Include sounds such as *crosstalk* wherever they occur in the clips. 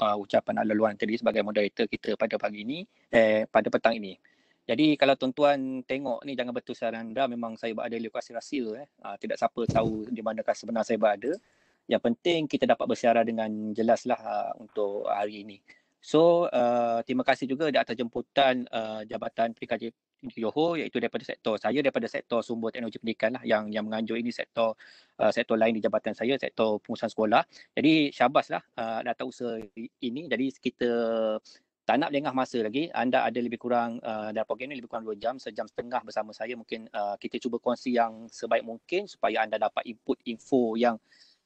uh, ucapan Al-Luan tadi sebagai moderator kita pada pagi ini eh pada petang ini. Jadi kalau tuan-tuan tengok ni jangan betul saya anda memang saya berada di lokasi rahsia eh. Uh, tidak siapa tahu di mana manakah sebenar saya berada. Yang penting kita dapat bersiara dengan jelaslah uh, untuk hari ini. So uh, terima kasih juga di atas jemputan uh, Jabatan Pendidikan Johor iaitu daripada sektor saya daripada sektor sumber teknologi pendidikan lah yang yang menganjur ini sektor uh, sektor lain di jabatan saya sektor pengurusan sekolah. Jadi syabas lah uh, datang usaha ini jadi kita tak nak lengah masa lagi. Anda ada lebih kurang uh, dalam program ini lebih kurang 2 jam, sejam setengah bersama saya. Mungkin uh, kita cuba kongsi yang sebaik mungkin supaya anda dapat input info yang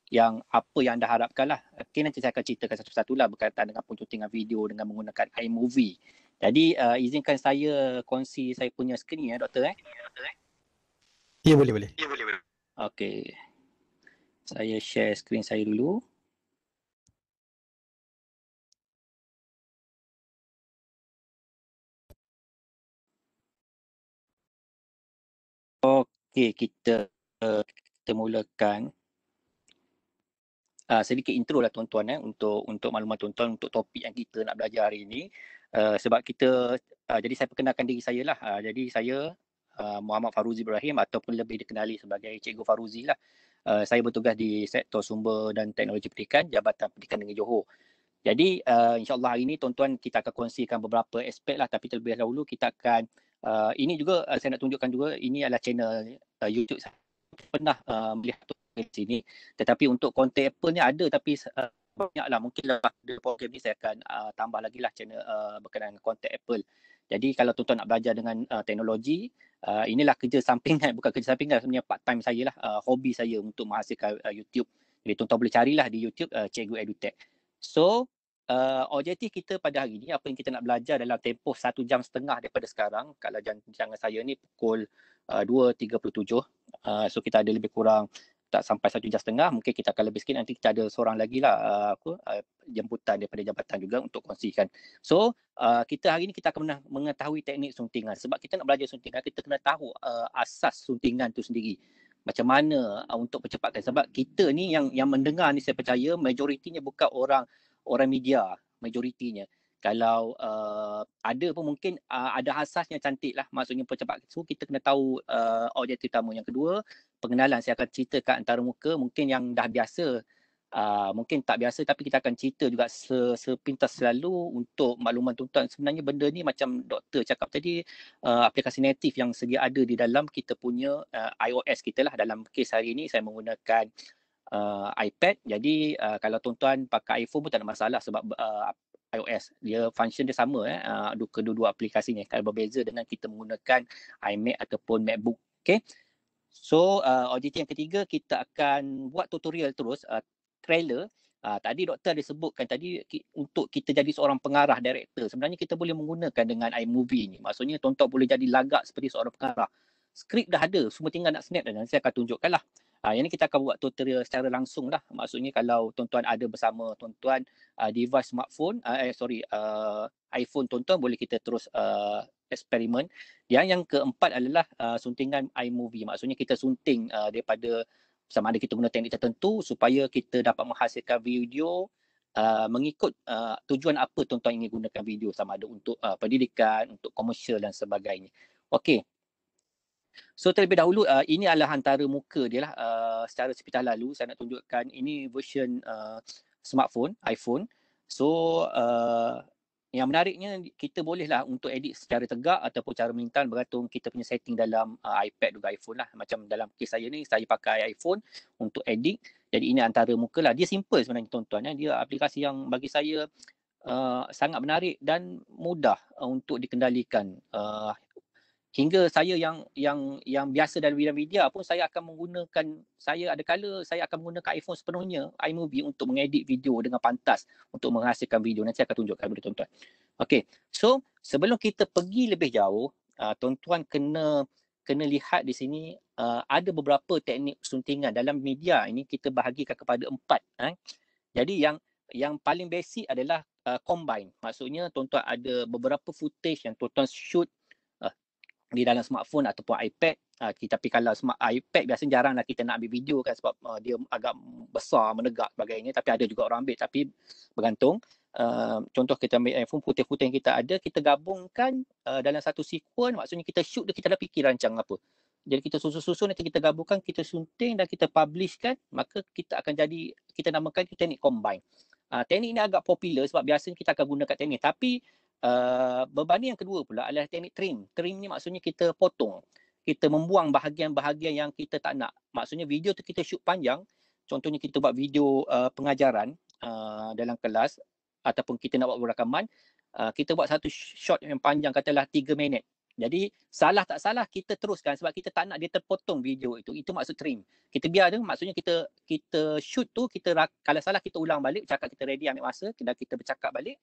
yang apa yang anda harapkan lah. Okay, nanti saya akan ceritakan satu-satu lah berkaitan dengan tengah video dengan menggunakan iMovie. Jadi uh, izinkan saya kongsi saya punya skrin ya, doktor eh. Ya, boleh, boleh. Ya, boleh, boleh. Okay. Saya share skrin saya dulu. Okay, kita uh, kita mulakan uh, sedikit intro lah tuan-tuan eh, untuk untuk maklumat tuan-tuan untuk topik yang kita nak belajar hari ini. Uh, sebab kita, uh, jadi saya perkenalkan diri saya lah. Uh, jadi saya uh, Muhammad Faruzi Ibrahim ataupun lebih dikenali sebagai Cikgu Faruzi lah. Uh, saya bertugas di Sektor Sumber dan Teknologi Pendidikan, Jabatan Pendidikan Negeri Johor. Jadi uh, insyaAllah hari ini tuan-tuan kita akan kongsikan beberapa aspek lah tapi terlebih dahulu kita akan uh, ini juga uh, saya nak tunjukkan juga ini adalah channel uh, YouTube saya pernah uh, melihat tuan sini. Tetapi untuk konten Apple ni ada tapi uh, banyaklah mungkin lepas program ni saya akan uh, tambah lagi lah channel uh, berkenaan dengan konten Apple. Jadi kalau tuan-tuan nak belajar dengan uh, teknologi, uh, inilah kerja sampingan, *laughs* bukan kerja sampingan sebenarnya part time saya lah, uh, hobi saya untuk menghasilkan uh, YouTube. Jadi tuan-tuan boleh carilah di YouTube uh, Cikgu EduTech. So, uh, objektif kita pada hari ini apa yang kita nak belajar dalam tempoh satu jam setengah daripada sekarang, kalau jangan, jangan saya ni pukul uh, 2.37, uh, so kita ada lebih kurang tak sampai satu jam setengah mungkin kita akan lebih sikit nanti kita ada seorang lagi lah uh, apa uh, jemputan daripada jabatan juga untuk kongsikan so uh, kita hari ni kita akan mengetahui teknik suntingan sebab kita nak belajar suntingan kita kena tahu uh, asas suntingan tu sendiri macam mana uh, untuk percepatkan sebab kita ni yang yang mendengar ni saya percaya majoritinya bukan orang orang media majoritinya kalau uh, ada pun mungkin uh, ada asas yang cantik lah maksudnya percepatan so kita kena tahu uh, objektif utama yang kedua pengenalan saya akan cerita kat antara muka mungkin yang dah biasa uh, mungkin tak biasa tapi kita akan cerita juga sepintas selalu untuk makluman tuntutan sebenarnya benda ni macam doktor cakap tadi uh, aplikasi native yang sedia ada di dalam kita punya uh, iOS kita lah dalam kes hari ini saya menggunakan Uh, iPad. Jadi uh, kalau tuan-tuan pakai iPhone pun tak ada masalah sebab uh, iOS dia function dia sama eh uh, kedua-dua aplikasi ni kalau berbeza dengan kita menggunakan iMac ataupun MacBook okay so uh, objektif yang ketiga kita akan buat tutorial terus uh, trailer Aa, tadi doktor ada sebutkan tadi ki, untuk kita jadi seorang pengarah director sebenarnya kita boleh menggunakan dengan iMovie ni maksudnya tonton boleh jadi lagak seperti seorang pengarah skrip dah ada semua tinggal nak snap dan saya akan tunjukkan lah Uh, yang ni kita akan buat tutorial secara langsung lah. Maksudnya kalau tuan-tuan ada bersama tuan-tuan uh, device smartphone, uh, eh, sorry, uh, iPhone tuan-tuan boleh kita terus uh, eksperimen. Yang yang keempat adalah uh, suntingan iMovie. Maksudnya kita sunting uh, daripada sama ada kita guna teknik tertentu supaya kita dapat menghasilkan video Uh, mengikut uh, tujuan apa tuan-tuan ingin gunakan video sama ada untuk uh, pendidikan, untuk komersial dan sebagainya. Okey, So terlebih dahulu, uh, ini adalah antara muka dia lah uh, secara sepintas lalu. Saya nak tunjukkan ini version uh, smartphone, iPhone. So uh, yang menariknya kita bolehlah untuk edit secara tegak ataupun cara melintan bergantung kita punya setting dalam uh, iPad juga iPhone lah. Macam dalam kes saya ni, saya pakai iPhone untuk edit. Jadi ini antara muka lah. Dia simple sebenarnya tuan-tuan. Ya. Dia aplikasi yang bagi saya uh, sangat menarik dan mudah uh, untuk dikendalikan. Uh, hingga saya yang yang yang biasa dalam bidang media pun saya akan menggunakan saya ada kala saya akan menggunakan iPhone sepenuhnya iMovie untuk mengedit video dengan pantas untuk menghasilkan video nanti saya akan tunjukkan kepada tuan-tuan. Okey. So sebelum kita pergi lebih jauh uh, tuan-tuan kena kena lihat di sini uh, ada beberapa teknik suntingan dalam media ini kita bahagikan kepada empat. Eh. Jadi yang yang paling basic adalah uh, combine. Maksudnya tuan-tuan ada beberapa footage yang tuan-tuan shoot di dalam smartphone ataupun iPad uh, tapi kalau smart iPad biasanya jaranglah kita nak ambil video kan sebab uh, dia agak besar menegak sebagainya tapi ada juga orang ambil tapi bergantung uh, contoh kita ambil iPhone putih-putih yang kita ada kita gabungkan uh, dalam satu sequence maksudnya kita shoot dia kita dah fikir rancang apa jadi kita susun-susun nanti kita gabungkan kita sunting dan kita publishkan maka kita akan jadi kita namakan teknik combine uh, teknik ini agak popular sebab biasanya kita akan gunakan teknik tapi Uh, ah, berbanding yang kedua pula adalah teknik trim. Trim ni maksudnya kita potong. Kita membuang bahagian-bahagian yang kita tak nak. Maksudnya video tu kita shoot panjang. Contohnya kita buat video uh, pengajaran uh, dalam kelas ataupun kita nak buat rakaman. Uh, kita buat satu shot yang panjang katalah 3 minit. Jadi salah tak salah kita teruskan sebab kita tak nak dia terpotong video itu. Itu maksud trim. Kita biar tu maksudnya kita kita shoot tu kita kalau salah kita ulang balik cakap kita ready ambil masa kita kita bercakap balik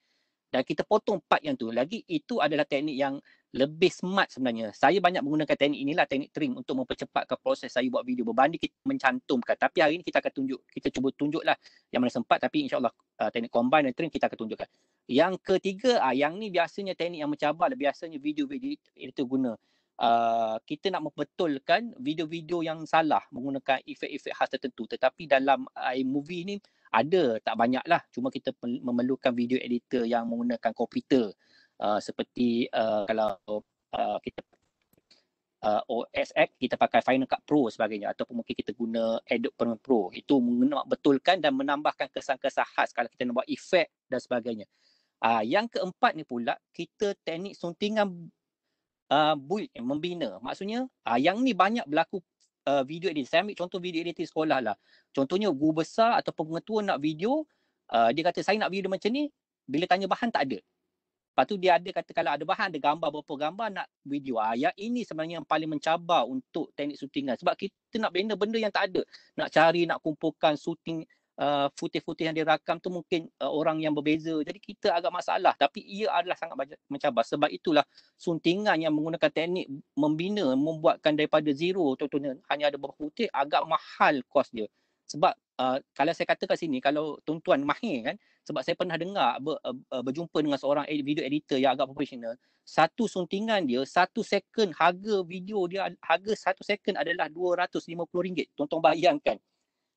dan kita potong part yang tu lagi itu adalah teknik yang lebih smart sebenarnya. Saya banyak menggunakan teknik inilah teknik trim untuk mempercepatkan proses saya buat video berbanding kita mencantumkan. Tapi hari ini kita akan tunjuk, kita cuba tunjuklah yang mana sempat tapi insyaAllah uh, teknik combine dan trim kita akan tunjukkan. Yang ketiga, ah uh, yang ni biasanya teknik yang mencabar, lah. biasanya video-video itu guna. Uh, kita nak membetulkan video-video yang salah menggunakan efek-efek khas tertentu tetapi dalam uh, movie ni ada tak banyak lah cuma kita memerlukan video editor yang menggunakan komputer uh, seperti uh, kalau uh, kita uh, OS kita pakai Final Cut Pro sebagainya atau mungkin kita guna Adobe Premiere Pro itu betulkan dan menambahkan kesan-kesan khas kalau kita nak buat efek dan sebagainya uh, yang keempat ni pula kita teknik suntingan uh, build, membina maksudnya uh, yang ni banyak berlaku uh, video editing. Saya ambil contoh video editing sekolah lah. Contohnya guru besar atau tua nak video, uh, dia kata saya nak video macam ni, bila tanya bahan tak ada. Lepas tu dia ada kata kalau ada bahan, ada gambar, berapa gambar nak video. Ah, yang ini sebenarnya yang paling mencabar untuk teknik syutingan. Lah. Sebab kita nak benda-benda yang tak ada. Nak cari, nak kumpulkan syuting, uh, footage-footage yang dirakam tu mungkin uh, orang yang berbeza. Jadi kita agak masalah tapi ia adalah sangat banyak mencabar. Sebab itulah suntingan yang menggunakan teknik membina membuatkan daripada zero tontonnya hanya ada beberapa footage agak mahal kos dia. Sebab Uh, kalau saya kata kat sini, kalau tuan-tuan mahir kan, sebab saya pernah dengar ber, uh, uh, berjumpa dengan seorang video editor yang agak profesional, satu suntingan dia, satu second harga video dia, harga satu second adalah RM250. Tuan-tuan bayangkan.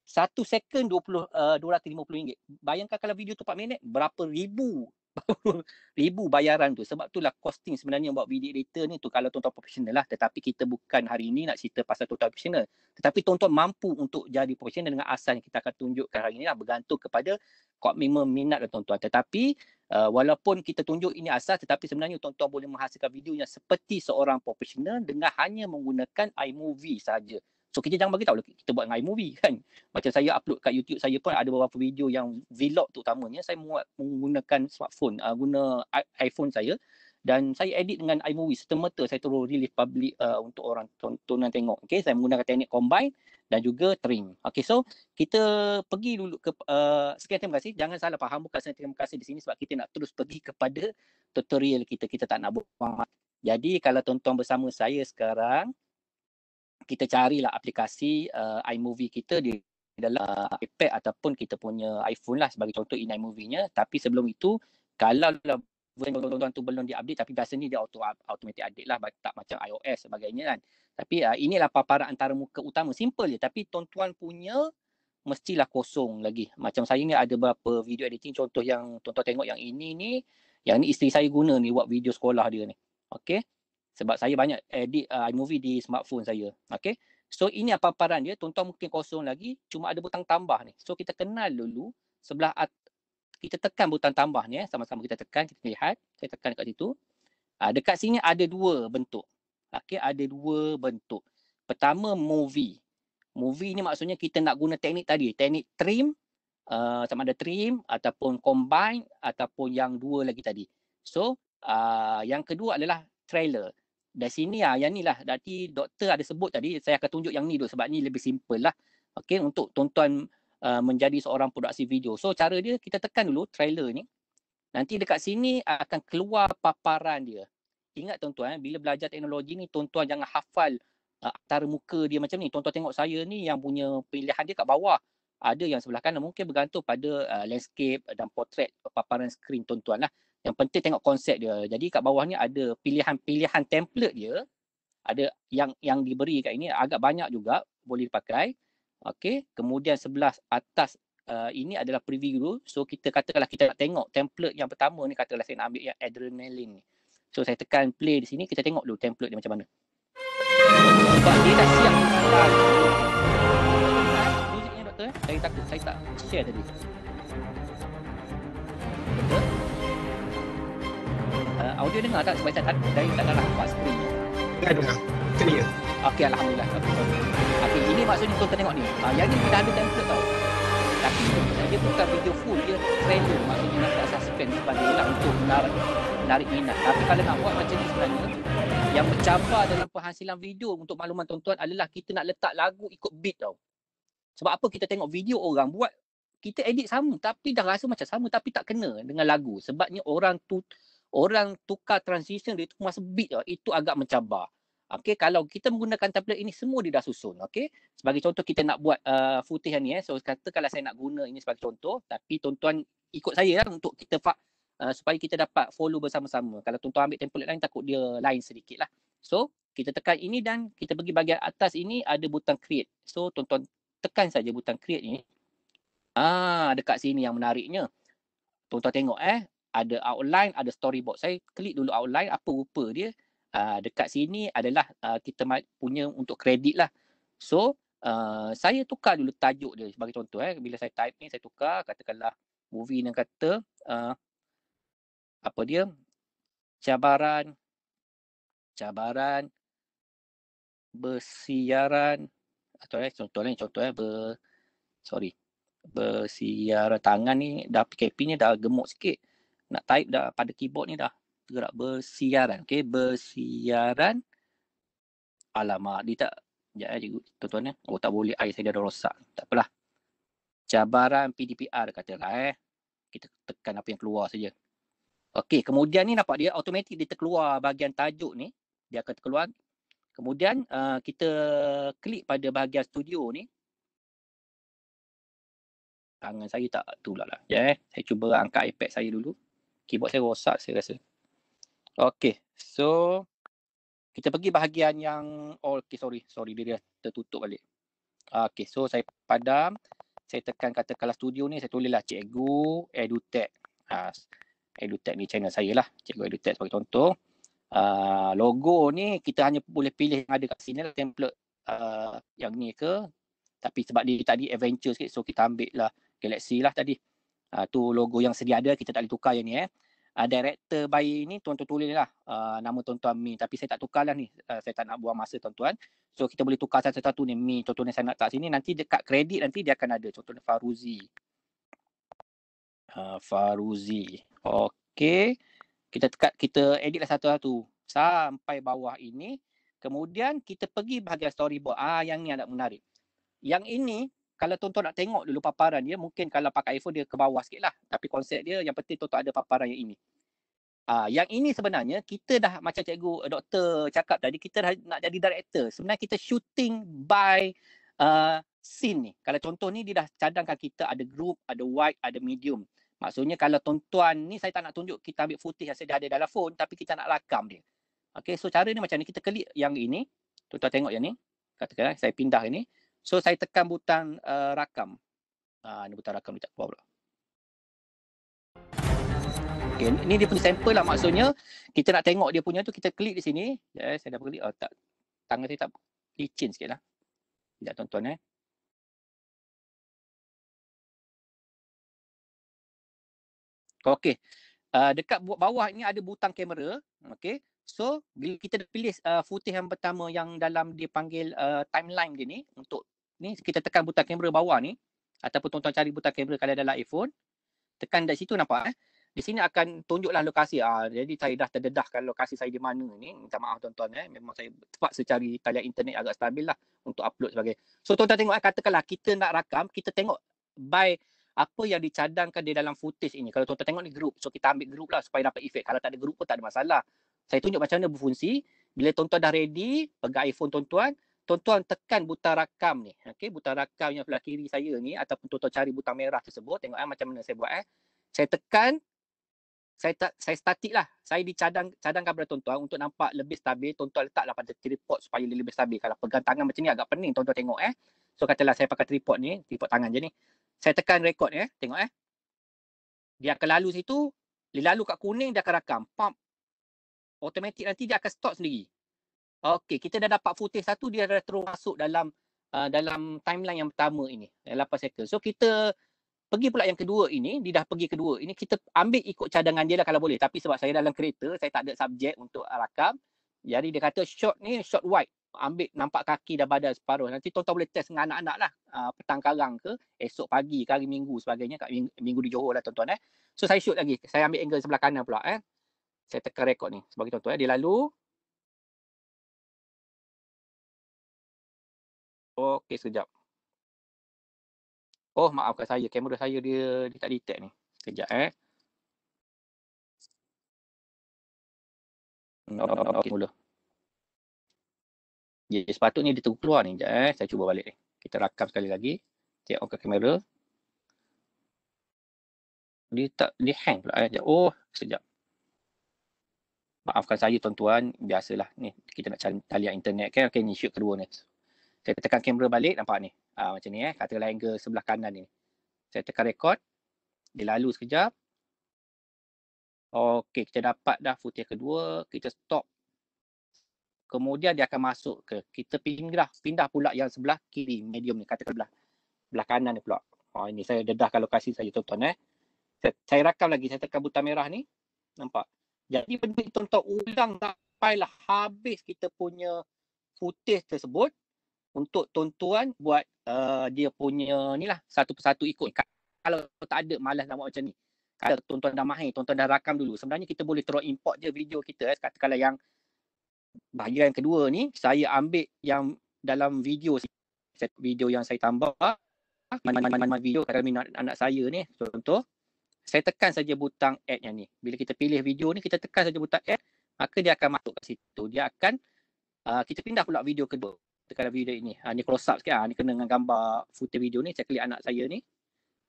Satu second dua eh, dua puluh ratus lima puluh ringgit. Bayangkan kalau video tu 4 minit berapa ribu *laughs* ribu bayaran tu. Sebab tu lah costing sebenarnya buat video editor ni tu kalau tuan-tuan profesional lah. Tetapi kita bukan hari ini nak cerita pasal tuan-tuan profesional. Tetapi tuan-tuan mampu untuk jadi profesional dengan asal yang kita akan tunjukkan hari ini lah. Bergantung kepada komitmen minat lah tuan-tuan. Tetapi uh, walaupun kita tunjuk ini asal tetapi sebenarnya tuan-tuan boleh menghasilkan video yang seperti seorang profesional dengan hanya menggunakan iMovie saja. So kita jangan bagi tahu lah. kita buat dengan iMovie kan. Macam saya upload kat YouTube saya pun ada beberapa video yang vlog tu utamanya saya buat menggunakan smartphone uh, guna iPhone saya dan saya edit dengan iMovie serta saya terus release public uh, untuk orang tonton dan tengok. Okay, saya menggunakan teknik combine dan juga trim. Okey, so kita pergi dulu ke, uh, sekian terima kasih. Jangan salah faham bukan saya terima kasih di sini sebab kita nak terus pergi kepada tutorial kita. Kita tak nak buat Jadi kalau tonton bersama saya sekarang, kita carilah aplikasi uh, iMovie kita di dalam uh, iPad ataupun kita punya iPhone lah sebagai contoh in iMovie-nya. Tapi sebelum itu, kalau tuan-tuan lah tu belum diupdate update tapi biasanya dia auto automatic update lah tak macam iOS sebagainya kan. Tapi uh, inilah paparan antara muka utama. Simple je. Tapi tuan-tuan punya mestilah kosong lagi. Macam saya ni ada beberapa video editing. Contoh yang tuan-tuan tengok yang ini ni. Yang ni isteri saya guna ni buat video sekolah dia ni. Okay sebab saya banyak edit uh, iMovie di smartphone saya. Okay. So ini apa paparan dia. Tuan-tuan mungkin kosong lagi. Cuma ada butang tambah ni. So kita kenal dulu sebelah at- kita tekan butang tambah ni. Eh. Sama-sama kita tekan. Kita lihat. Saya tekan dekat situ. Uh, dekat sini ada dua bentuk. Okay. Ada dua bentuk. Pertama movie. Movie ni maksudnya kita nak guna teknik tadi. Teknik trim. Uh, sama ada trim ataupun combine ataupun yang dua lagi tadi. So uh, yang kedua adalah trailer dari sini ah yang ni lah Dari doktor ada sebut tadi saya akan tunjuk yang ni dulu sebab ni lebih simple lah Okay, untuk tuan-tuan uh, menjadi seorang produksi video so cara dia kita tekan dulu trailer ni nanti dekat sini akan keluar paparan dia ingat tuan-tuan eh, bila belajar teknologi ni tuan-tuan jangan hafal uh, antara muka dia macam ni tuan-tuan tengok saya ni yang punya pilihan dia kat bawah ada yang sebelah kanan mungkin bergantung pada uh, landscape dan portrait paparan screen tuan-tuan lah yang penting tengok konsep dia. Jadi kat bawah ni ada pilihan-pilihan template dia. Ada yang yang diberi kat ini agak banyak juga boleh pakai. Okey, kemudian sebelah atas uh, ini adalah preview dulu. So kita katakanlah kita nak tengok template yang pertama ni katakanlah saya nak ambil yang adrenaline ni. So saya tekan play di sini kita tengok dulu template dia macam mana. Sebab dia dah siap Musiknya eh? Saya takut saya tak share tadi. Betul? uh, audio dengar tak sebab saya tak dari lah, tak dalam buat screen. Dengar dengar. Clear. Okey alhamdulillah. Okey. Okay. okay, ini maksudnya kau tengok ni. Uh, yang ni kita ada template tau. Tapi eh, dia bukan video full dia trailer maksudnya nak tak suspend sebagainya untuk menarik menarik minat. Tapi kalau nak buat macam ni sebenarnya yang bercabar dalam penghasilan video untuk makluman tuan-tuan adalah kita nak letak lagu ikut beat tau. Sebab apa kita tengok video orang buat kita edit sama tapi dah rasa macam sama tapi tak kena dengan lagu sebabnya orang tu orang tukar transition dia tu masa bit tau, ah, itu agak mencabar. Okey, kalau kita menggunakan template ini semua dia dah susun, okey. Sebagai contoh kita nak buat uh, footage yang ni eh. So kata kalau saya nak guna ini sebagai contoh, tapi tuan-tuan ikut saya lah untuk kita uh, supaya kita dapat follow bersama-sama. Kalau tuan-tuan ambil template lain takut dia lain sedikit lah. So kita tekan ini dan kita pergi bahagian atas ini ada butang create. So tuan-tuan tekan saja butang create ni. Ah, dekat sini yang menariknya. Tuan-tuan tengok eh, ada outline, ada storyboard. Saya klik dulu outline, apa rupa dia. Uh, dekat sini adalah uh, kita punya untuk kredit lah. So, uh, saya tukar dulu tajuk dia sebagai contoh. Eh. Bila saya type ni, saya tukar. Katakanlah movie yang kata, uh, apa dia? Cabaran, cabaran, bersiaran, atau eh, contohnya, contoh eh, ber, sorry, bersiaran tangan ni dah PKP ni dah gemuk sikit nak type dah pada keyboard ni dah gerak bersiaran okey bersiaran alamat dia tak jap eh cikgu tuan-tuan eh oh tak boleh air saya dah, rosak tak apalah cabaran PDPR katalah eh kita tekan apa yang keluar saja okey kemudian ni nampak dia automatik dia terkeluar bahagian tajuk ni dia akan terkeluar kemudian uh, kita klik pada bahagian studio ni tangan saya tak tulah lah. Ya, yeah. saya cuba angkat iPad saya dulu keyboard saya rosak saya rasa. Okay, so kita pergi bahagian yang, oh okay sorry, sorry dia dah tertutup balik. Okay, so saya padam, saya tekan kata kalau studio ni saya tulislah cikgu edutech. Uh, edutech ni channel saya lah, cikgu edutech sebagai contoh. Uh, logo ni kita hanya boleh pilih yang ada kat sini lah, template uh, yang ni ke. Tapi sebab dia tadi adventure sikit, so kita ambil lah Galaxy lah tadi. Uh, tu logo yang sedia ada kita tak boleh tukar yang ni eh. Uh, director bayi ni tuan-tuan tulis lah uh, nama tuan-tuan Mi. Tapi saya tak tukar lah ni. Uh, saya tak nak buang masa tuan-tuan. So kita boleh tukar satu-satu ni Mi. Contohnya saya nak tak sini. Nanti dekat kredit nanti dia akan ada. Contohnya Faruzi. Uh, Faruzi. Okay. Kita tekat, kita edit lah satu-satu. Sampai bawah ini. Kemudian kita pergi bahagian storyboard. Ah, yang ni agak menarik. Yang ini kalau tuan-tuan nak tengok dulu paparan dia, mungkin kalau pakai iPhone dia ke bawah sikit lah. Tapi konsep dia yang penting tuan-tuan ada paparan yang ini. Uh, yang ini sebenarnya kita dah macam cikgu eh, doktor cakap tadi, kita dah nak jadi director. Sebenarnya kita shooting by uh, scene ni. Kalau contoh ni dia dah cadangkan kita ada group, ada wide, ada medium. Maksudnya kalau tuan-tuan ni saya tak nak tunjuk kita ambil footage yang saya ada dalam phone tapi kita nak rakam dia. Okay so cara ni macam ni kita klik yang ini. Tuan-tuan tengok yang ni. Katakan eh, saya pindah ini. So saya tekan butang uh, rakam. Ah uh, ini butang rakam dekat bawah pula. Okay, ini dia punya sampel lah maksudnya kita nak tengok dia punya tu kita klik di sini. Ya, yes, saya dah klik. Oh tak. Tangan saya tak licin sikit lah. Sekejap tuan eh. Okey. Uh, ah, dekat bawah ini ada butang kamera. Okey. So, bila kita dah pilih uh, ah, footage yang pertama yang dalam dipanggil uh, ah, timeline dia ni untuk ni kita tekan butang kamera bawah ni ataupun tuan-tuan cari butang kamera kalau dalam iPhone tekan dekat situ nampak eh di sini akan tunjuklah lokasi ah jadi saya dah terdedahkan lokasi saya di mana ni minta maaf tuan-tuan eh memang saya terpaksa cari talian internet agak stabil lah untuk upload sebagai so tuan-tuan tengok eh katakanlah kita nak rakam kita tengok by apa yang dicadangkan di dalam footage ini kalau tuan-tuan tengok ni group so kita ambil group lah supaya dapat efek kalau tak ada group pun tak ada masalah saya tunjuk macam mana berfungsi bila tuan-tuan dah ready pegang iPhone tuan-tuan tuan-tuan tekan butang rakam ni. Okey, butang rakam yang sebelah kiri saya ni ataupun tuan-tuan cari butang merah tersebut. Tengok eh, macam mana saya buat eh. Saya tekan, saya saya statik lah. Saya dicadang cadangkan kepada tuan-tuan untuk nampak lebih stabil. Tuan-tuan letaklah pada tripod supaya dia lebih stabil. Kalau pegang tangan macam ni agak pening tuan-tuan tengok eh. So katalah saya pakai tripod ni, tripod tangan je ni. Saya tekan rekod ni eh. Tengok eh. Dia akan lalu situ. Dia lalu kat kuning dia akan rakam. Pump. Automatik nanti dia akan stop sendiri. Okay, kita dah dapat footage satu dia dah terus masuk dalam uh, dalam timeline yang pertama ini. 8 eh, second. So kita pergi pula yang kedua ini, dia dah pergi kedua. Ini kita ambil ikut cadangan dia lah kalau boleh. Tapi sebab saya dalam kereta, saya tak ada subjek untuk rakam. Jadi dia kata short ni, short wide. Ambil nampak kaki dan badan separuh. Nanti tuan-tuan boleh test dengan anak-anak lah. Uh, petang karang ke, esok pagi ke hari minggu sebagainya. Kat ming- minggu di Johor lah tuan-tuan eh. So saya shoot lagi. Saya ambil angle sebelah kanan pula eh. Saya tekan rekod ni. Sebagai tuan-tuan eh. Dia lalu. Okey, sekejap. Oh, maafkan saya. Kamera saya dia, dia tak detect ni. Sekejap eh. Hmm, Okey, mula. Ya, yeah, sepatutnya dia terus keluar ni. Sekejap eh. Saya cuba balik Kita rakam sekali lagi. Check okay ke kamera. Dia tak, dia hang pula. Eh. Oh, sekejap. Maafkan saya tuan-tuan. Biasalah ni. Kita nak cari talian internet kan. Okey, ni shoot kedua ni. Saya tekan kamera balik nampak ni. Ha, macam ni eh. lain ke sebelah kanan ni. Saya tekan record. Dia lalu sekejap. Okey, kita dapat dah footage kedua. Kita stop. Kemudian dia akan masuk ke. Kita pindah, pindah pula yang sebelah kiri. Medium ni. Kata sebelah, sebelah kanan ni pula. Oh, ini saya dedahkan lokasi saya tonton eh. Saya, saya rakam lagi. Saya tekan butang merah ni. Nampak? Jadi benda ni tonton ulang sampailah habis kita punya footage tersebut untuk tuan-tuan buat uh, dia punya ni lah satu persatu ikut. Kalau tak ada malas nak buat macam ni. Kalau tuan-tuan dah mahir, tuan-tuan dah rakam dulu. Sebenarnya kita boleh terus import je video kita. Eh. kalau yang bahagian kedua ni, saya ambil yang dalam video set video yang saya tambah. Ah, mana mana man video kalau minat anak saya ni, contoh. Saya tekan saja butang add yang ni. Bila kita pilih video ni, kita tekan saja butang add. Maka dia akan masuk kat situ. Dia akan, uh, kita pindah pula video kedua tekan video ini. Ha, ni close up sikit. Ha. Ni kena dengan gambar footage video ni. Saya klik anak saya ni.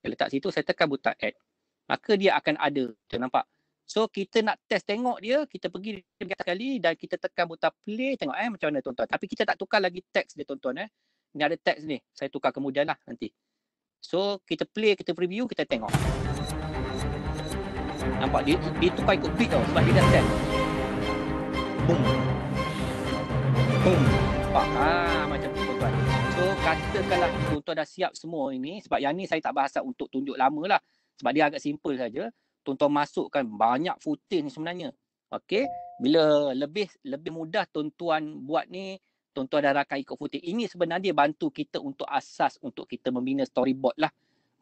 Saya letak situ. Saya tekan butang add. Maka dia akan ada. Kita nampak. So kita nak test tengok dia. Kita pergi dekat sekali dan kita tekan butang play. Tengok eh macam mana tuan-tuan. Tapi kita tak tukar lagi teks dia tuan-tuan eh. Ni ada teks ni. Saya tukar kemudian lah nanti. So kita play, kita preview, kita tengok. Nampak dia, dia tukar ikut beat tau sebab dia dah test. Boom. Boom. Ah. So katakanlah tuan-tuan dah siap semua ini sebab yang ni saya tak bahasa untuk tunjuk lama lah sebab dia agak simple saja. Tuan-tuan masukkan banyak footage ni sebenarnya. Okey, bila lebih lebih mudah tuan-tuan buat ni, tuan-tuan dah rakan ikut footage. Ini sebenarnya dia bantu kita untuk asas untuk kita membina storyboard lah.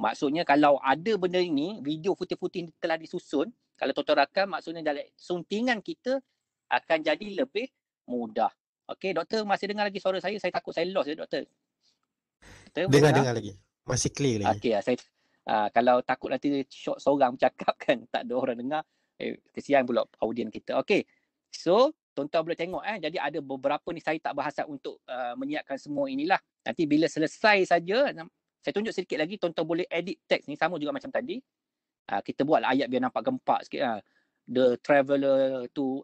Maksudnya kalau ada benda ini, video footage-footage telah disusun, kalau tuan-tuan rakan maksudnya dalam suntingan kita akan jadi lebih mudah. Okey, doktor masih dengar lagi suara saya? Saya takut saya lost ya, doktor kata dengar dengar lagi masih clear lagi okey lah, saya uh, kalau takut nanti short seorang bercakap *laughs* kan tak ada orang dengar eh, kesian pula audien kita okey so tuan boleh tengok eh jadi ada beberapa ni saya tak berhasrat untuk uh, menyiapkan semua inilah nanti bila selesai saja saya tunjuk sedikit lagi tuan boleh edit teks ni sama juga macam tadi uh, kita buat lah ayat biar nampak gempak sikit uh. the traveler to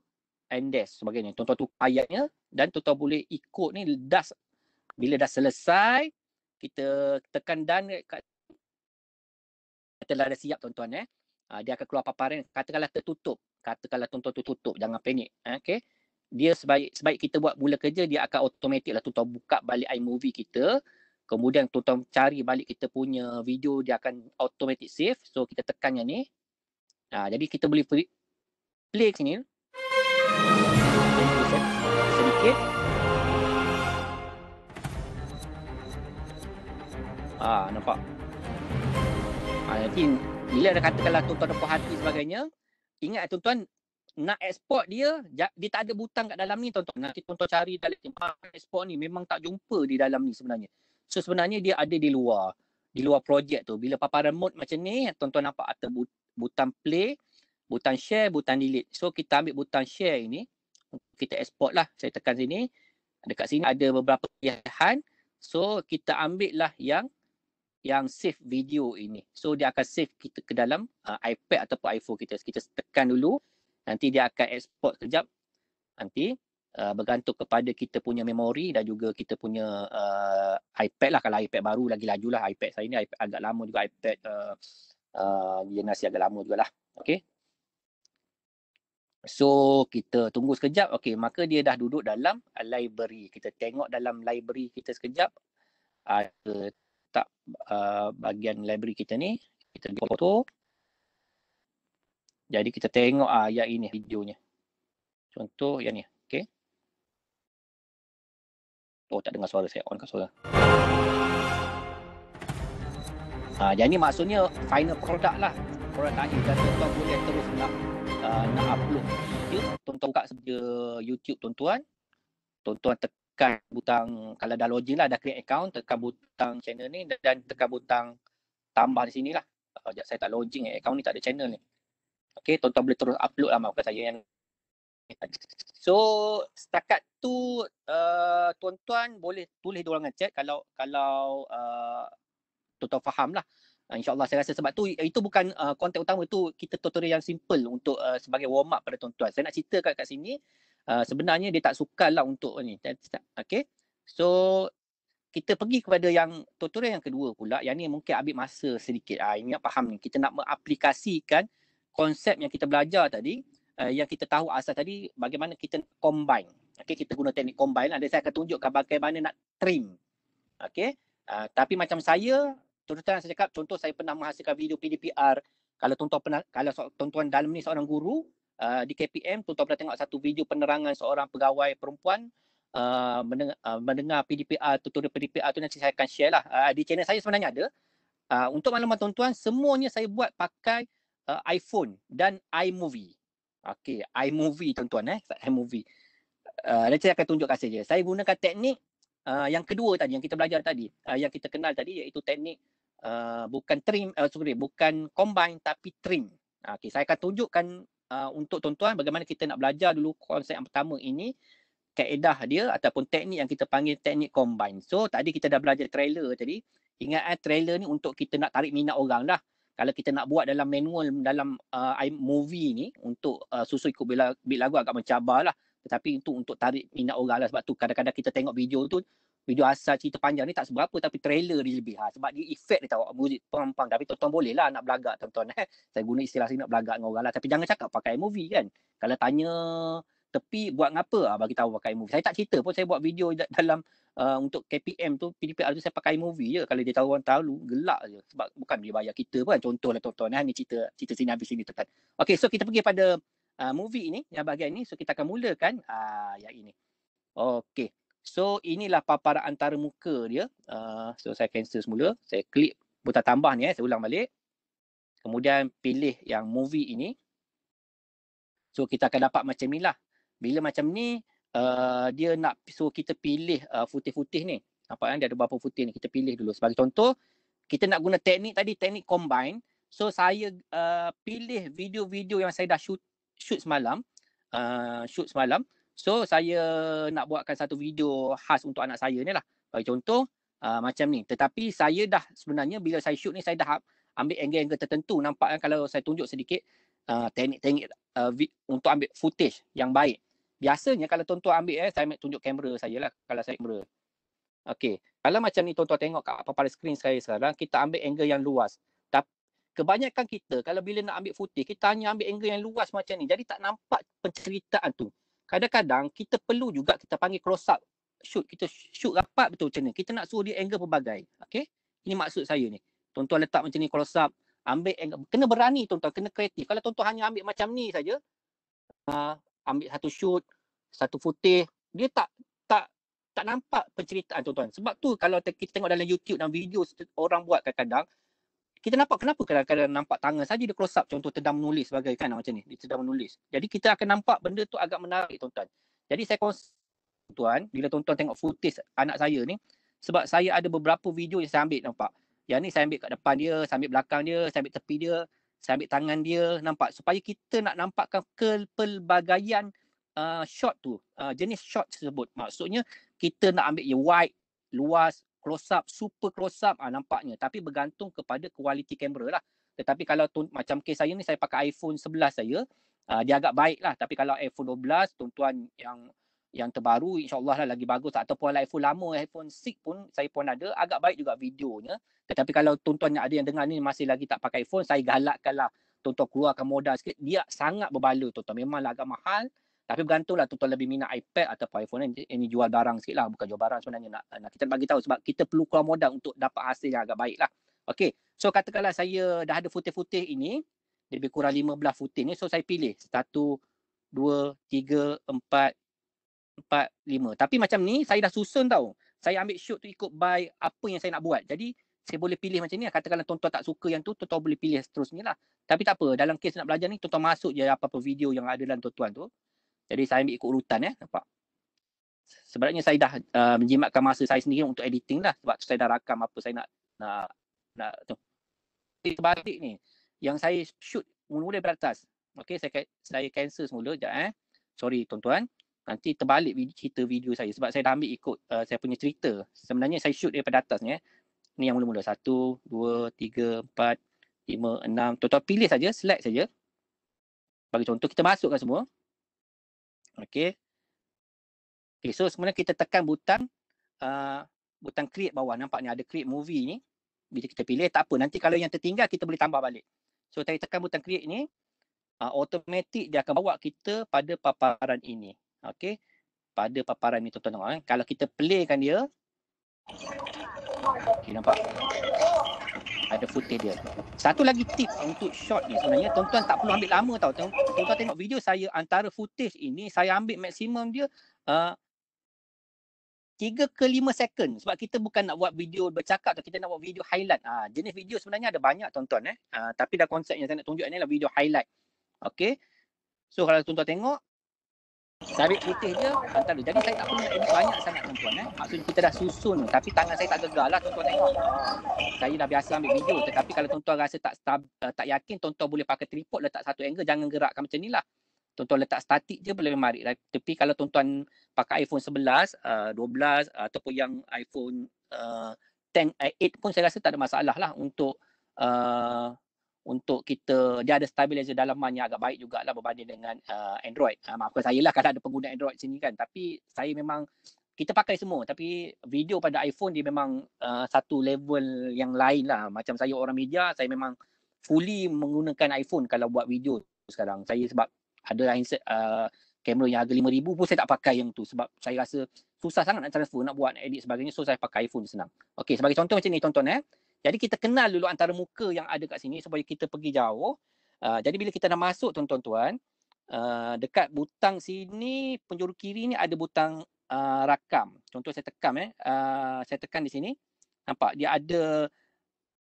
Andes sebagainya. tuan tu ayatnya dan tuan boleh ikut ni dah bila dah selesai kita tekan dan katalah ada siap tuan-tuan eh uh, dia akan keluar paparan katakanlah tertutup katakanlah tuan-tuan tertutup jangan panik eh? okay? dia sebaik sebaik kita buat mula kerja dia akan automatiklah tuan-tuan buka balik iMovie kita kemudian tuan-tuan cari balik kita punya video dia akan automatic save so kita tekan yang ni uh, jadi kita boleh play, play sini sedikit Ha, nampak? Ha, nanti bila dah katakanlah tuan-tuan dan hati sebagainya, ingat tuan-tuan nak export dia, dia tak ada butang kat dalam ni tuan-tuan. Nanti tuan-tuan cari dalam timbang export ni memang tak jumpa di dalam ni sebenarnya. So sebenarnya dia ada di luar. Di luar projek tu. Bila paparan mode macam ni, tuan-tuan nampak ada butang play, butang share, butang delete. So kita ambil butang share ini, kita export lah. Saya tekan sini. Dekat sini ada beberapa pilihan. So kita ambil lah yang yang save video ini. So dia akan save kita ke dalam uh, iPad ataupun iPhone kita. Kita tekan dulu. Nanti dia akan export kejap. Nanti uh, bergantung kepada kita punya memori dan juga kita punya uh, iPad lah. Kalau iPad baru lagi laju lah. iPad saya ni iPad agak lama juga. iPad generasi uh, uh, agak lama juga lah, Okay. So kita tunggu sekejap. Okay. Maka dia dah duduk dalam library. Kita tengok dalam library kita sekejap. uh, letak uh, bagian library kita ni kita di foto jadi kita tengok uh, yang ini videonya contoh yang ni okay. oh tak dengar suara saya on ke suara Ha, ah, jadi ini maksudnya final product lah. Product akhir dan tuan-tuan boleh terus nak, uh, nak upload. Ya, tuan-tuan buka saja YouTube tuan-tuan. Tuan-tuan tekan tekan butang kalau dah login lah dah create account tekan butang channel ni dan tekan butang tambah di sini lah ah, sekejap saya tak login eh. account ni tak ada channel ni Okay, tuan-tuan boleh terus upload lah maafkan saya yang So, setakat tu uh, tuan-tuan boleh tulis diorang dengan chat kalau kalau uh, tuan-tuan faham lah ah, InsyaAllah saya rasa sebab tu itu bukan konten uh, utama tu kita tutorial yang simple untuk uh, sebagai warm up pada tuan-tuan. Saya nak cerita kat, kat sini Ah, sebenarnya dia tak sukar lah untuk ni. Okay. So kita pergi kepada yang tutorial yang kedua pula. Yang ni mungkin ambil masa sedikit. Ha, ah, ingat faham ni. Kita nak mengaplikasikan konsep yang kita belajar tadi. Uh, yang kita tahu asas tadi bagaimana kita combine. Okay, kita guna teknik combine. Ada lah. saya akan tunjukkan bagaimana nak trim. Okay. Uh, tapi macam saya, tuan saya cakap, contoh saya pernah menghasilkan video PDPR. Kalau tuan kalau tuan-tuan dalam ni seorang guru, uh, di KPM tuan-tuan pernah tengok satu video penerangan seorang pegawai perempuan uh, mendengar, uh, mendengar PDPR tutorial PDPR tu nanti saya akan share lah uh, di channel saya sebenarnya ada uh, untuk maklumat tuan-tuan semuanya saya buat pakai uh, iPhone dan iMovie okey iMovie tuan-tuan eh iMovie uh, nanti saya akan tunjuk kasih je saya gunakan teknik uh, yang kedua tadi yang kita belajar tadi uh, yang kita kenal tadi iaitu teknik Uh, bukan trim, uh, sorry, bukan combine tapi trim. Okay, saya akan tunjukkan uh, untuk tuan-tuan bagaimana kita nak belajar dulu konsep yang pertama ini kaedah dia ataupun teknik yang kita panggil teknik combine. So tadi kita dah belajar trailer tadi. Ingat eh, trailer ni untuk kita nak tarik minat orang dah. Kalau kita nak buat dalam manual dalam uh, movie ni untuk uh, susu ikut bila, bila lagu agak mencabar lah. Tetapi itu untuk tarik minat orang lah sebab tu kadang-kadang kita tengok video tu video asal cerita panjang ni tak seberapa tapi trailer dia lebih ha. sebab dia efek dia tahu muzik pang tapi tuan-tuan boleh lah nak belagak tuan eh. saya guna istilah sini nak belagak dengan orang lah. tapi jangan cakap pakai movie kan kalau tanya tepi buat ngapa ha, ah, bagi tahu pakai movie saya tak cerita pun saya buat video dalam uh, untuk KPM tu PDPR tu saya pakai movie je kalau dia tahu orang tahu gelak je sebab bukan dia bayar kita pun contohlah tuan-tuan eh. ni cerita cerita sini habis sini tuan-tuan Okay, so kita pergi pada uh, movie ini yang bahagian ini so kita akan mulakan uh, yang ini Okay. So inilah paparan antara muka dia. Uh, so saya cancel semula. Saya klik butang tambah ni eh. Saya ulang balik. Kemudian pilih yang movie ini. So kita akan dapat macam ni lah. Bila macam ni, uh, dia nak so kita pilih uh, putih-putih ni. Nampak kan dia ada berapa putih ni. Kita pilih dulu. Sebagai contoh, kita nak guna teknik tadi, teknik combine. So saya uh, pilih video-video yang saya dah shoot, shoot semalam. Uh, shoot semalam. So saya nak buatkan satu video khas untuk anak saya ni lah. Bagi contoh uh, macam ni. Tetapi saya dah sebenarnya bila saya shoot ni saya dah ambil angle-angle tertentu. Nampak kan kalau saya tunjuk sedikit ah, teknik-teknik uh, vi- untuk ambil footage yang baik. Biasanya kalau tuan-tuan ambil eh, saya tunjuk kamera saya lah kalau saya kamera. Okay. Kalau macam ni tuan-tuan tengok kat pada screen saya sekarang, kita ambil angle yang luas. Tapi kebanyakan kita kalau bila nak ambil footage, kita hanya ambil angle yang luas macam ni. Jadi tak nampak penceritaan tu kadang-kadang kita perlu juga kita panggil close up shoot kita shoot rapat betul macam ni kita nak suruh dia angle pelbagai okey ini maksud saya ni tuan-tuan letak macam ni close up ambil angle kena berani tuan-tuan kena kreatif kalau tuan-tuan hanya ambil macam ni saja uh, ambil satu shoot satu footage dia tak tak tak nampak penceritaan tuan-tuan sebab tu kalau kita tengok dalam YouTube dan video orang buat kadang-kadang kita nampak kenapa kadang-kadang nampak tangan saja dia close up contoh sedang menulis sebagai kan macam ni dia sedang menulis jadi kita akan nampak benda tu agak menarik tuan-tuan jadi saya kons- tuan bila tuan-tuan tengok footage anak saya ni sebab saya ada beberapa video yang saya ambil nampak yang ni saya ambil kat depan dia saya ambil belakang dia saya ambil tepi dia saya ambil tangan dia nampak supaya kita nak nampakkan kepelbagaian uh, shot tu uh, jenis shot tersebut maksudnya kita nak ambil yang wide luas close up, super close up ah, nampaknya. Tapi bergantung kepada kualiti kamera lah. Tetapi kalau tu, macam case saya ni, saya pakai iPhone 11 saya, ah, dia agak baik lah. Tapi kalau iPhone 12, tuan-tuan yang yang terbaru insyaAllah lah lagi bagus. Ataupun iPhone lama, iPhone 6 pun saya pun ada. Agak baik juga videonya. Tetapi kalau tuan-tuan yang ada yang dengar ni masih lagi tak pakai iPhone, saya galakkan lah tuan-tuan keluarkan modal sikit. Dia sangat berbala tuan-tuan. Memanglah agak mahal. Tapi bergantung lah tuan-tuan lebih minat iPad atau iPhone ni. Ini jual barang sikit lah. Bukan jual barang sebenarnya. Nak, nak kita bagi tahu sebab kita perlu keluar modal untuk dapat hasil yang agak baik lah. Okay. So katakanlah saya dah ada futih-futih ini. Lebih kurang 15 futih ni. So saya pilih. Satu, dua, tiga, empat, empat, lima. Tapi macam ni saya dah susun tau. Saya ambil shoot tu ikut by apa yang saya nak buat. Jadi saya boleh pilih macam ni lah. Katakanlah tuan-tuan tak suka yang tu, tuan-tuan boleh pilih seterusnya lah. Tapi tak apa, dalam kes nak belajar ni, tuan-tuan masuk je apa-apa video yang ada dalam tuan-tuan tu. Jadi saya ambil ikut urutan ya, nampak. Sebenarnya saya dah uh, menjimatkan masa saya sendiri untuk editing lah sebab saya dah rakam apa saya nak nak nak tu. Terbalik ni yang saya shoot mula-mula dari atas. Okay, saya saya cancel semula jap eh. Sorry tuan-tuan. Nanti terbalik video, cerita video saya sebab saya dah ambil ikut uh, saya punya cerita. Sebenarnya saya shoot daripada atas ni eh. Ni yang mula-mula. Satu, dua, tiga, empat, lima, enam. Tuan-tuan pilih saja, select saja. Bagi contoh, kita masukkan semua. Okey. Okay, so sebenarnya kita tekan butang uh, butang create bawah nampak ni ada create movie ni. Bila kita pilih tak apa nanti kalau yang tertinggal kita boleh tambah balik. So tadi tekan butang create ni uh, ah, automatik dia akan bawa kita pada paparan ini. Okey. Pada paparan ni tuan-tuan eh. Kalau kita playkan dia. Okay, nampak ada footage dia. Satu lagi tip untuk shot ni sebenarnya tuan-tuan tak perlu ambil lama tau. Tuan-tuan tengok video saya antara footage ini saya ambil maksimum dia uh, 3 ke 5 second sebab kita bukan nak buat video bercakap atau kita nak buat video highlight. Uh, jenis video sebenarnya ada banyak tuan-tuan eh. Uh, tapi dah konsep yang saya nak tunjuk ni lah video highlight. Okay. So kalau tuan-tuan tengok Sarik putih je antara. Jadi saya tak perlu nak banyak sangat tuan-tuan. Eh. Maksudnya kita dah susun tapi tangan saya tak gegar lah tuan-tuan tengok. Saya dah biasa ambil video tetapi kalau tuan-tuan rasa tak stab, eh, tak yakin tuan-tuan boleh pakai tripod letak satu angle jangan gerakkan macam ni lah. Tuan-tuan letak statik je boleh menarik. Tapi kalau tuan-tuan pakai iPhone 11, uh, 12 uh, ataupun yang iPhone uh, 10, uh, 8 pun saya rasa tak ada masalah lah untuk uh, untuk kita dia ada stabilizer dalamannya agak baik juga lah berbanding dengan uh, Android. Uh, ah, maafkan saya lah kalau ada pengguna Android sini kan tapi saya memang kita pakai semua tapi video pada iPhone dia memang uh, satu level yang lain lah. Macam saya orang media saya memang fully menggunakan iPhone kalau buat video sekarang. Saya sebab ada handset uh, kamera yang harga RM5,000 pun saya tak pakai yang tu sebab saya rasa susah sangat nak transfer nak buat edit sebagainya so saya pakai iPhone senang. Okay sebagai contoh macam ni tonton eh. Jadi kita kenal dulu antara muka yang ada kat sini supaya kita pergi jauh. Uh, jadi bila kita dah masuk tuan-tuan, uh, dekat butang sini, penjuru kiri ni ada butang uh, rakam. Contoh saya tekan eh. Uh, saya tekan di sini. Nampak? Dia ada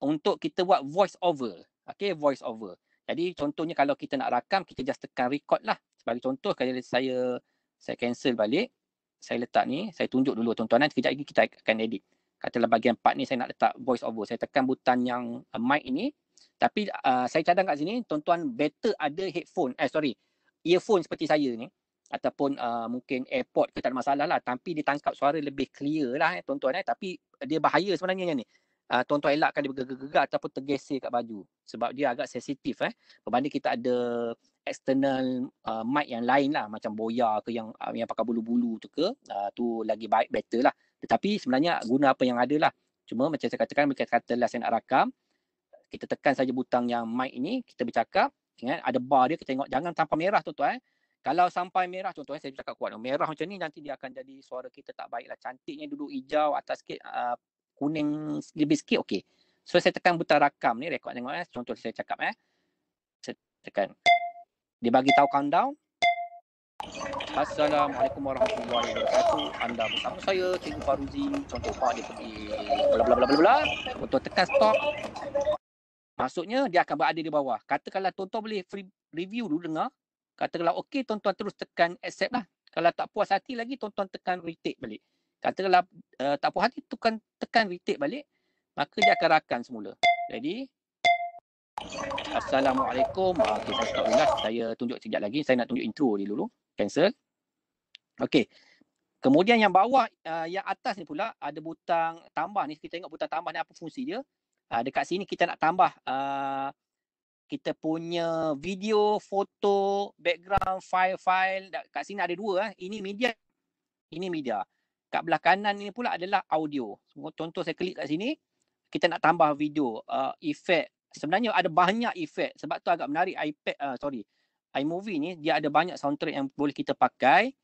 untuk kita buat voice over. Okay, voice over. Jadi contohnya kalau kita nak rakam, kita just tekan record lah. Sebagai contoh, kalau saya saya cancel balik, saya letak ni, saya tunjuk dulu tuan-tuan. Sekejap lagi kita akan edit kat dalam bahagian part ni saya nak letak voice over saya tekan butang yang uh, mic ini. tapi uh, saya cadang kat sini tuan-tuan better ada headphone eh sorry earphone seperti saya ni ataupun uh, mungkin airport ke tak ada masalah lah tapi dia tangkap suara lebih clear lah eh, tuan-tuan eh tapi dia bahaya sebenarnya ni uh, tuan-tuan elakkan dia bergegar-gegar ataupun tergeser kat baju sebab dia agak sensitif eh berbanding kita ada external uh, mic yang lain lah macam boya ke yang uh, yang pakai bulu-bulu tu ke uh, tu lagi baik better lah tetapi sebenarnya guna apa yang ada lah. Cuma macam saya katakan, kita kata lah saya nak rakam. Kita tekan saja butang yang mic ini. kita bercakap. Ingat, ada bar dia, kita tengok. Jangan tanpa merah tu tuan. Eh. Kalau sampai merah, contohnya eh, saya cakap kuat. Merah macam ni, nanti dia akan jadi suara kita tak baik lah. Cantiknya duduk hijau atas sikit, uh, kuning lebih sikit, okey. So saya tekan butang rakam ni, rekod tengok eh. Contoh saya cakap eh. Saya tekan. Dia bagi tahu countdown. Assalamualaikum warahmatullahi wabarakatuh. Anda bersama saya Cikgu Faruzi. Contoh Pak dia pergi bla bla bla bla bla. Untuk tekan stop. Maksudnya dia akan berada di bawah. Katakanlah tuan-tuan boleh free review dulu dengar. Katakanlah okey tuan-tuan terus tekan accept lah. Kalau tak puas hati lagi tonton tekan retake balik. Katakanlah uh, tak puas hati tekan tekan retake balik. Maka dia akan rakan semula. Jadi Assalamualaikum. Ah, okey saya stop dulu lah. Saya tunjuk sekejap lagi. Saya nak tunjuk intro dia dulu cancel. Okey. Kemudian yang bawah uh, yang atas ni pula ada butang tambah ni kita tengok butang tambah ni apa fungsi dia. Uh, dekat sini kita nak tambah uh, kita punya video, foto, background, file-file dekat sini ada dua eh. Ini media. Ini media. Kat belah kanan ni pula adalah audio. Contoh saya klik kat sini kita nak tambah video, uh, efek. Sebenarnya ada banyak efek sebab tu agak menarik iPad uh, sorry. Uh, iMovie ni dia ada banyak soundtrack yang boleh kita pakai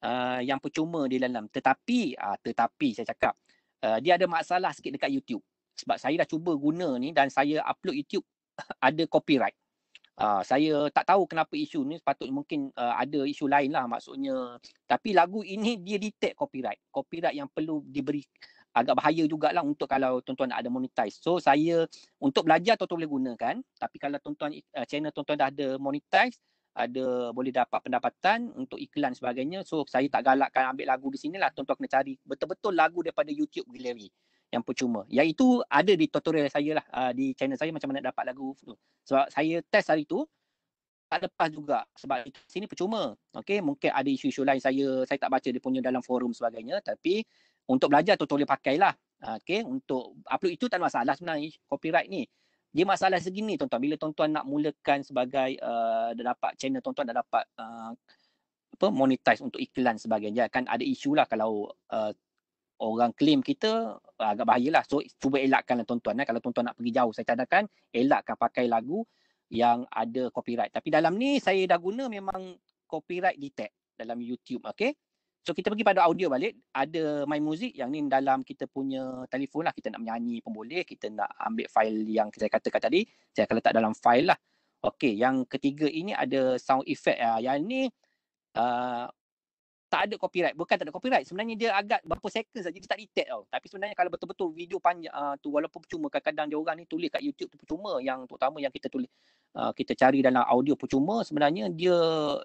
uh, yang percuma di dalam. Tetapi, uh, tetapi saya cakap uh, dia ada masalah sikit dekat YouTube. Sebab saya dah cuba guna ni dan saya upload YouTube *laughs* ada copyright. Uh, saya tak tahu kenapa isu ni sepatutnya mungkin uh, ada isu lain lah maksudnya. Tapi lagu ini dia detect copyright. Copyright yang perlu diberi agak bahaya jugalah untuk kalau tuan-tuan ada monetize. So saya untuk belajar tuan-tuan boleh gunakan tapi kalau tuan-tuan uh, channel tuan-tuan dah ada monetize ada boleh dapat pendapatan untuk iklan sebagainya. So saya tak galakkan ambil lagu di sinilah tuan-tuan kena cari betul-betul lagu daripada YouTube Gallery yang percuma. itu ada di tutorial saya lah uh, ah, di channel saya macam mana nak dapat lagu tu. Sebab saya test hari tu tak lepas juga sebab di sini percuma. Okay, mungkin ada isu-isu lain saya saya tak baca dia punya dalam forum sebagainya tapi untuk belajar tutorial boleh pakai lah, ha, Okay, untuk upload itu tak ada masalah sebenarnya copyright ni. Dia masalah segini tuan-tuan. Bila tuan-tuan nak mulakan sebagai uh, dah dapat channel tuan-tuan dah dapat uh, apa monetize untuk iklan sebagainya. Kan ada isu lah kalau uh, orang claim kita uh, agak bahayalah. So cuba elakkanlah tuan-tuan. Eh. Kalau tuan-tuan nak pergi jauh saya cadangkan elakkan pakai lagu yang ada copyright. Tapi dalam ni saya dah guna memang copyright detect dalam YouTube. Okay. So kita pergi pada audio balik, ada My Music yang ni dalam kita punya telefon lah. Kita nak menyanyi pun boleh, kita nak ambil file yang saya katakan tadi. Saya akan letak dalam file lah. Okay, yang ketiga ini ada sound effect lah. Yang ni uh, tak ada copyright. Bukan tak ada copyright. Sebenarnya dia agak berapa second saja dia tak detect tau. Tapi sebenarnya kalau betul-betul video panjang uh, tu walaupun percuma kadang-kadang dia orang ni tulis kat YouTube tu percuma yang terutama yang kita tulis uh, kita cari dalam audio percuma sebenarnya dia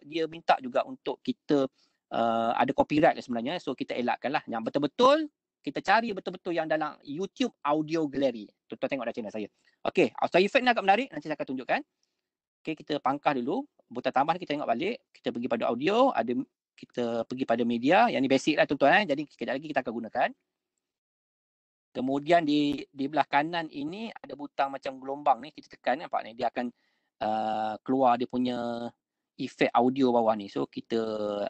dia minta juga untuk kita uh, ada copyright ke lah sebenarnya. So kita elakkanlah. Yang betul-betul kita cari betul-betul yang dalam YouTube Audio Gallery. Tuan-tuan tengok dah channel saya. Okay, after effect ni agak menarik. Nanti saya akan tunjukkan. Okay, kita pangkah dulu. Butang tambah kita tengok balik. Kita pergi pada audio. Ada Kita pergi pada media. Yang ni basic lah tuan-tuan. Eh. Jadi sekejap lagi kita akan gunakan. Kemudian di di belah kanan ini ada butang macam gelombang ni. Kita tekan nampak ni. Dia akan uh, keluar dia punya Efek audio bawah ni. So kita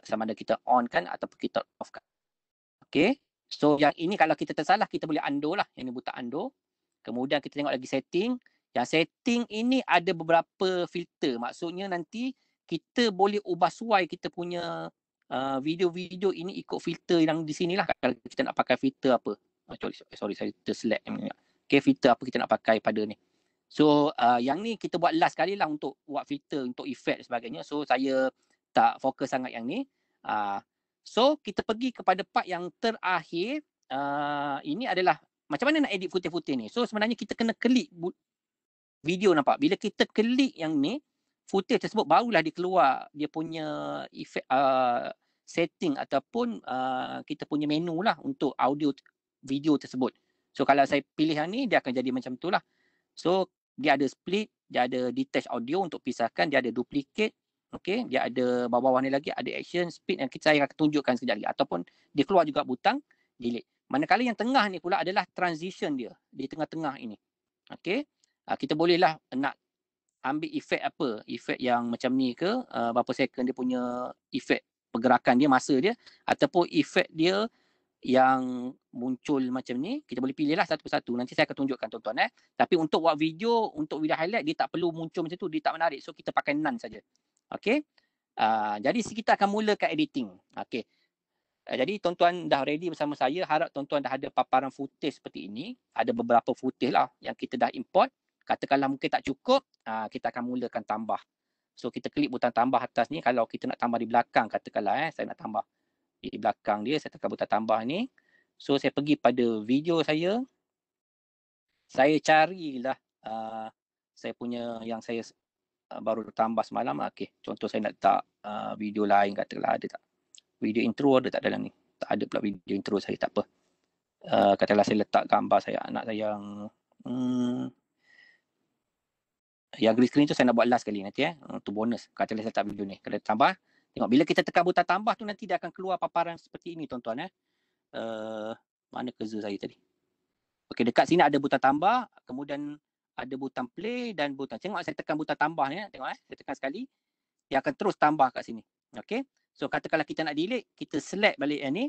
sama ada kita on kan ataupun kita off kan. Okay. So yang ini kalau kita tersalah kita boleh undo lah. Yang ni buta undo. Kemudian kita tengok lagi setting. Yang setting ini ada beberapa filter. Maksudnya nanti kita boleh ubah suai kita punya uh, video-video ini ikut filter yang di sini lah. Kalau kita nak pakai filter apa. Oh, sorry, sorry, saya terselak. Okay, filter apa kita nak pakai pada ni. So uh, yang ni kita buat last kali lah untuk buat filter, untuk effect sebagainya. So saya tak fokus sangat yang ni. Uh, so kita pergi kepada part yang terakhir. Uh, ini adalah macam mana nak edit footage-footage ni. So sebenarnya kita kena klik video nampak. Bila kita klik yang ni, footage tersebut barulah dia keluar dia punya effect, uh, setting ataupun uh, kita punya menu lah untuk audio video tersebut. So kalau saya pilih yang ni, dia akan jadi macam tu lah. So dia ada split, dia ada detach audio untuk pisahkan, dia ada duplicate, okay, dia ada bawah-bawah ni lagi ada action, speed yang kita saya akan tunjukkan sekejap lagi ataupun dia keluar juga butang, delete. Manakala yang tengah ni pula adalah transition dia di tengah-tengah ini. okay? Uh, kita bolehlah nak ambil efek apa, efek yang macam ni ke, uh, berapa second dia punya efek pergerakan dia, masa dia ataupun efek dia yang muncul macam ni kita boleh pilih lah satu persatu nanti saya akan tunjukkan tuan-tuan eh tapi untuk buat video untuk video highlight dia tak perlu muncul macam tu dia tak menarik so kita pakai none saja okey uh, ah, jadi kita akan mulakan editing okey uh, ah, jadi tuan-tuan dah ready bersama saya harap tuan-tuan dah ada paparan footage seperti ini ada beberapa footage lah yang kita dah import katakanlah mungkin tak cukup uh, kita akan mulakan tambah so kita klik butang tambah atas ni kalau kita nak tambah di belakang katakanlah eh saya nak tambah di belakang dia saya tekan butang tambah ni so saya pergi pada video saya saya carilah uh, saya punya yang saya uh, baru tambah semalam lah. okey contoh saya nak tak uh, video lain katalah ada tak video intro ada tak dalam ni tak ada pula video intro saya tak apa uh, katalah saya letak gambar saya anak saya yang hmm, yang green screen tu saya nak buat last kali nanti eh. Untuk uh, bonus. Kata saya letak video ni. Kalau tambah, Tengok bila kita tekan butang tambah tu nanti dia akan keluar paparan seperti ini tuan-tuan eh. Uh, mana kerja saya tadi? Okey dekat sini ada butang tambah, kemudian ada butang play dan butang. Tengok saya tekan butang tambah ni, eh. tengok eh. Saya tekan sekali. Dia akan terus tambah kat sini. Okey. So katakanlah kita nak delete, kita select balik yang ni.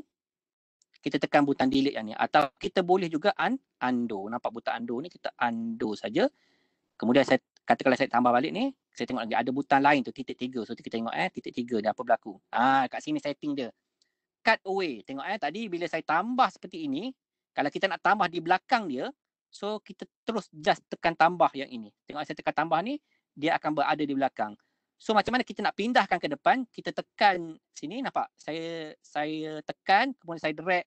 Kita tekan butang delete yang ni. Atau kita boleh juga un undo. Nampak butang undo ni, kita undo saja. Kemudian saya katakanlah saya tambah balik ni saya tengok lagi ada butang lain tu titik tiga. So kita tengok eh titik tiga ni apa berlaku. Ah kat sini setting dia. Cut away. Tengok eh tadi bila saya tambah seperti ini. Kalau kita nak tambah di belakang dia. So kita terus just tekan tambah yang ini. Tengok eh, saya tekan tambah ni. Dia akan berada di belakang. So macam mana kita nak pindahkan ke depan. Kita tekan sini nampak. Saya saya tekan kemudian saya drag.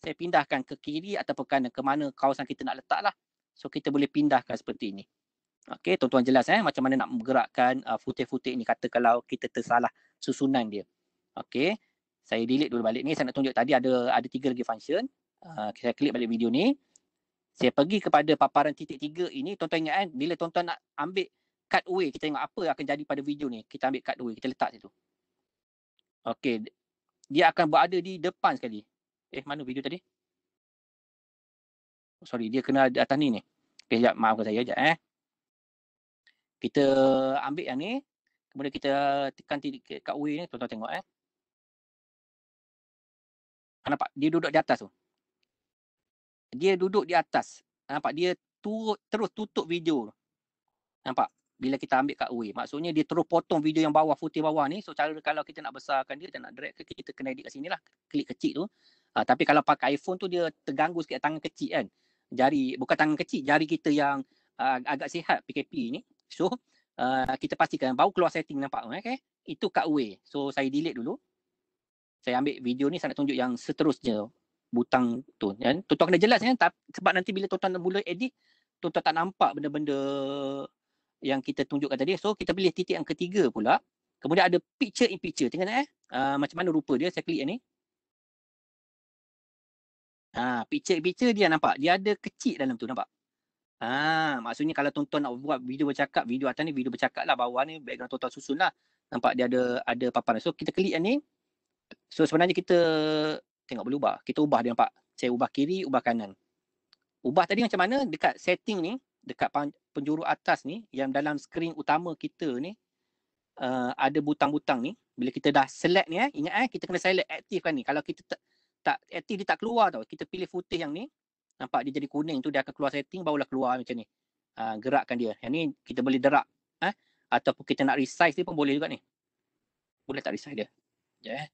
Saya pindahkan ke kiri ataupun ke kanan. Ke mana kawasan kita nak letak lah. So kita boleh pindahkan seperti ini. Okey, tuan-tuan jelas eh macam mana nak menggerakkan uh, footer-footer ini kata kalau kita tersalah susunan dia. Okey. Saya delete dulu balik ni. Saya nak tunjuk tadi ada ada tiga lagi function. Uh, saya klik balik video ni. Saya pergi kepada paparan titik tiga ini. Tuan-tuan ingat kan bila tuan-tuan nak ambil cut away kita tengok apa akan jadi pada video ni. Kita ambil cut away. Kita letak situ. Okey. Dia akan berada di depan sekali. Eh mana video tadi? Oh, sorry dia kena di atas ni ni. Okey sekejap maafkan saya sekejap eh kita ambil yang ni kemudian kita tekan titik kat way ni tuan-tuan tengok eh nampak dia duduk di atas tu dia duduk di atas nampak dia turut terus tutup video nampak bila kita ambil kat way maksudnya dia terus potong video yang bawah footage bawah ni so cara kalau kita nak besarkan dia kita nak drag ke kita kena edit kat sini lah klik kecil tu uh, tapi kalau pakai iPhone tu dia terganggu sikit tangan kecil kan jari bukan tangan kecil jari kita yang uh, agak sihat PKP ni So uh, kita pastikan baru keluar setting nampak okay? Itu cut away. So saya delete dulu. Saya ambil video ni saya nak tunjuk yang seterusnya butang tu. Kan? Tuan-tuan kena jelas kan? sebab nanti bila tuan-tuan mula edit, tuan-tuan tak nampak benda-benda yang kita tunjukkan tadi. So kita pilih titik yang ketiga pula. Kemudian ada picture in picture. Tengok tak eh? Uh, macam mana rupa dia? Saya klik yang ni. Ha, picture in picture dia nampak. Dia ada kecil dalam tu nampak. Ah, maksudnya kalau tonton nak buat video bercakap, video atas ni video bercakap lah bawah ni background tonton susun lah. Nampak dia ada ada papan. So kita klik yang ni. So sebenarnya kita tengok boleh ubah. Kita ubah dia nampak. Saya ubah kiri, ubah kanan. Ubah tadi macam mana? Dekat setting ni, dekat penjuru atas ni yang dalam skrin utama kita ni uh, ada butang-butang ni. Bila kita dah select ni eh, ingat eh kita kena select aktifkan ni. Kalau kita tak tak aktif dia tak keluar tau. Kita pilih footage yang ni, nampak dia jadi kuning tu dia akan keluar setting barulah keluar macam ni. Uh, gerakkan dia. Yang ni kita boleh derak eh ataupun kita nak resize dia pun boleh juga ni. Boleh tak resize dia. Ya. Yeah.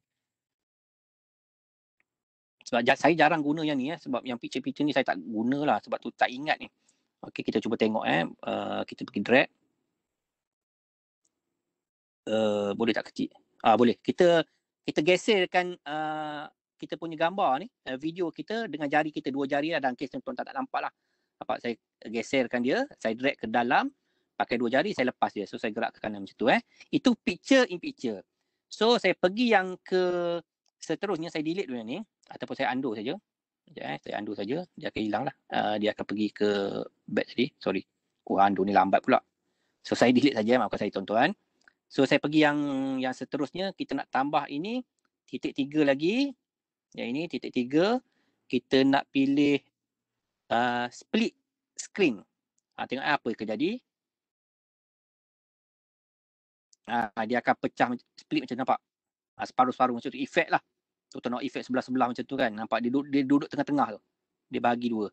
Sebab saya jarang guna yang ni eh sebab yang picture-picture ni saya tak guna lah sebab tu tak ingat ni. Okey kita cuba tengok eh uh, kita pergi drag. Uh, boleh tak kecil? Ah uh, boleh. Kita kita geserkan uh, kita punya gambar ni, eh, video kita dengan jari kita, dua jari lah dalam kes ni tuan-tuan tak nampak lah. Nampak saya geserkan dia, saya drag ke dalam, pakai dua jari, saya lepas dia. So saya gerak ke kanan macam tu eh. Itu picture in picture. So saya pergi yang ke seterusnya, saya delete dulu ni. Ataupun saya undo saja. Sekejap eh, saya undo saja. Dia akan hilang lah. Uh, dia akan pergi ke back tadi. Sorry. Oh undo ni lambat pula. So saya delete saja, maafkan saya tuan-tuan. So saya pergi yang yang seterusnya, kita nak tambah ini. Titik tiga lagi, yang ini titik tiga, kita nak pilih uh, split screen. Ha, tengok apa yang terjadi. Ha, ah, dia akan pecah split macam nampak. Ha, separuh-separuh macam tu. effect lah. Tu tengok effect sebelah-sebelah macam tu kan. Nampak dia duduk, dia duduk tengah-tengah tu. Dia bagi dua.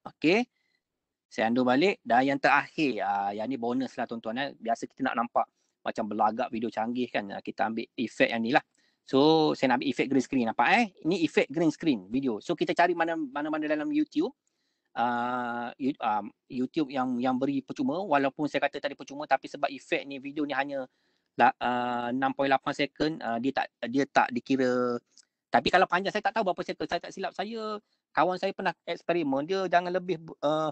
Okay. Saya undur balik. Dan yang terakhir. Ha, yang ni bonus lah tuan-tuan. Eh. Biasa kita nak nampak macam belagak video canggih kan. Kita ambil effect yang ni lah. So saya nak ambil efek green screen nampak eh. Ini efek green screen video. So kita cari mana-mana dalam YouTube uh, YouTube yang yang beri percuma walaupun saya kata tadi percuma tapi sebab efek ni video ni hanya uh, ah, 6.8 second uh, dia tak dia tak dikira tapi kalau panjang saya tak tahu berapa second saya tak silap saya kawan saya pernah eksperimen dia jangan lebih uh,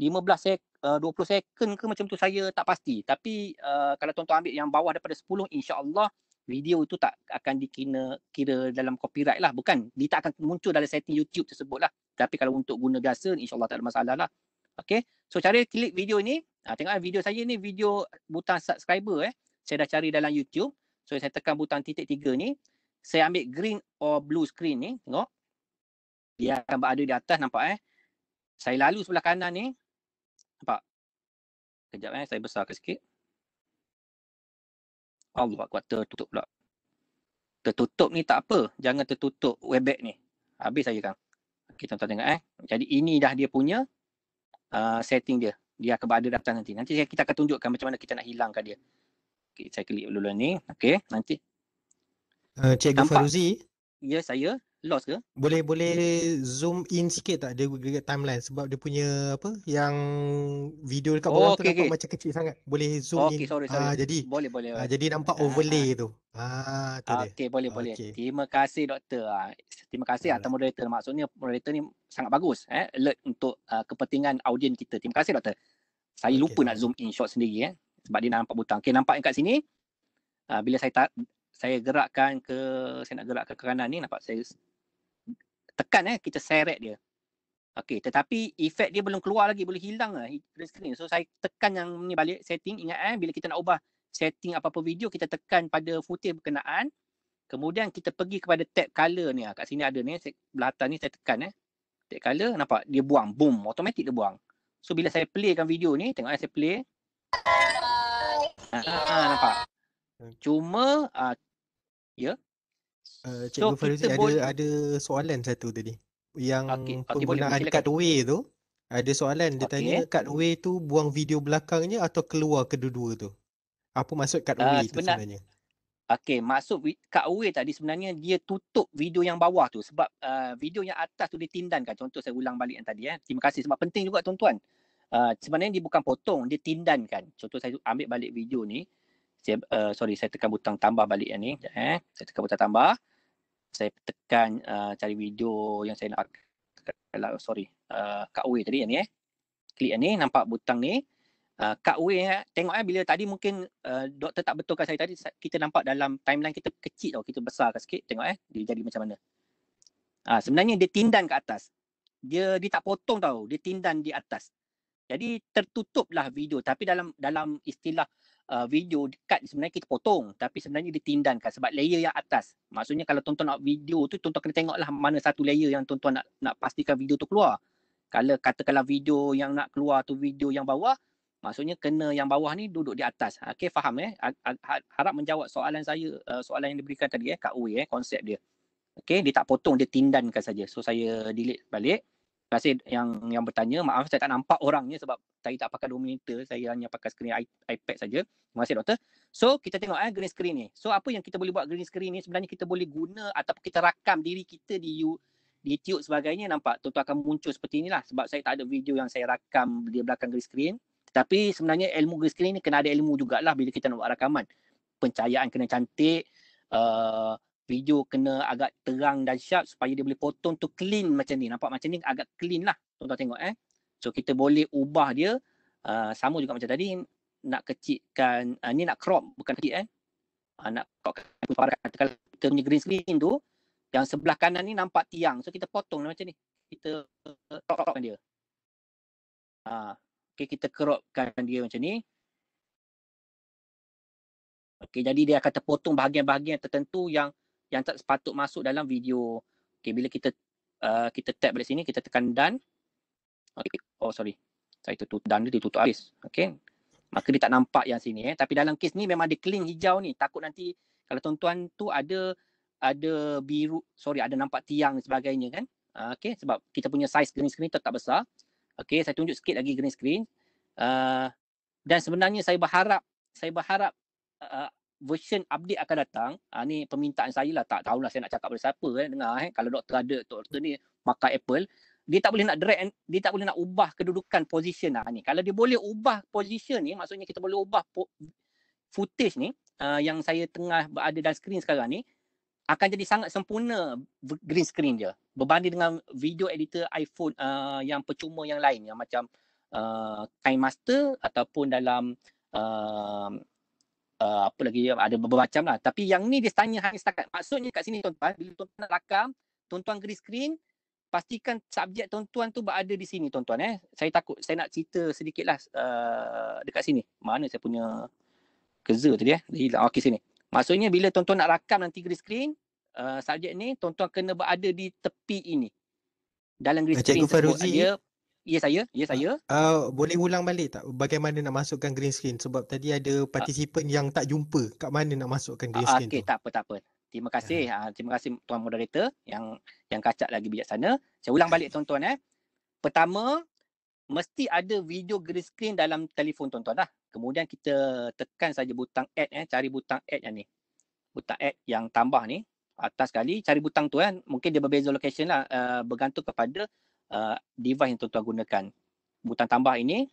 15 second uh, 20 second ke macam tu saya tak pasti tapi uh, kalau tuan-tuan ambil yang bawah daripada 10 insyaallah video itu tak akan dikira kira dalam copyright lah bukan dia tak akan muncul dalam setting YouTube tersebut lah tapi kalau untuk guna biasa insyaAllah tak ada masalah lah Okay, so cara klik video ni, ha, tengok video saya ni video butang subscriber eh. Saya dah cari dalam YouTube. So saya tekan butang titik tiga ni. Saya ambil green or blue screen ni. Tengok. Dia akan berada di atas nampak eh. Saya lalu sebelah kanan ni. Nampak? Kejap eh, saya besarkan sikit. Allah kuat tertutup pula. Tertutup ni tak apa. Jangan tertutup webek ni. Habis saja kan. Okey, tuan-tuan tengok eh. Jadi ini dah dia punya uh, setting dia. Dia akan berada datang nanti. Nanti kita akan tunjukkan macam mana kita nak hilangkan dia. Okey, saya klik dulu ni. Okay, nanti. Uh, Cikgu Faruzi. Ya, saya lost ke? Boleh boleh zoom in sikit tak dia dekat timeline sebab dia punya apa yang video dekat oh, bawah okay, tu nampak okay. macam kecil sangat. Boleh zoom okay, in. Okey sorry sorry. Ah, jadi boleh boleh. Ah, jadi nampak ah, overlay ah. tu. Ha ah, tu Okey boleh okay. boleh. Terima kasih doktor. Ah, terima kasih ah atau moderator maksudnya moderator ni sangat bagus eh alert untuk uh, kepentingan audiens kita. Terima kasih doktor. Saya okay, lupa nak zoom in shot sendiri eh sebab dia nampak butang. Okey nampak kat sini. Uh, bila saya tak saya gerakkan ke saya nak gerak ke kanan ni nampak saya tekan eh kita seret dia. Okey, tetapi efek dia belum keluar lagi boleh hilang lah green screen. So saya tekan yang ni balik setting ingat eh bila kita nak ubah setting apa-apa video kita tekan pada footage berkenaan. Kemudian kita pergi kepada tab color ni. Ah, kat sini ada ni belatan ni saya tekan eh. Tab color nampak dia buang boom automatik dia buang. So bila saya playkan video ni tengok eh saya play. Ha, ha, nampak. Hmm. Cuma uh, ya yeah. Uh, Cikgu so, Farizi ada, boleh... ada soalan satu tadi Yang okay, okay, penggunaan cut away tu Ada soalan dia okay. tanya cut away tu buang video belakangnya Atau keluar kedua-dua tu Apa maksud cut away ah, uh, sebenar... sebenarnya Okay maksud cut away tadi sebenarnya Dia tutup video yang bawah tu Sebab uh, video yang atas tu ditindankan Contoh saya ulang balik yang tadi eh. Terima kasih sebab penting juga tuan-tuan uh, Sebenarnya dia bukan potong Dia tindankan Contoh saya ambil balik video ni uh, sorry, saya tekan butang tambah balik yang ni. Eh, saya tekan butang tambah saya tekan uh, cari video yang saya nak sorry uh, Kak Wei tadi yang ni eh klik yang ni nampak butang ni uh, Kak Wei eh, tengok eh bila tadi mungkin uh, doktor tak betulkan saya tadi kita nampak dalam timeline kita kecil tau kita besarkan sikit tengok eh dia jadi macam mana uh, sebenarnya dia tindan ke atas dia dia tak potong tau dia tindan di atas jadi tertutuplah video tapi dalam dalam istilah uh, video dekat sebenarnya kita potong tapi sebenarnya ditindankan sebab layer yang atas maksudnya kalau tuan-tuan nak video tu tuan-tuan kena tengoklah mana satu layer yang tuan-tuan nak nak pastikan video tu keluar kalau katakanlah video yang nak keluar tu video yang bawah maksudnya kena yang bawah ni duduk di atas ah, okey faham eh ha, ha, ha, harap menjawab soalan saya uh, soalan yang diberikan tadi eh kat UI eh konsep dia okey dia tak potong dia tindankan saja so saya delete balik kasih yang yang bertanya. Maaf saya tak nampak orangnya sebab saya tak pakai 2 monitor. Saya hanya pakai skrin I- iPad saja. Terima kasih doktor. So kita tengok eh green screen ni. So apa yang kita boleh buat green screen ni sebenarnya kita boleh guna ataupun kita rakam diri kita di di YouTube sebagainya nampak tentu akan muncul seperti inilah sebab saya tak ada video yang saya rakam di belakang green screen. Tapi sebenarnya ilmu green screen ni kena ada ilmu jugalah bila kita nak buat rakaman. Pencahayaan kena cantik, uh, video kena agak terang dan sharp supaya dia boleh potong tu clean macam ni. Nampak macam ni agak clean lah. Tuan-tuan tengok eh. So kita boleh ubah dia uh, sama juga macam tadi nak kecilkan uh, ni nak crop bukan kecil eh. Uh, nak crop katakan kita punya green screen tu yang sebelah kanan ni nampak tiang. So kita potong lah macam ni. Kita crop, crop dia. Uh, okay, kita cropkan dia macam ni. Okay, jadi dia akan terpotong bahagian-bahagian tertentu yang yang tak sepatut masuk dalam video. Okay, bila kita uh, kita tap balik sini, kita tekan done. Okay. Oh, sorry. Saya tutup done, dia tutup habis. Okay. Maka dia tak nampak yang sini. Eh. Tapi dalam kes ni memang ada cling hijau ni. Takut nanti kalau tuan-tuan tu ada ada biru, sorry, ada nampak tiang sebagainya kan. Ah, okay, sebab kita punya size green screen tetap besar. Okay, saya tunjuk sikit lagi green screen. Uh, dan sebenarnya saya berharap, saya berharap ah, version update akan datang. Ha, ni permintaan saya lah. Tak tahulah saya nak cakap pada siapa. Eh, dengar eh. Kalau doktor ada, doktor ni pakai Apple. Dia tak boleh nak drag, and, dia tak boleh nak ubah kedudukan position lah ah, ni. Kalau dia boleh ubah position ni, maksudnya kita boleh ubah footage ni uh, yang saya tengah berada dalam screen sekarang ni akan jadi sangat sempurna green screen dia berbanding dengan video editor iPhone uh, yang percuma yang lain yang macam uh, Time Master ataupun dalam uh, apa lagi ada beberapa macam lah. Tapi yang ni dia tanya hanya setakat. Maksudnya kat sini tuan-tuan, bila tuan-tuan nak rakam, tuan-tuan green screen, pastikan subjek tuan-tuan tu berada di sini tuan-tuan eh. Saya takut, saya nak cerita sedikit lah uh, dekat sini. Mana saya punya keza tadi eh. Jadi, okay sini. Maksudnya bila tuan-tuan nak rakam nanti green screen, uh, subjek ni, tuan-tuan kena berada di tepi ini. Dalam green Cikgu screen, Faruzi, dia Ya saya, ya ah, saya. Uh, uh, boleh ulang balik tak bagaimana nak masukkan green screen sebab tadi ada ah. partisipan uh, yang tak jumpa kat mana nak masukkan green uh, screen okay, tu. tak apa tak apa. Terima kasih. Uh. Uh, terima kasih tuan moderator yang yang kacak lagi bijaksana. Saya ulang balik tuan-tuan eh. Pertama mesti ada video green screen dalam telefon tuan-tuan lah. Kemudian kita tekan saja butang add eh cari butang add yang ni. Butang add yang tambah ni atas sekali cari butang tu kan eh. mungkin dia berbeza location lah uh, bergantung kepada Uh, device yang tuan-tuan gunakan. Butang tambah ini,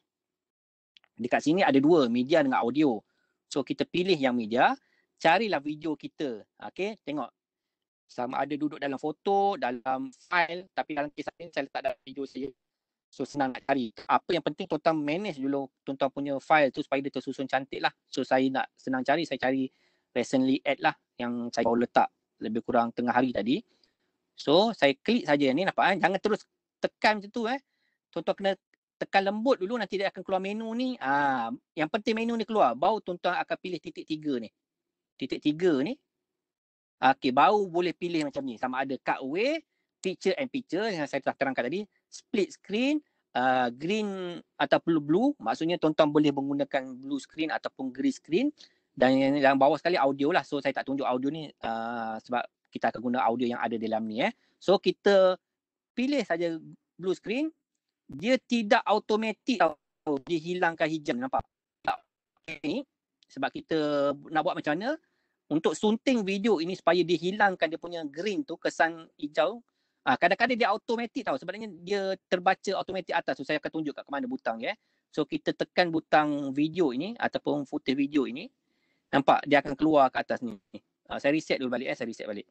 dekat sini ada dua, media dengan audio. So kita pilih yang media, carilah video kita. Okay, tengok. Sama ada duduk dalam foto, dalam file, tapi dalam kes saya, saya letak dalam video saya. So senang nak cari. Apa yang penting tuan-tuan manage dulu tuan-tuan punya file tu supaya dia tersusun cantik lah. So saya nak senang cari, saya cari recently add lah yang saya baru letak lebih kurang tengah hari tadi. So saya klik saja yang ni nampak kan. Jangan terus tekan macam tu eh. Tuan-tuan kena tekan lembut dulu nanti dia akan keluar menu ni. Ah, yang penting menu ni keluar. Baru tuan-tuan akan pilih titik tiga ni. Titik tiga ni. Okey, baru boleh pilih macam ni. Sama ada cut away, picture and picture yang saya telah terangkan tadi. Split screen, uh, green ataupun blue. Maksudnya tuan-tuan boleh menggunakan blue screen ataupun green screen. Dan yang, yang bawah sekali audio lah. So, saya tak tunjuk audio ni uh, sebab kita akan guna audio yang ada dalam ni eh. So, kita pilih saja blue screen dia tidak automatik tau dihilangkan hijau. nampak tak ini sebab kita nak buat macam mana untuk sunting video ini supaya dihilangkan dia punya green tu kesan hijau ah, kadang-kadang dia automatik tau sebenarnya dia terbaca automatik atas so saya akan tunjuk kat mana butang ya so kita tekan butang video ini ataupun footage video ini nampak dia akan keluar ke atas ni ah, saya reset dulu balik eh saya reset balik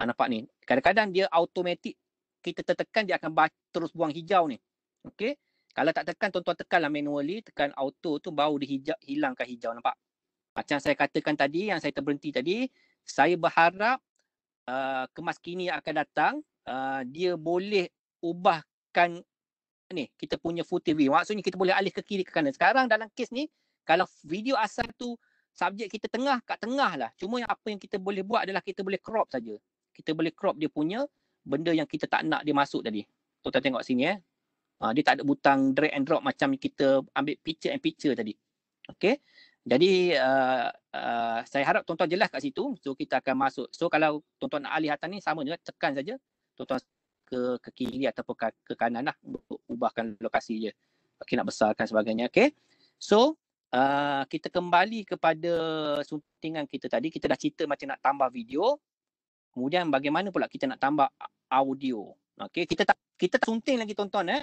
ha, nampak ni kadang-kadang dia automatik kita tertekan dia akan terus buang hijau ni. Okey. Kalau tak tekan tuan-tuan tekanlah manually, tekan auto tu baru dia hijau, hilangkan hijau nampak. Macam saya katakan tadi yang saya terhenti tadi, saya berharap uh, kemas kini yang akan datang uh, dia boleh ubahkan ni kita punya footage, TV. Maksudnya kita boleh alih ke kiri ke kanan. Sekarang dalam kes ni kalau video asal tu subjek kita tengah kat tengah lah. Cuma yang apa yang kita boleh buat adalah kita boleh crop saja. Kita boleh crop dia punya benda yang kita tak nak dia masuk tadi. Tuan-tuan tengok sini eh. Uh, dia tak ada butang drag and drop macam kita ambil picture and picture tadi. Okay. Jadi uh, uh, saya harap tuan-tuan jelas kat situ. So kita akan masuk. So kalau tuan-tuan nak alih atas ni sama juga tekan saja. Tuan-tuan ke, ke kiri ataupun ke, ke kanan lah untuk ubahkan lokasi je. Okay nak besarkan sebagainya. Okay. So uh, kita kembali kepada suntingan kita tadi. Kita dah cerita macam nak tambah video. Kemudian bagaimana pula kita nak tambah audio. okay kita tak kita tak sunting lagi tuan-tuan eh.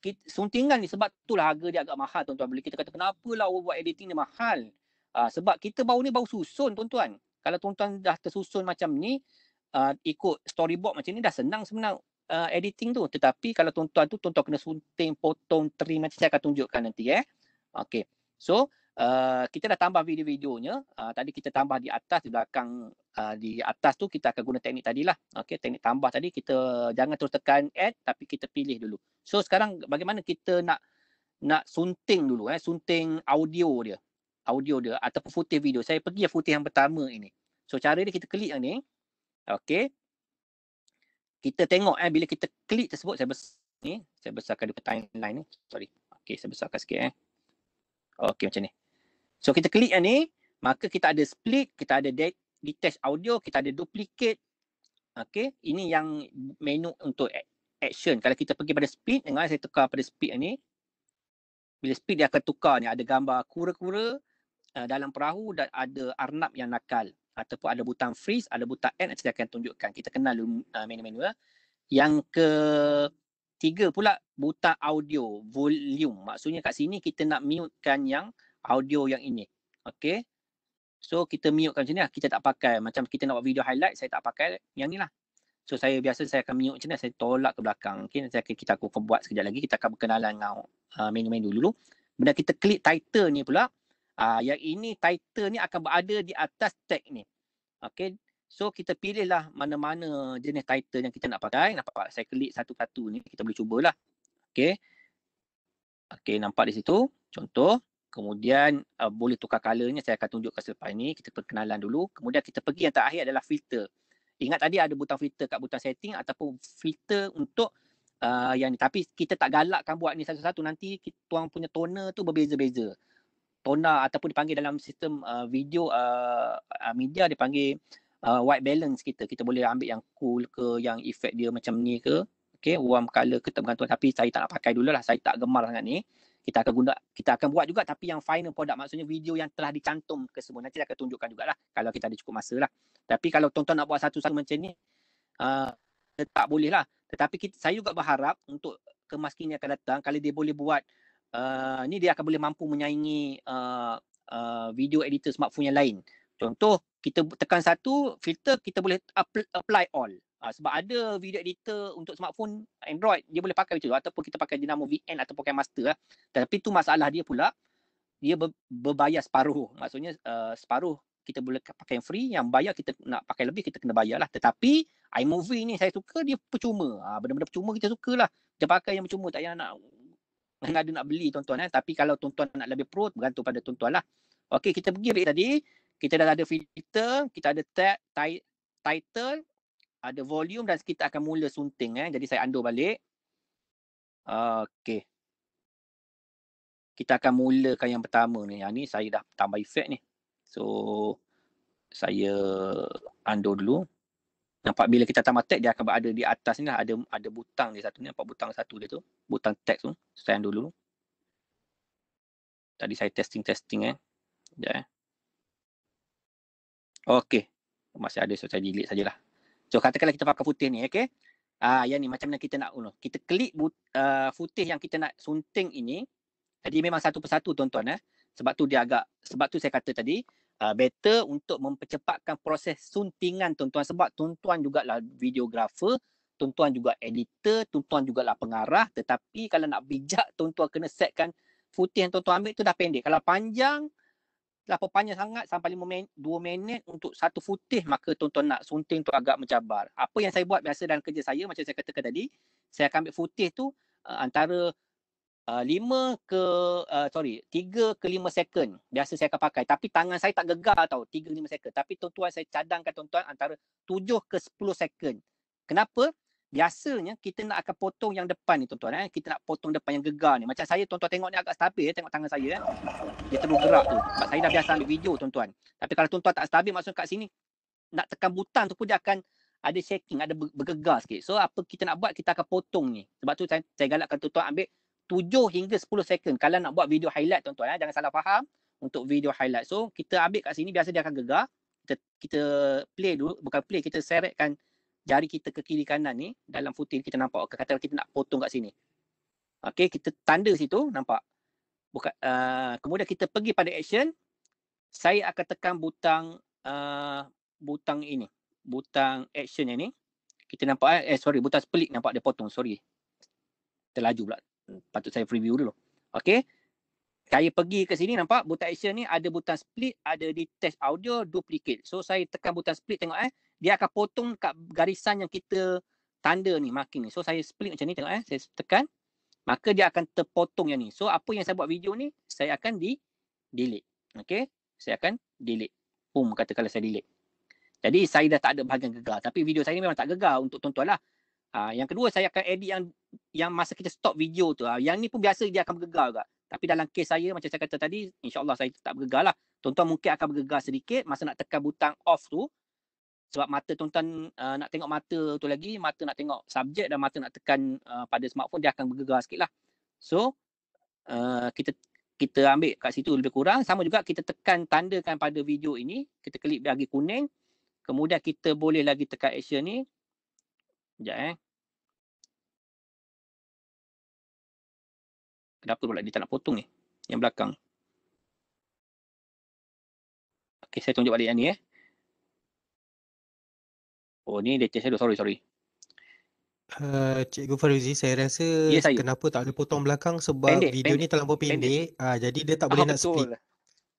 Kita, suntingan ni sebab tu lah harga dia agak mahal tuan-tuan. Bila kita kata kenapalah orang buat editing ni mahal. Uh, sebab kita baru ni baru susun tuan-tuan. Kalau tuan-tuan dah tersusun macam ni, uh, ikut storyboard macam ni dah senang sebenarnya uh, editing tu. Tetapi kalau tuan-tuan tu, tuan-tuan kena sunting, potong, trim nanti saya akan tunjukkan nanti eh. okay. So, Uh, kita dah tambah video-videonya. Uh, tadi kita tambah di atas, di belakang, uh, di atas tu kita akan guna teknik tadi lah. Okay, teknik tambah tadi kita jangan terus tekan add tapi kita pilih dulu. So sekarang bagaimana kita nak nak sunting dulu, eh? sunting audio dia. Audio dia ataupun footage video. Saya pergi yang footage yang pertama ini. So cara dia kita klik yang ni. Okay. Kita tengok eh, bila kita klik tersebut, saya, besar ni, saya besarkan dia ke timeline ni. Sorry. Okay, saya besarkan sikit eh. Okay macam ni. So kita klik yang ni, maka kita ada split, kita ada detach audio, kita ada duplicate. Okay, ini yang menu untuk action. Kalau kita pergi pada split, dengar saya tukar pada split yang ni. Bila split dia akan tukar ni, ada gambar kura-kura uh, dalam perahu dan ada arnab yang nakal. Ataupun ada butang freeze, ada butang end, saya akan tunjukkan. Kita kenal dulu uh, menu-menu ya. Yang ke tiga pula, butang audio, volume. Maksudnya kat sini kita nak mute yang audio yang ini. Okay. So kita mute macam ni lah. Kita tak pakai. Macam kita nak buat video highlight, saya tak pakai yang ni lah. So saya biasa saya akan mute macam ni. Lah. Saya tolak ke belakang. Okay. Saya kita akan buat sekejap lagi. Kita akan berkenalan dengan uh, menu-menu dulu. Bila kita klik title ni pula. Uh, yang ini title ni akan berada di atas tag ni. Okay. So kita pilihlah mana-mana jenis title yang kita nak pakai. Nampak tak? Saya klik satu-satu ni. Kita boleh cubalah. Okay. Okay. Nampak di situ. Contoh. Kemudian uh, boleh tukar colournya saya akan tunjukkan selepas ini kita perkenalan dulu. Kemudian kita pergi yang terakhir adalah filter. Ingat tadi ada butang filter kat butang setting ataupun filter untuk uh, yang ni. Tapi kita tak galakkan buat ni satu-satu nanti kita, tuang punya toner tu berbeza-beza. Toner ataupun dipanggil dalam sistem uh, video uh, uh, media dipanggil uh, white balance kita. Kita boleh ambil yang cool ke yang efek dia macam ni ke. Okay warm colour ke tak bergantung tapi saya tak nak pakai dulu lah. Saya tak gemar sangat ni kita akan guna kita akan buat juga tapi yang final product maksudnya video yang telah dicantum ke semua nanti akan tunjukkan jugalah kalau kita ada cukup masa lah tapi kalau tuan-tuan nak buat satu satu macam ni uh, tak boleh lah tetapi kita, saya juga berharap untuk kemaskin yang akan datang kalau dia boleh buat uh, ni dia akan boleh mampu menyaingi uh, uh, video editor smartphone yang lain contoh kita tekan satu filter kita boleh apply all Uh, sebab ada video editor untuk smartphone Android dia boleh pakai macam tu ataupun kita pakai dinamo VN ataupun pakai master lah. Tapi tu masalah dia pula dia ber, berbayar separuh. Maksudnya uh, separuh kita boleh pakai yang free yang bayar kita nak pakai lebih kita kena bayar lah. Tetapi iMovie ni saya suka dia percuma. Ha, benda-benda percuma kita suka lah. Kita pakai yang percuma tak payah nak yang *laughs* ada nak beli tuan-tuan. Eh. Tapi kalau tuan-tuan nak lebih pro bergantung pada tuan-tuan lah. Okay kita pergi balik tadi. Kita dah ada filter, kita ada tag, title, ada volume dan kita akan mula sunting eh. Jadi saya undo balik. Okay, Kita akan mulakan yang pertama ni. Yang ni saya dah tambah efek ni. So saya undo dulu. Nampak bila kita tambah tag dia akan berada di atas ni lah. Ada ada butang dia satu ni. Nampak butang satu dia tu. Butang teks tu. Saya undo dulu. Tadi saya testing-testing eh. Sekejap eh. Okey. Masih ada so saya delete sajalah. So katakanlah kita pakai footage ni okey. Ah uh, yang ni macam mana kita nak uh, kita klik but, uh, ah, footage yang kita nak sunting ini. Jadi memang satu persatu tuan-tuan eh. Sebab tu dia agak sebab tu saya kata tadi uh, better untuk mempercepatkan proses suntingan tuan-tuan sebab tuan-tuan jugalah videographer, tuan-tuan juga editor, tuan-tuan jugalah pengarah tetapi kalau nak bijak tuan-tuan kena setkan footage yang tuan-tuan ambil tu dah pendek. Kalau panjang terlalu panjang sangat sampai 5 minit, 2 minit untuk satu futih maka tuan-tuan nak sunting tu agak mencabar. Apa yang saya buat biasa dalam kerja saya macam saya katakan tadi, saya akan ambil futih tu uh, antara uh, ke uh, sorry, tiga ke lima second biasa saya akan pakai. Tapi tangan saya tak gegar tau tiga lima second. Tapi tuan-tuan saya cadangkan tuan-tuan antara tujuh ke sepuluh second. Kenapa? biasanya kita nak akan potong yang depan ni tuan-tuan eh. Kita nak potong depan yang gegar ni. Macam saya tuan-tuan tengok ni agak stabil eh. Tengok tangan saya eh. Dia terus gerak tu. Sebab saya dah biasa ambil video tuan-tuan. Tapi kalau tuan-tuan tak stabil maksudnya kat sini nak tekan butang tu pun dia akan ada shaking, ada bergegar sikit. So apa kita nak buat kita akan potong ni. Sebab tu saya, saya galakkan tuan-tuan ambil 7 hingga 10 second. Kalau nak buat video highlight tuan-tuan eh. Jangan salah faham untuk video highlight. So kita ambil kat sini biasa dia akan gegar. Kita, kita play dulu. Bukan play kita seretkan jari kita ke kiri kanan ni dalam footing kita nampak okay, katakan kita nak potong kat sini okey kita tanda situ nampak buka uh, kemudian kita pergi pada action saya akan tekan butang uh, butang ini butang action ini. kita nampak eh, eh sorry butang split nampak dia potong sorry terlaju pula patut saya preview dulu okey saya pergi ke sini nampak butang action ni ada butang split ada detach audio duplicate so saya tekan butang split tengok eh dia akan potong kat garisan yang kita tanda ni marking ni. So saya split macam ni tengok eh. Saya tekan. Maka dia akan terpotong yang ni. So apa yang saya buat video ni saya akan di delete. Okay. Saya akan delete. Boom kata kalau saya delete. Jadi saya dah tak ada bahagian gegar. Tapi video saya ni memang tak gegar untuk tuan-tuan lah. Ha, yang kedua saya akan edit yang yang masa kita stop video tu. Ha. Yang ni pun biasa dia akan bergegar juga. Tapi dalam kes saya macam saya kata tadi insyaAllah saya tak bergegar lah. Tuan-tuan mungkin akan bergegar sedikit masa nak tekan butang off tu sebab mata tuan-tuan uh, nak tengok mata tu lagi, mata nak tengok subjek dan mata nak tekan uh, pada smartphone dia akan bergegar sikit lah. So uh, kita kita ambil kat situ lebih kurang. Sama juga kita tekan tandakan pada video ini. Kita klik lagi kuning. Kemudian kita boleh lagi tekan action ni. Sekejap eh. Kenapa pula dia tak nak potong ni? Yang belakang. Okay, saya tunjuk balik yang ni eh. Oh ni dia cek sorry sorry. Uh, Cikgu Faruzi, saya rasa yes, saya. kenapa tak ada potong belakang sebab pendek, video pendek, ni terlalu pendek, pendek. Uh, jadi dia tak boleh ah, nak betul. split.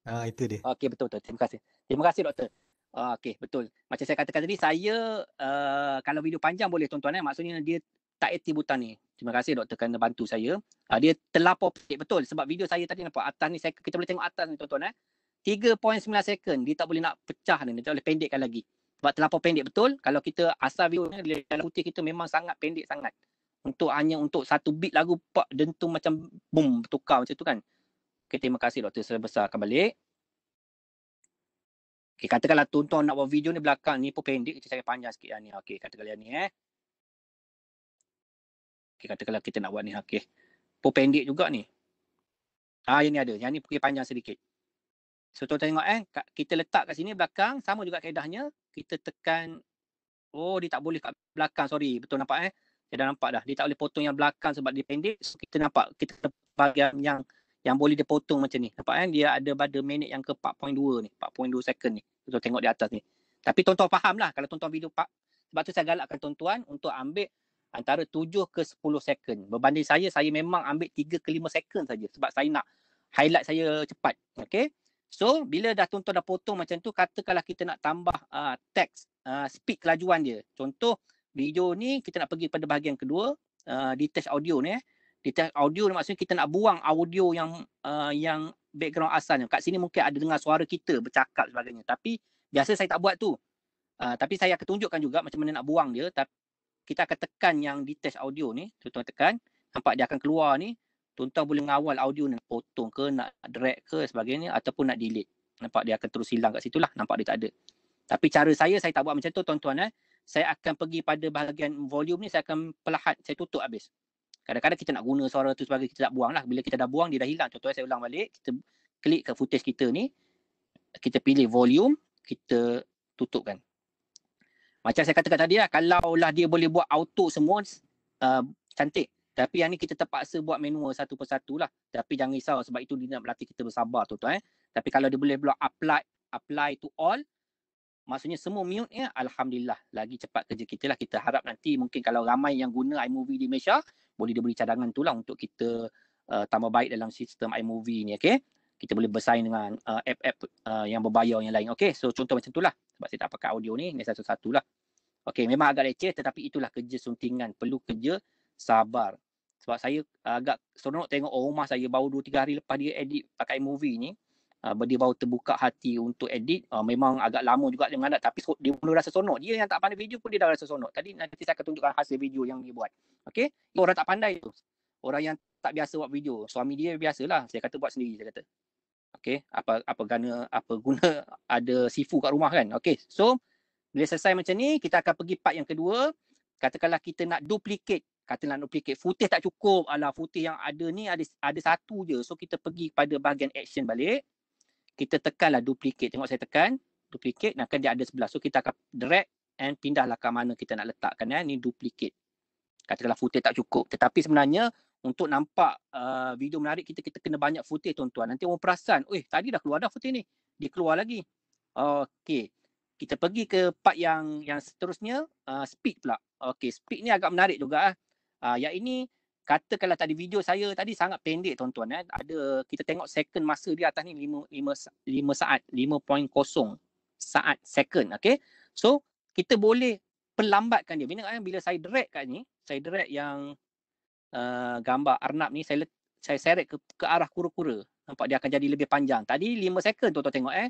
Ah itu dia. Okey betul betul. Terima kasih. Terima kasih doktor. uh, okey betul. Macam saya katakan tadi saya uh, kalau video panjang boleh tuan-tuan eh maksudnya dia tak aktif butan ni. Terima kasih doktor kerana bantu saya. Uh, dia terlalu pendek betul sebab video saya tadi nampak atas ni saya kita boleh tengok atas ni tuan-tuan eh. 3.9 second dia tak boleh nak pecah ni dia tak boleh pendekkan lagi sebab terlalu pendek betul kalau kita asal viewnya dalam putih kita memang sangat pendek sangat untuk hanya untuk satu bit lagu pak dentum macam boom tukar macam tu kan okay, terima kasih doktor saya besar akan balik okay, katakanlah tuan-tuan nak buat video ni belakang ni pun pendek kita cari panjang sikit yang lah ni okey katakanlah ni eh okey katakanlah kita nak buat ni okey pun pendek juga ni ah yang ni ada yang ni pergi panjang sedikit So tuan-tuan tengok eh, kita letak kat sini belakang, sama juga kaedahnya. Kita tekan, oh dia tak boleh kat belakang, sorry. Betul nampak eh? Dia dah nampak dah. Dia tak boleh potong yang belakang sebab dia pendek. So kita nampak, kita bahagian yang yang boleh dia potong macam ni. Nampak Eh? Dia ada pada minit yang ke 4.2 ni. 4.2 second ni. Tuan, tengok di atas ni. Tapi tuan-tuan faham lah kalau tuan-tuan video pak. Sebab tu saya galakkan tuan-tuan untuk ambil antara 7 ke 10 second. Berbanding saya, saya memang ambil 3 ke 5 second saja sebab saya nak highlight saya cepat. Okay? So bila dah tuan-tuan dah potong macam tu katakanlah kita nak tambah uh, ah, teks uh, ah, speed kelajuan dia. Contoh video ni kita nak pergi pada bahagian kedua uh, detach audio ni eh. Detach audio ni maksudnya kita nak buang audio yang uh, yang background asalnya. Kat sini mungkin ada dengar suara kita bercakap sebagainya. Tapi biasa saya tak buat tu. Uh, tapi saya akan tunjukkan juga macam mana nak buang dia. Tapi kita akan tekan yang detach audio ni. tuan tekan. Nampak dia akan keluar ni tuan-tuan boleh mengawal audio ni, potong ke, nak drag ke sebagainya ataupun nak delete. Nampak dia akan terus hilang kat situ lah, nampak dia tak ada. Tapi cara saya, saya tak buat macam tu tuan-tuan eh. Saya akan pergi pada bahagian volume ni, saya akan pelahat, saya tutup habis. Kadang-kadang kita nak guna suara tu sebagai kita tak buang lah. Bila kita dah buang, dia dah hilang. Contohnya eh, saya ulang balik, kita klik ke footage kita ni, kita pilih volume, kita tutupkan. Macam saya katakan tadi lah, kalau lah dia boleh buat auto semua, uh, cantik. Tapi yang ni kita terpaksa buat manual satu persatu lah. Tapi jangan risau sebab itu dia nak berlatih kita bersabar tu tuan. Eh. Tapi kalau dia boleh buat apply apply to all, maksudnya semua mute ya, Alhamdulillah. Lagi cepat kerja kita lah. Kita harap nanti mungkin kalau ramai yang guna iMovie di Malaysia, boleh dia beri cadangan tu lah untuk kita uh, tambah baik dalam sistem iMovie ni. Okay? Kita boleh bersaing dengan uh, app-app uh, yang berbayar yang lain. Okay, so contoh macam tu lah. Sebab saya tak pakai audio ni, ni satu-satu lah. Okay, memang agak leceh tetapi itulah kerja suntingan. Perlu kerja sabar sebab saya agak seronok tengok orang oh, rumah saya baru 2 3 hari lepas dia edit pakai movie ni uh, dia baru terbuka hati untuk edit uh, memang agak lama juga dia mengandat tapi dia mula rasa seronok dia yang tak pandai video pun dia dah rasa seronok tadi nanti saya akan tunjukkan hasil video yang dia buat okay? orang tak pandai tu orang yang tak biasa buat video suami dia biasa lah saya kata buat sendiri saya kata okay? apa apa guna apa guna *laughs* ada sifu kat rumah kan okay? so bila selesai macam ni kita akan pergi part yang kedua katakanlah kita nak duplicate kata nak duplicate footage tak cukup alah footage yang ada ni ada ada satu je so kita pergi pada bahagian action balik kita tekanlah duplicate tengok saya tekan duplicate nak kan dia ada sebelah so kita akan drag and pindahlah ke mana kita nak letakkan eh ni duplicate katalah footage tak cukup tetapi sebenarnya untuk nampak uh, video menarik kita kita kena banyak footage tuan-tuan nanti orang perasan weh tadi dah keluar dah footage ni dia keluar lagi okey kita pergi ke part yang yang seterusnya uh, speed pula okey speak ni agak menarik juga ah eh. Uh, yang ini katakanlah tadi video saya tadi sangat pendek tuan-tuan eh. Ada kita tengok second masa di atas ni 5 5 5 saat 5.0 saat second okey. So kita boleh perlambatkan dia. Bila bila saya drag kat ni, saya drag yang uh, gambar Arnab ni saya saya seret ke ke arah kura-kura. Nampak dia akan jadi lebih panjang. Tadi 5 second tuan-tuan tengok eh.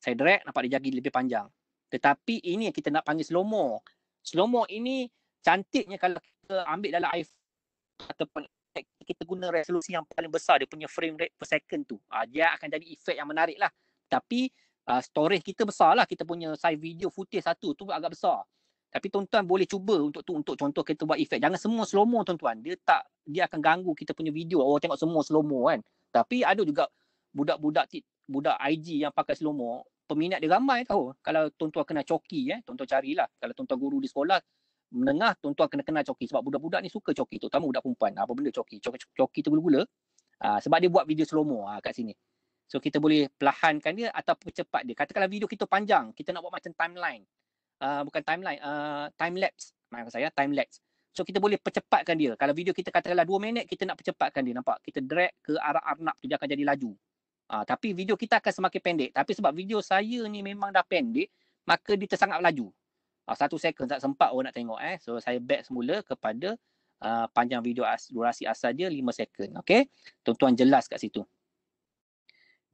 Saya drag nampak dia jadi lebih panjang. Tetapi ini yang kita nak panggil slow mo. Slow mo ini cantiknya kalau kita ambil dalam iPhone ataupun kita guna resolusi yang paling besar dia punya frame rate per second tu uh, dia akan jadi efek yang menarik lah tapi uh, storage kita besar lah kita punya size video footage satu tu agak besar tapi tuan-tuan boleh cuba untuk tu untuk contoh kita buat efek jangan semua slow mo tuan-tuan dia tak dia akan ganggu kita punya video orang tengok semua slow mo kan tapi ada juga budak-budak budak IG yang pakai slow mo peminat dia ramai tahu kalau tuan-tuan kena coki eh tuan-tuan carilah kalau tuan-tuan guru di sekolah menengah tuan-tuan kena kenal coki sebab budak-budak ni suka coki tu. terutama budak perempuan ah, apa benda coki coki coki tu gula-gula aa, ah, sebab dia buat video slow mo ah, kat sini so kita boleh perlahankan dia atau cepat dia katakanlah video kita panjang kita nak buat macam timeline aa, bukan timeline uh, time lapse maksud saya time lapse so kita boleh percepatkan dia kalau video kita katakanlah 2 minit kita nak percepatkan dia nampak kita drag ke arah arnab tu dia akan jadi laju aa, tapi video kita akan semakin pendek tapi sebab video saya ni memang dah pendek maka dia tersangat laju uh, satu second tak sempat orang nak tengok eh. So saya back semula kepada uh, panjang video as, durasi asal dia 5 second. Okay. Tuan-tuan jelas kat situ.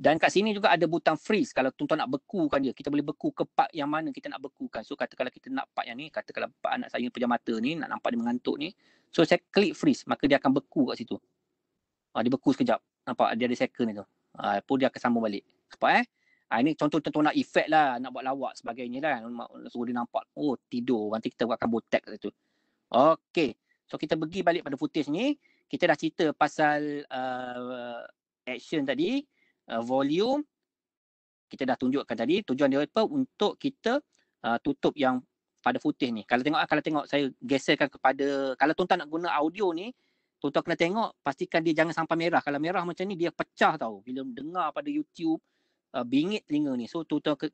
Dan kat sini juga ada butang freeze. Kalau tuan-tuan nak bekukan dia, kita boleh beku ke part yang mana kita nak bekukan. So kata kalau kita nak part yang ni, kata kalau part anak saya pejam mata ni, nak nampak dia mengantuk ni. So saya klik freeze, maka dia akan beku kat situ. Uh, dia beku sekejap. Nampak dia ada second ni tu. Uh, pun dia akan sambung balik. Cepat eh. Ha, ini contoh-contoh nak efek lah, nak buat lawak sebagainya lah. Suruh dia nampak, oh tidur. Nanti kita buatkan botek kat situ. Okay. So kita pergi balik pada footage ni. Kita dah cerita pasal uh, action tadi. Uh, volume. Kita dah tunjukkan tadi. Tujuan dia apa? Untuk kita uh, tutup yang pada footage ni. Kalau tengok kalau tengok saya geserkan kepada kalau tuan-tuan nak guna audio ni, tuan-tuan kena tengok pastikan dia jangan sampai merah. Kalau merah macam ni dia pecah tau. Bila dengar pada YouTube uh, bingit telinga ni. So tutup ke,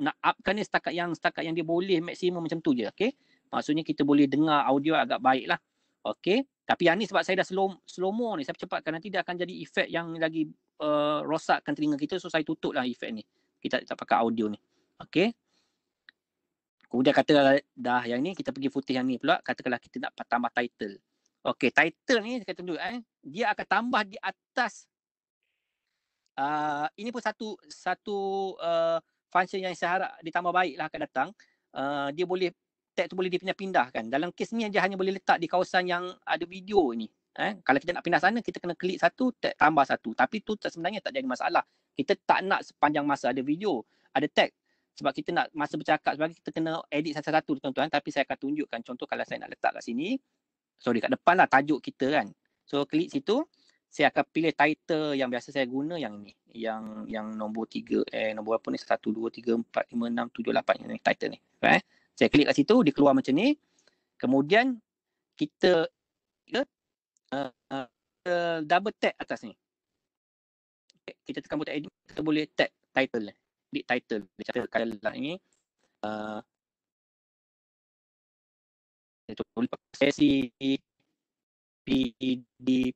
nak upkan ni setakat yang setakat yang dia boleh maksimum macam tu je. Okay. Maksudnya kita boleh dengar audio agak baik lah. Okay. Tapi yang ni sebab saya dah slow, slow mo ni. Saya cepatkan nanti dia akan jadi efek yang lagi uh, rosakkan telinga kita. So saya tutup lah efek ni. Kita tak, pakai audio ni. Okay. Kemudian kata dah yang ni kita pergi footage yang ni pula. Katakanlah kita nak tambah title. Okay, title ni saya tunjuk eh. Dia akan tambah di atas uh, ini pun satu satu uh, function yang saya harap ditambah baiklah akan datang uh, dia boleh tag tu boleh dipindahkan dalam kes ni dia hanya boleh letak di kawasan yang ada video ni eh kalau kita nak pindah sana kita kena klik satu tag tambah satu tapi tu sebenarnya tak jadi masalah kita tak nak sepanjang masa ada video ada tag sebab kita nak masa bercakap sebab kita kena edit satu-satu tuan-tuan tapi saya akan tunjukkan contoh kalau saya nak letak kat sini sorry kat depan lah tajuk kita kan so klik situ saya akan pilih title yang biasa saya guna yang ni yang yang nombor 3 eh nombor apa ni 1 2 3 4 5 6 7 8 yang ni title ni right saya klik kat situ dia keluar macam ni kemudian kita ya, uh, uh, double tap atas ni okay. kita tekan butang edit kita boleh tap title ni title dia cakap kalau lah ini uh, itu boleh pakai sesi PDP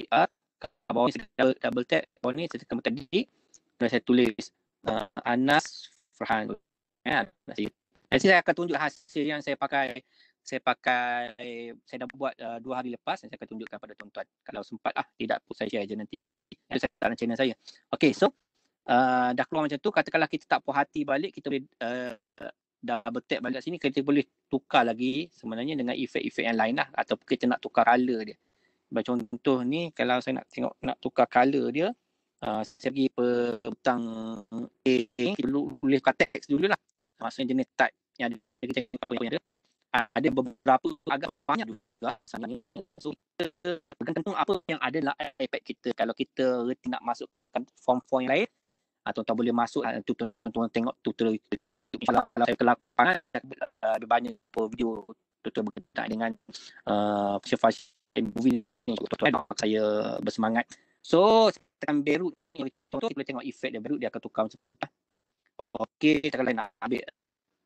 PR uh, bawah ni saya double, double tap bawah ni saya tekan butang di dan saya tulis uh, Anas Farhan ya saya nanti saya akan tunjuk hasil yang saya pakai saya pakai saya dah buat uh, dua hari lepas dan saya akan tunjukkan pada tuan-tuan kalau sempat ah tidak pun saya share je nanti itu saya dalam channel saya okey so uh, dah keluar macam tu katakanlah kita tak puas hati balik kita boleh uh, double tap balik sini kita boleh tukar lagi sebenarnya dengan efek-efek yang lain lah ataupun kita nak tukar color dia bagi contoh ni kalau saya nak tengok nak tukar color dia uh, saya pergi petang A eh, eh, dulu boleh kat teks dulu lah. Maksudnya jenis type yang ada kita apa yang ada. ada ah, beberapa agak banyak juga sebenarnya. So kita bergantung apa yang ada dalam iPad kita. Kalau kita reti nak masukkan form-form yang lain atau ah, tuan boleh masuk tu tuan tengok tutorial kita. Kalau, kalau saya ke lapangan banyak video tutorial berkaitan dengan uh, fashion movie Tuan-tuan saya bersemangat. So, tekan Beirut ni, tuan kita boleh tengok efek dia Beirut, dia akan tukar macam tu. Ah. Okay, kita kalau nak ambil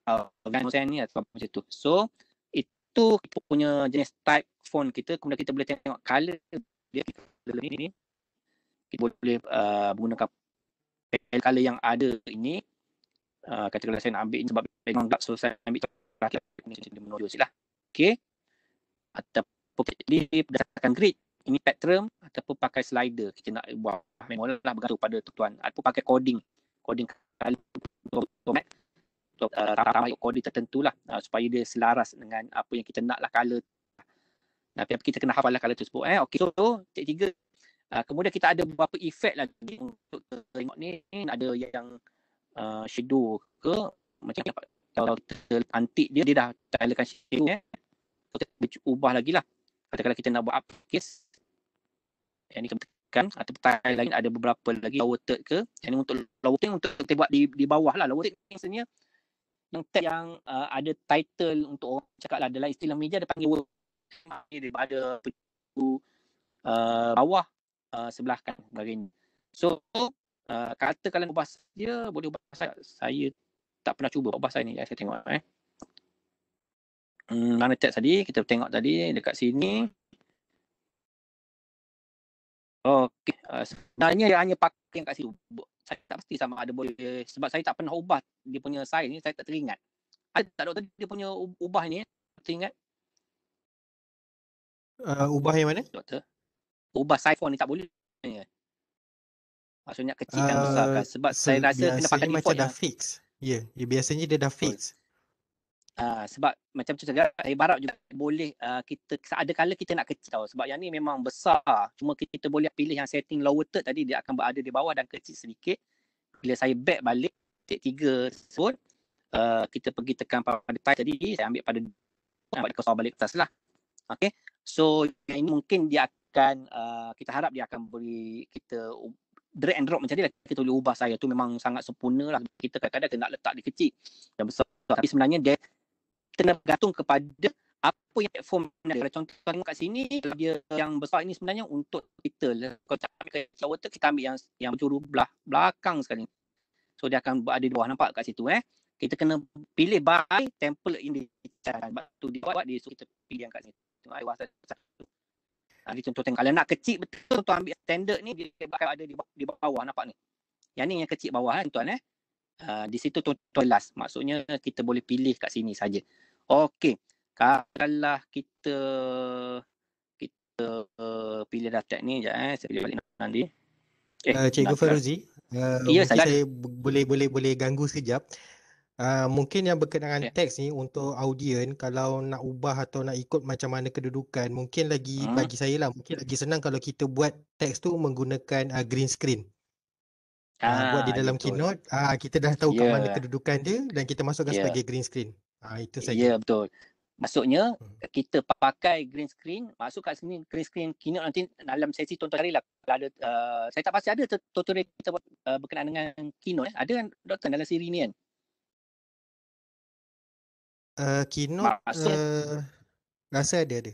Van ah, uh, ni atau macam tu. So, itu kita punya jenis type phone kita. Kemudian kita boleh tengok color dia. Color ni, ni. Kita boleh uh, menggunakan color yang ada ini. Uh, katakanlah saya nak ambil ini sebab memang tak selesai ambil terakhir ini menuju sila. Okay. Atau putih diri berdasarkan grid. Ini spectrum ataupun pakai slider. Kita nak buat memori lah bergantung pada tuan-tuan. Atau pakai coding. Coding kali format. Untuk ramai eh, coding tertentu lah. Ah, supaya dia selaras dengan apa yang kita nak lah color. Tapi kita kena hafal lah color tersebut. Eh. Okay. So, tek tiga. Ah, kemudian kita ada beberapa efek lagi untuk tengok ni. Ada yang uh, shadow ke. Macam kalau kita antik dia, dia dah tak elakkan shadow. Eh. Kita ubah lagi lah katakanlah kita nak buat up case yang ni kita tekan atau tile lain ada beberapa lagi lower third ke yang ni untuk lower third untuk kita buat di, di bawah lah lower third ni sebenarnya yang tab yang uh, ada title untuk orang cakap lah adalah istilah media dia panggil word dia ada uh, bawah uh, sebelah kan sebagainya so uh, kata kalau ubah dia boleh ubah saya, saya tak pernah cuba ubah saya ni saya tengok eh Hmm, mana chat tadi kita tengok tadi dekat sini okey uh, sebenarnya dia hanya pakai yang kat situ saya tak pasti sama ada boleh sebab saya tak pernah ubah dia punya size ni saya tak teringat ada tak doktor dia punya ubah ni teringat uh, ubah yang mana doktor ubah size phone ni tak boleh ya. maksudnya kecil uh, besar kan uh, sebab so saya rasa kena pakai macam default dah ya. fix ya, yeah. biasanya dia dah fix oh. Uh, sebab macam tu cakap, air barat juga boleh uh, kita, ada kala kita nak kecil tau. Sebab yang ni memang besar. Cuma kita boleh pilih yang setting lower third tadi, dia akan berada di bawah dan kecil sedikit. Bila saya back balik, take tiga tersebut, uh, kita pergi tekan pada tie tadi, saya ambil pada nampak dia kosong balik atas lah. Okay. So, yang ini mungkin dia akan, uh, kita harap dia akan beri kita drag and drop macam ni lah. Kita boleh ubah saya tu memang sangat sempurna lah. Kita kadang-kadang nak letak dia kecil dan besar. Tapi sebenarnya dia bergantung kepada apa yang platform ada. Kalau contoh kita tengok kat sini, kalau dia yang besar ini sebenarnya untuk kita. Lah. Kalau kita ambil kecil water, kita ambil yang yang curu belah, belakang sekali. So dia akan ada di bawah, nampak kat situ eh. Kita kena pilih by template yang dicarakan. Sebab tu dia buat, dia suruh pilih yang kat sini. Tengok air wasat satu. Jadi ha, contoh tengok, kalau nak kecil betul, tu ambil standard ni, dia akan ada di, di bawah, nampak ni. Yang ni yang kecil bawah kan tuan eh. Uh, di situ tuan-tuan last. Maksudnya kita boleh pilih kat sini saja. Okey. Kalau kita kita uh, pilih dah ni je eh. Saya pilih balik nanti. Eh, uh, Cikgu Feruzi. Uh, eh, ya, saya, saya boleh boleh boleh ganggu sekejap. Uh, mungkin yang berkenaan yeah. teks ni untuk audien kalau nak ubah atau nak ikut macam mana kedudukan mungkin lagi hmm. bagi saya lah mungkin lagi senang kalau kita buat teks tu menggunakan uh, green screen ah, uh, buat di ah, dalam keynote uh, kita dah tahu yeah. kat ya. mana kedudukan dia dan kita masukkan yeah. sebagai green screen Ah itu saja. Ya betul. Maksudnya hmm. kita pakai green screen, masuk kat sini green screen kini nanti dalam sesi tonton lah. kalau ada uh, saya tak pasti ada tutorial kita buat uh, berkenaan dengan kino eh. Ada kan doktor dalam siri ni kan? Uh, keynote Maksud, uh, rasa ada ada.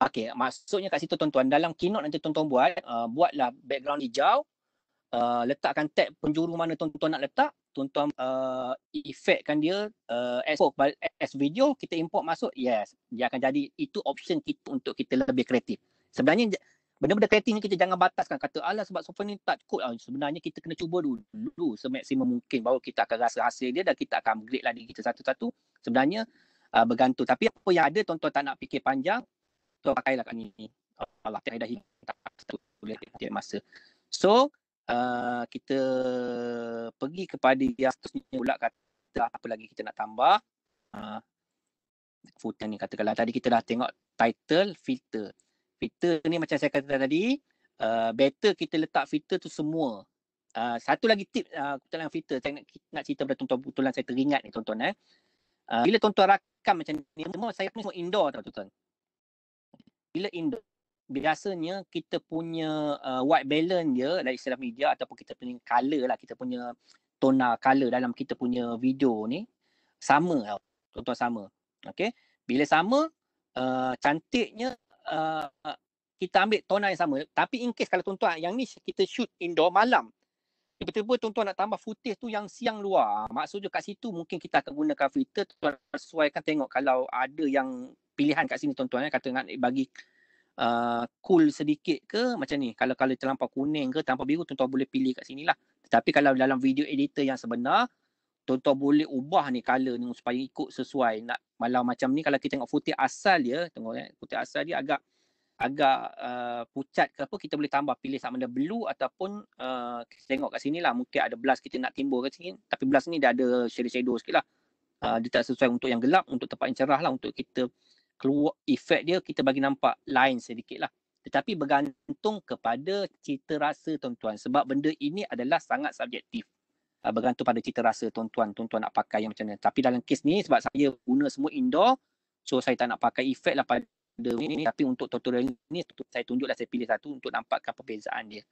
Okey, maksudnya kat situ tuan-tuan dalam keynote nanti tuan-tuan buat uh, buatlah background hijau, uh, letakkan tag penjuru mana tuan-tuan nak letak, tuan-tuan uh, effectkan dia uh, as, as video kita import masuk yes dia akan jadi itu option kita untuk kita lebih kreatif sebenarnya benda-benda kreatif ni kita jangan bataskan kata alah sebab sofa ni tak cukup lah. sebenarnya kita kena cuba dulu, dulu semaksimum mungkin baru kita akan rasa hasil dia dan kita akan upgrade lah diri kita satu-satu sebenarnya uh, bergantung tapi apa yang ada tuan-tuan tak nak fikir panjang tuan pakailah kat ni Allah tak ada hidup tak boleh tiap masa so Ah, kita pergi kepada yang seterusnya pula kata apa lagi kita nak tambah uh, ah, footer ni katakanlah tadi kita dah tengok title filter filter ni macam saya kata tadi uh, better kita letak filter tu semua uh, satu lagi tip uh, tentang filter saya nak, nak cerita pada tuan-tuan betulan saya teringat ni tuan-tuan eh uh, bila tuan-tuan rakam macam ni semua saya pun semua indoor tau tuan-tuan bila indoor biasanya kita punya uh, white balance dia dari istilah media ataupun kita punya color lah kita punya tona color dalam kita punya video ni sama tau tuan sama okay? bila sama uh, cantiknya uh, kita ambil tona yang sama tapi in case kalau tuan-tuan yang ni kita shoot indoor malam tiba-tiba tuan-tuan nak tambah footage tu yang siang luar maksudnya kat situ mungkin kita akan gunakan filter tuan-tuan sesuaikan tengok kalau ada yang pilihan kat sini tuan-tuan ya. kata nak bagi uh, cool sedikit ke macam ni kalau kalau terlampau kuning ke terlampau biru tuan-tuan boleh pilih kat sini lah tetapi kalau dalam video editor yang sebenar tuan-tuan boleh ubah ni color ni supaya ikut sesuai nak malah macam ni kalau kita tengok footage asal dia tengok kan footage asal dia agak agak uh, pucat ke apa kita boleh tambah pilih sama ada blue ataupun uh, kita tengok kat sini lah mungkin ada blast kita nak timbul kat sini tapi blast ni dia ada shadow-shadow sikit lah uh, dia tak sesuai untuk yang gelap untuk tempat yang cerah lah untuk kita keluar efek dia kita bagi nampak lain sedikit lah. Tetapi bergantung kepada cita rasa tuan-tuan. Sebab benda ini adalah sangat subjektif. Uh, bergantung pada cita rasa tuan-tuan. Tuan-tuan nak pakai yang macam mana. Tapi dalam kes ni sebab saya guna semua indoor. So saya tak nak pakai efek lah pada benda ini. Tapi untuk tutorial ni saya tunjuklah saya pilih satu untuk nampakkan perbezaan dia.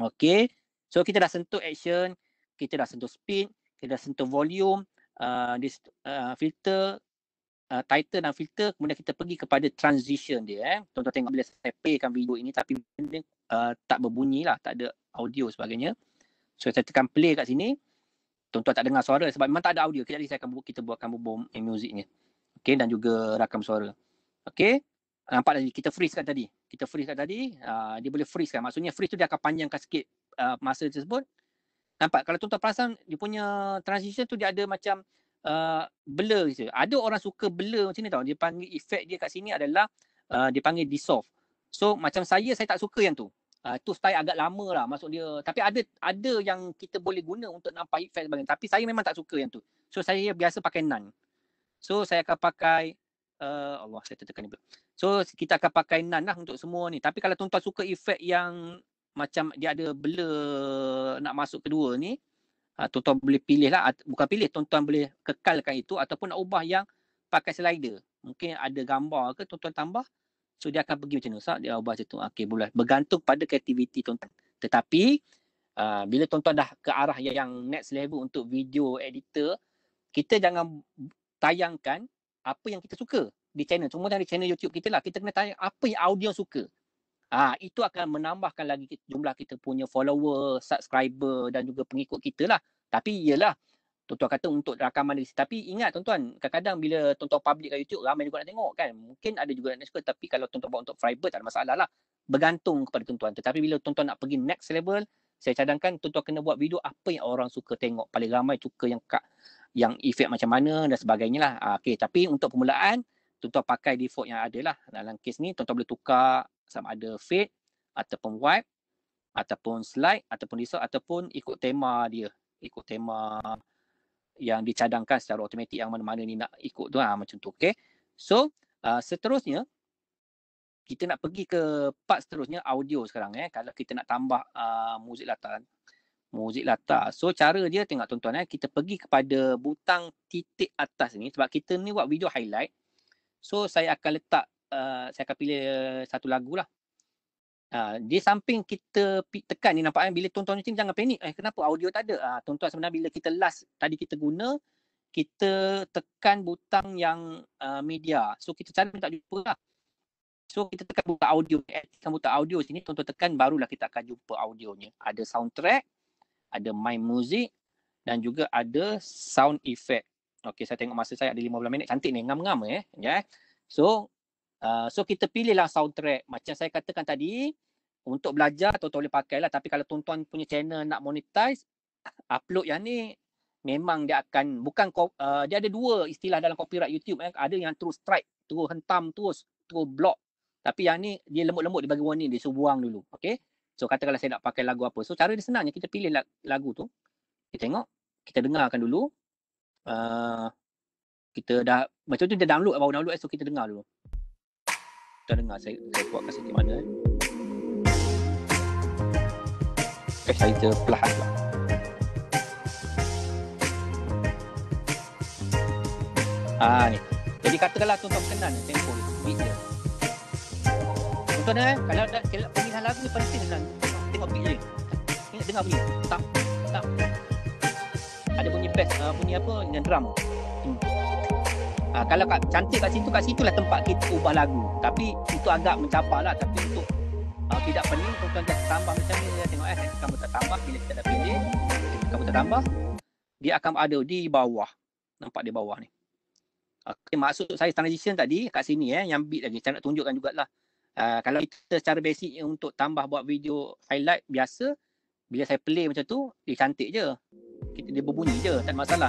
Okay. So kita dah sentuh action. Kita dah sentuh speed. Kita dah sentuh volume. Uh, ah, this, uh, ah, filter uh, title dan filter kemudian kita pergi kepada transition dia eh tuan-tuan tengok bila saya playkan video ini tapi benda uh, tak berbunyi lah tak ada audio sebagainya so saya tekan play kat sini Tonton tak dengar suara sebab memang tak ada audio kejap lagi saya akan buat kita buatkan bom music ni okey dan juga rakam suara okey nampak tadi kita freeze kan tadi kita freeze kan tadi uh, dia boleh freeze kan maksudnya freeze tu dia akan panjangkan sikit uh, masa tersebut nampak kalau tuan-tuan perasan dia punya transition tu dia ada macam uh, blur gitu. Ada orang suka blur macam ni tau. Dia panggil efek dia kat sini adalah uh, dia panggil dissolve. So macam saya, saya tak suka yang tu. Uh, tu style agak lama lah masuk dia. Tapi ada ada yang kita boleh guna untuk nampak efek sebagainya. Tapi saya memang tak suka yang tu. So saya biasa pakai none. So saya akan pakai uh, Allah saya tertekan ni. So kita akan pakai none lah untuk semua ni. Tapi kalau tuan-tuan suka efek yang macam dia ada blur nak masuk kedua ni, Ha, tuan-tuan boleh pilih lah bukan pilih tuan-tuan boleh kekalkan itu ataupun nak ubah yang pakai slider mungkin ada gambar ke tuan-tuan tambah so dia akan pergi macam ni Ustaz dia ubah situ okey boleh bergantung pada kreativiti tuan-tuan tetapi uh, bila tuan-tuan dah ke arah yang next level untuk video editor kita jangan tayangkan apa yang kita suka di channel. Semua Cuma dari channel YouTube kita lah. Kita kena tanya apa yang audio suka. Ah ha, itu akan menambahkan lagi jumlah kita punya follower, subscriber dan juga pengikut kita lah. Tapi ialah tuan-tuan kata untuk rakaman dari tapi ingat tuan-tuan kadang-kadang bila tuan-tuan public kat YouTube ramai juga nak tengok kan. Mungkin ada juga nak suka tapi kalau tuan-tuan buat untuk private tak ada masalah lah. Bergantung kepada tuan-tuan. Tetapi bila tuan-tuan nak pergi next level, saya cadangkan tuan-tuan kena buat video apa yang orang suka tengok. Paling ramai suka yang kak, yang efek macam mana dan sebagainya lah. Ha, ah, okay. tapi untuk permulaan, tuan-tuan pakai default yang ada lah. Dalam kes ni, tuan-tuan boleh tukar sama ada fade ataupun wipe ataupun slide ataupun desktop ataupun ikut tema dia ikut tema yang dicadangkan secara automatik yang mana-mana ni nak ikut tu ha, macam tu okay? so uh, seterusnya kita nak pergi ke part seterusnya audio sekarang eh kalau kita nak tambah uh, muzik latar muzik latar so cara dia tengok tuan-tuan eh kita pergi kepada butang titik atas ni sebab kita ni buat video highlight so saya akan letak Uh, saya akan pilih uh, satu lagu lah. Uh, di samping kita tekan ni nampak kan bila tonton tim jangan panik eh kenapa audio tak ada uh, ah, tonton sebenarnya bila kita last tadi kita guna kita tekan butang yang uh, media so kita cari tak jumpa lah so kita tekan butang audio kan butang audio sini tonton tekan barulah kita akan jumpa audionya ada soundtrack ada my music dan juga ada sound effect Okay, saya tengok masa saya ada 15 minit cantik ni ngam-ngam eh ya yeah. so Ah, so kita pilihlah soundtrack macam saya katakan tadi untuk belajar atau boleh pakailah tapi kalau tuan-tuan punya channel nak monetize upload yang ni memang dia akan bukan uh, dia ada dua istilah dalam copyright YouTube eh. ada yang terus strike terus hentam terus terus block tapi yang ni dia lembut-lembut dia bagi warning dia suruh buang dulu okay so katakanlah saya nak pakai lagu apa so cara dia senangnya kita pilih lagu tu kita tengok kita dengarkan dulu uh, kita dah macam tu dia download baru download eh. so kita dengar dulu kita dengar saya, saya buat kat mana eh. eh saya saya terpelahan lah. Ah, ni. Jadi katakanlah tuan-tuan kenal tempo ni, beat dia. Tuan-tuan eh, kalau dah kelak pemilihan lagu ni penting dengan tengok beat dia. Ingat dengar bunyi. Tak, tak. Ada bunyi bass, uh, bunyi apa, dengan drum uh, kalau kat cantik kat situ kat situ lah tempat kita ubah lagu tapi itu agak mencapar lah tapi untuk uh, tidak pening tuan-tuan jangan tambah macam ni ya. tengok eh kamu tak tambah bila kita dah pilih kamu tak tambah dia akan ada di bawah nampak di bawah ni Okay, ah, eh, maksud saya transition tadi kat sini eh, yang beat lagi. Saya nak tunjukkan jugalah. Uh, kalau kita secara basic untuk tambah buat video highlight biasa, bila saya play macam tu, dia cantik je. Kita, dia berbunyi je, tak masalah.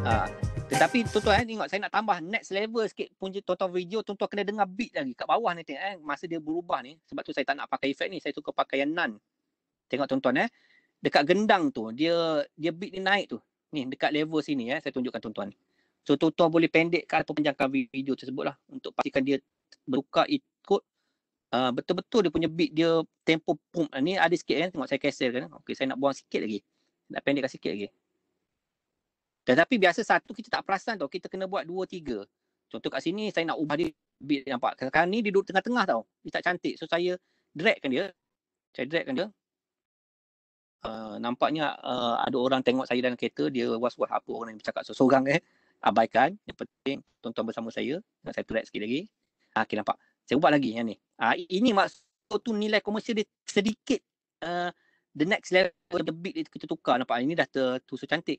Ha. Tetapi tuan-tuan eh, tengok saya nak tambah next level sikit punca tuan-tuan video tuan-tuan kena dengar beat lagi kat bawah ni tengok eh. Masa dia berubah ni sebab tu saya tak nak pakai efek ni saya suka pakai yang nan. Tengok tuan-tuan eh. Dekat gendang tu dia dia beat ni naik tu. Ni dekat level sini eh saya tunjukkan tuan-tuan. So tuan-tuan boleh pendekkan atau panjangkan video tersebut lah untuk pastikan dia bertukar ikut uh, betul-betul dia punya beat dia tempo pump. Ni ada sikit kan eh. tengok saya cancel kan. Okey saya nak buang sikit lagi. Nak pendekkan sikit lagi. Tetapi biasa satu kita tak perasan tau. Kita kena buat dua, tiga. Contoh kat sini saya nak ubah dia bit nampak. Sekarang ni dia duduk tengah-tengah tau. Dia tak cantik. So saya dragkan dia. Saya dragkan dia. Uh, nampaknya uh, ada orang tengok saya dalam kereta. Dia was-was apa orang yang bercakap seorang eh. Abaikan. Yang penting tonton bersama saya. Saya track sikit lagi. Ha, ah, okay nampak. Saya ubah lagi yang ni. Uh, ini maksud tu nilai komersial dia sedikit uh, the next level the bit kita tukar nampak ini dah tertusuk cantik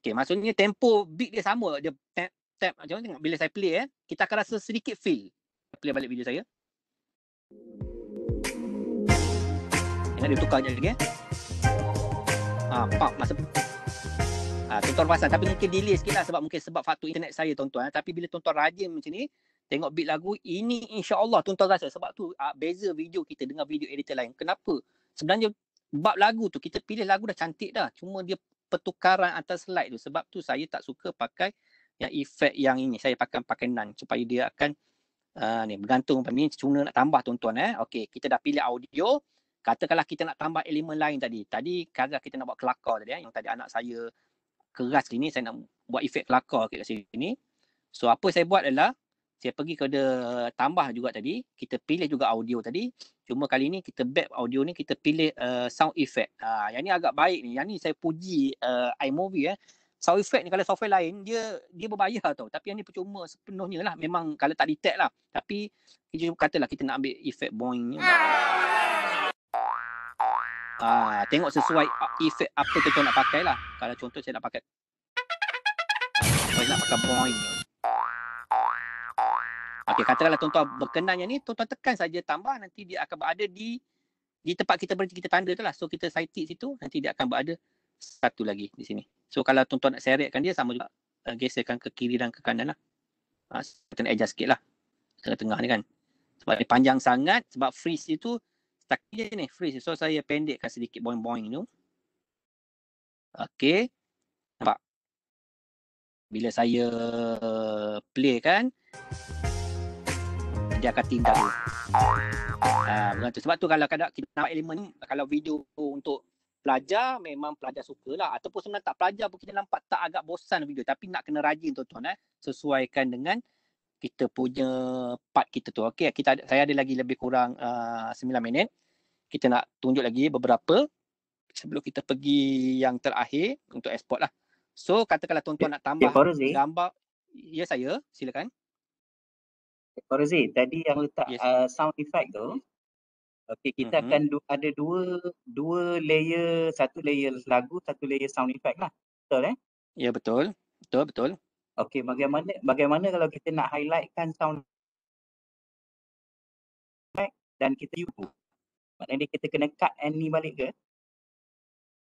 Okay, maksudnya tempo beat dia sama. Dia tap, tap macam mana tengok. Bila saya play eh, kita akan rasa sedikit feel. Saya play balik video saya. Ingat dia tukar je lagi eh. Ah, ha, pop masa ha, tuan-tuan perasan. Tapi mungkin delay sikit lah sebab mungkin sebab faktor internet saya tuan-tuan. Tapi bila tuan-tuan rajin macam ni, tengok beat lagu, ini insyaAllah tuan-tuan rasa. Sebab tu ha, beza video kita dengan video editor lain. Kenapa? Sebenarnya bab lagu tu, kita pilih lagu dah cantik dah. Cuma dia pertukaran atas slide tu sebab tu saya tak suka pakai yang efek yang ini saya pakai pakai nan supaya dia akan uh, ni bergantung pada ni cuma nak tambah tuan-tuan eh okey kita dah pilih audio katakanlah kita nak tambah elemen lain tadi tadi kadang kita nak buat kelakar tadi eh yang tadi anak saya keras sini saya nak buat efek kelakar kat sini so apa saya buat adalah saya pergi kepada tambah juga tadi kita pilih juga audio tadi cuma kali ni kita back audio ni kita pilih uh, sound effect uh, yang ni agak baik ni yang ni saya puji uh, iMovie eh sound effect ni kalau software lain dia dia berbayar tau tapi yang ni percuma sepenuhnya lah memang kalau tak detect lah tapi kita lah kita nak ambil effect boing ni Ah, tengok sesuai effect apa kita nak pakai lah. Kalau contoh saya nak pakai, saya nak pakai boing. Okey, katakanlah tuan-tuan berkenan yang ni, tuan-tuan tekan saja tambah nanti dia akan berada di di tempat kita berhenti, kita tanda tu lah. So, kita site situ, nanti dia akan berada satu lagi di sini. So, kalau tuan-tuan nak seretkan dia, sama juga uh, eh, geserkan ke kiri dan ke kanan lah. Uh, ha, kita nak adjust sikit lah. Tengah-tengah ni kan. Sebab dia panjang sangat, sebab freeze itu tak je ni, freeze. So, saya pendekkan sedikit boing-boing tu. Okay. Nampak? Bila saya play kan, dia akan tinggal. uh, ah, macam tu. Sebab tu kalau kadang kita nak elemen ni, kalau video untuk pelajar, memang pelajar suka lah. Ataupun sebenarnya tak pelajar pun kita nampak tak agak bosan video. Tapi nak kena rajin tuan-tuan eh. Sesuaikan dengan kita punya part kita tu. Okay, kita ada, saya ada lagi lebih kurang uh, ah, 9 minit. Kita nak tunjuk lagi beberapa sebelum kita pergi yang terakhir untuk export lah. So katakanlah tuan-tuan eh, nak tambah eh, gambar. Ya saya, silakan. Korazi, tadi yang letak yes. uh, sound effect tu okay, kita uh-huh. akan du- ada dua dua layer, satu layer lagu, satu layer sound effect lah. Betul eh? Ya yeah, betul. Betul betul. Okey, bagaimana bagaimana kalau kita nak highlightkan sound effect dan kita you. Maknanya kita kena cut and ni balik ke?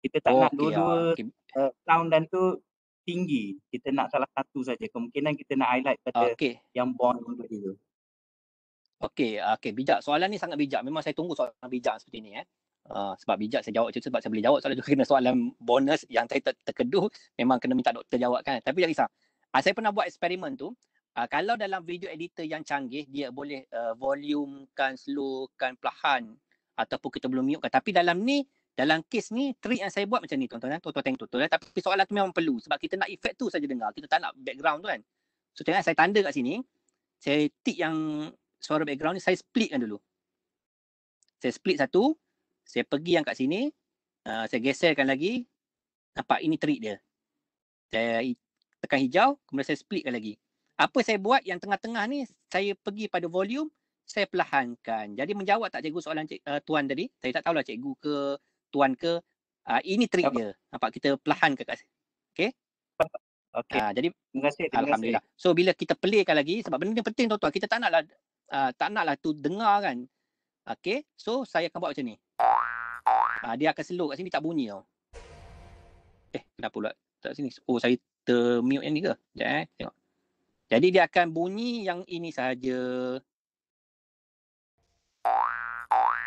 Kita tak oh, nak okay, dua-dua yeah. okay. uh, sound dan tu tinggi. Kita nak salah satu saja. Kemungkinan kita nak highlight pada okay. yang bond untuk itu. Okey, okey bijak. Soalan ni sangat bijak. Memang saya tunggu soalan bijak seperti ni eh. Uh, sebab bijak saya jawab macam sebab saya boleh jawab soalan juga kena soalan bonus yang saya ter- terkeduh memang kena minta doktor jawab kan tapi jangan risau uh, ah, saya pernah buat eksperimen tu uh, kalau dalam video editor yang canggih dia boleh uh, volumekan slowkan perlahan ataupun kita belum mute kan tapi dalam ni dalam kes ni, trick yang saya buat macam ni tuan-tuan. Eh. Tuan-tuan tengok tuan-tuan. Eh. Tapi soalan tu memang perlu. Sebab kita nak efek tu saja dengar. Kita tak nak background tu kan. So tengok eh, saya tanda kat sini. Saya tick yang suara background ni, saya split kan dulu. Saya split satu. Saya pergi yang kat sini. Uh, saya geserkan lagi. Nampak ini trick dia. Saya tekan hijau. Kemudian saya splitkan lagi. Apa saya buat yang tengah-tengah ni, saya pergi pada volume. Saya perlahankan. Jadi menjawab tak cikgu soalan cik, uh, tuan tadi? Saya tak tahulah cikgu ke tuan ke uh, ini trik dia nampak kita perlahan ke kat sini okey okey uh, jadi terima kasih terima alhamdulillah terima kasih. so bila kita playkan lagi sebab benda ni penting tuan-tuan kita tak naklah uh, tak naklah tu dengar kan okey so saya akan buat macam ni uh, dia akan slow kat sini tak bunyi tau eh kenapa pula tak sini oh saya termute yang ni ke jap eh tengok jadi dia akan bunyi yang ini saja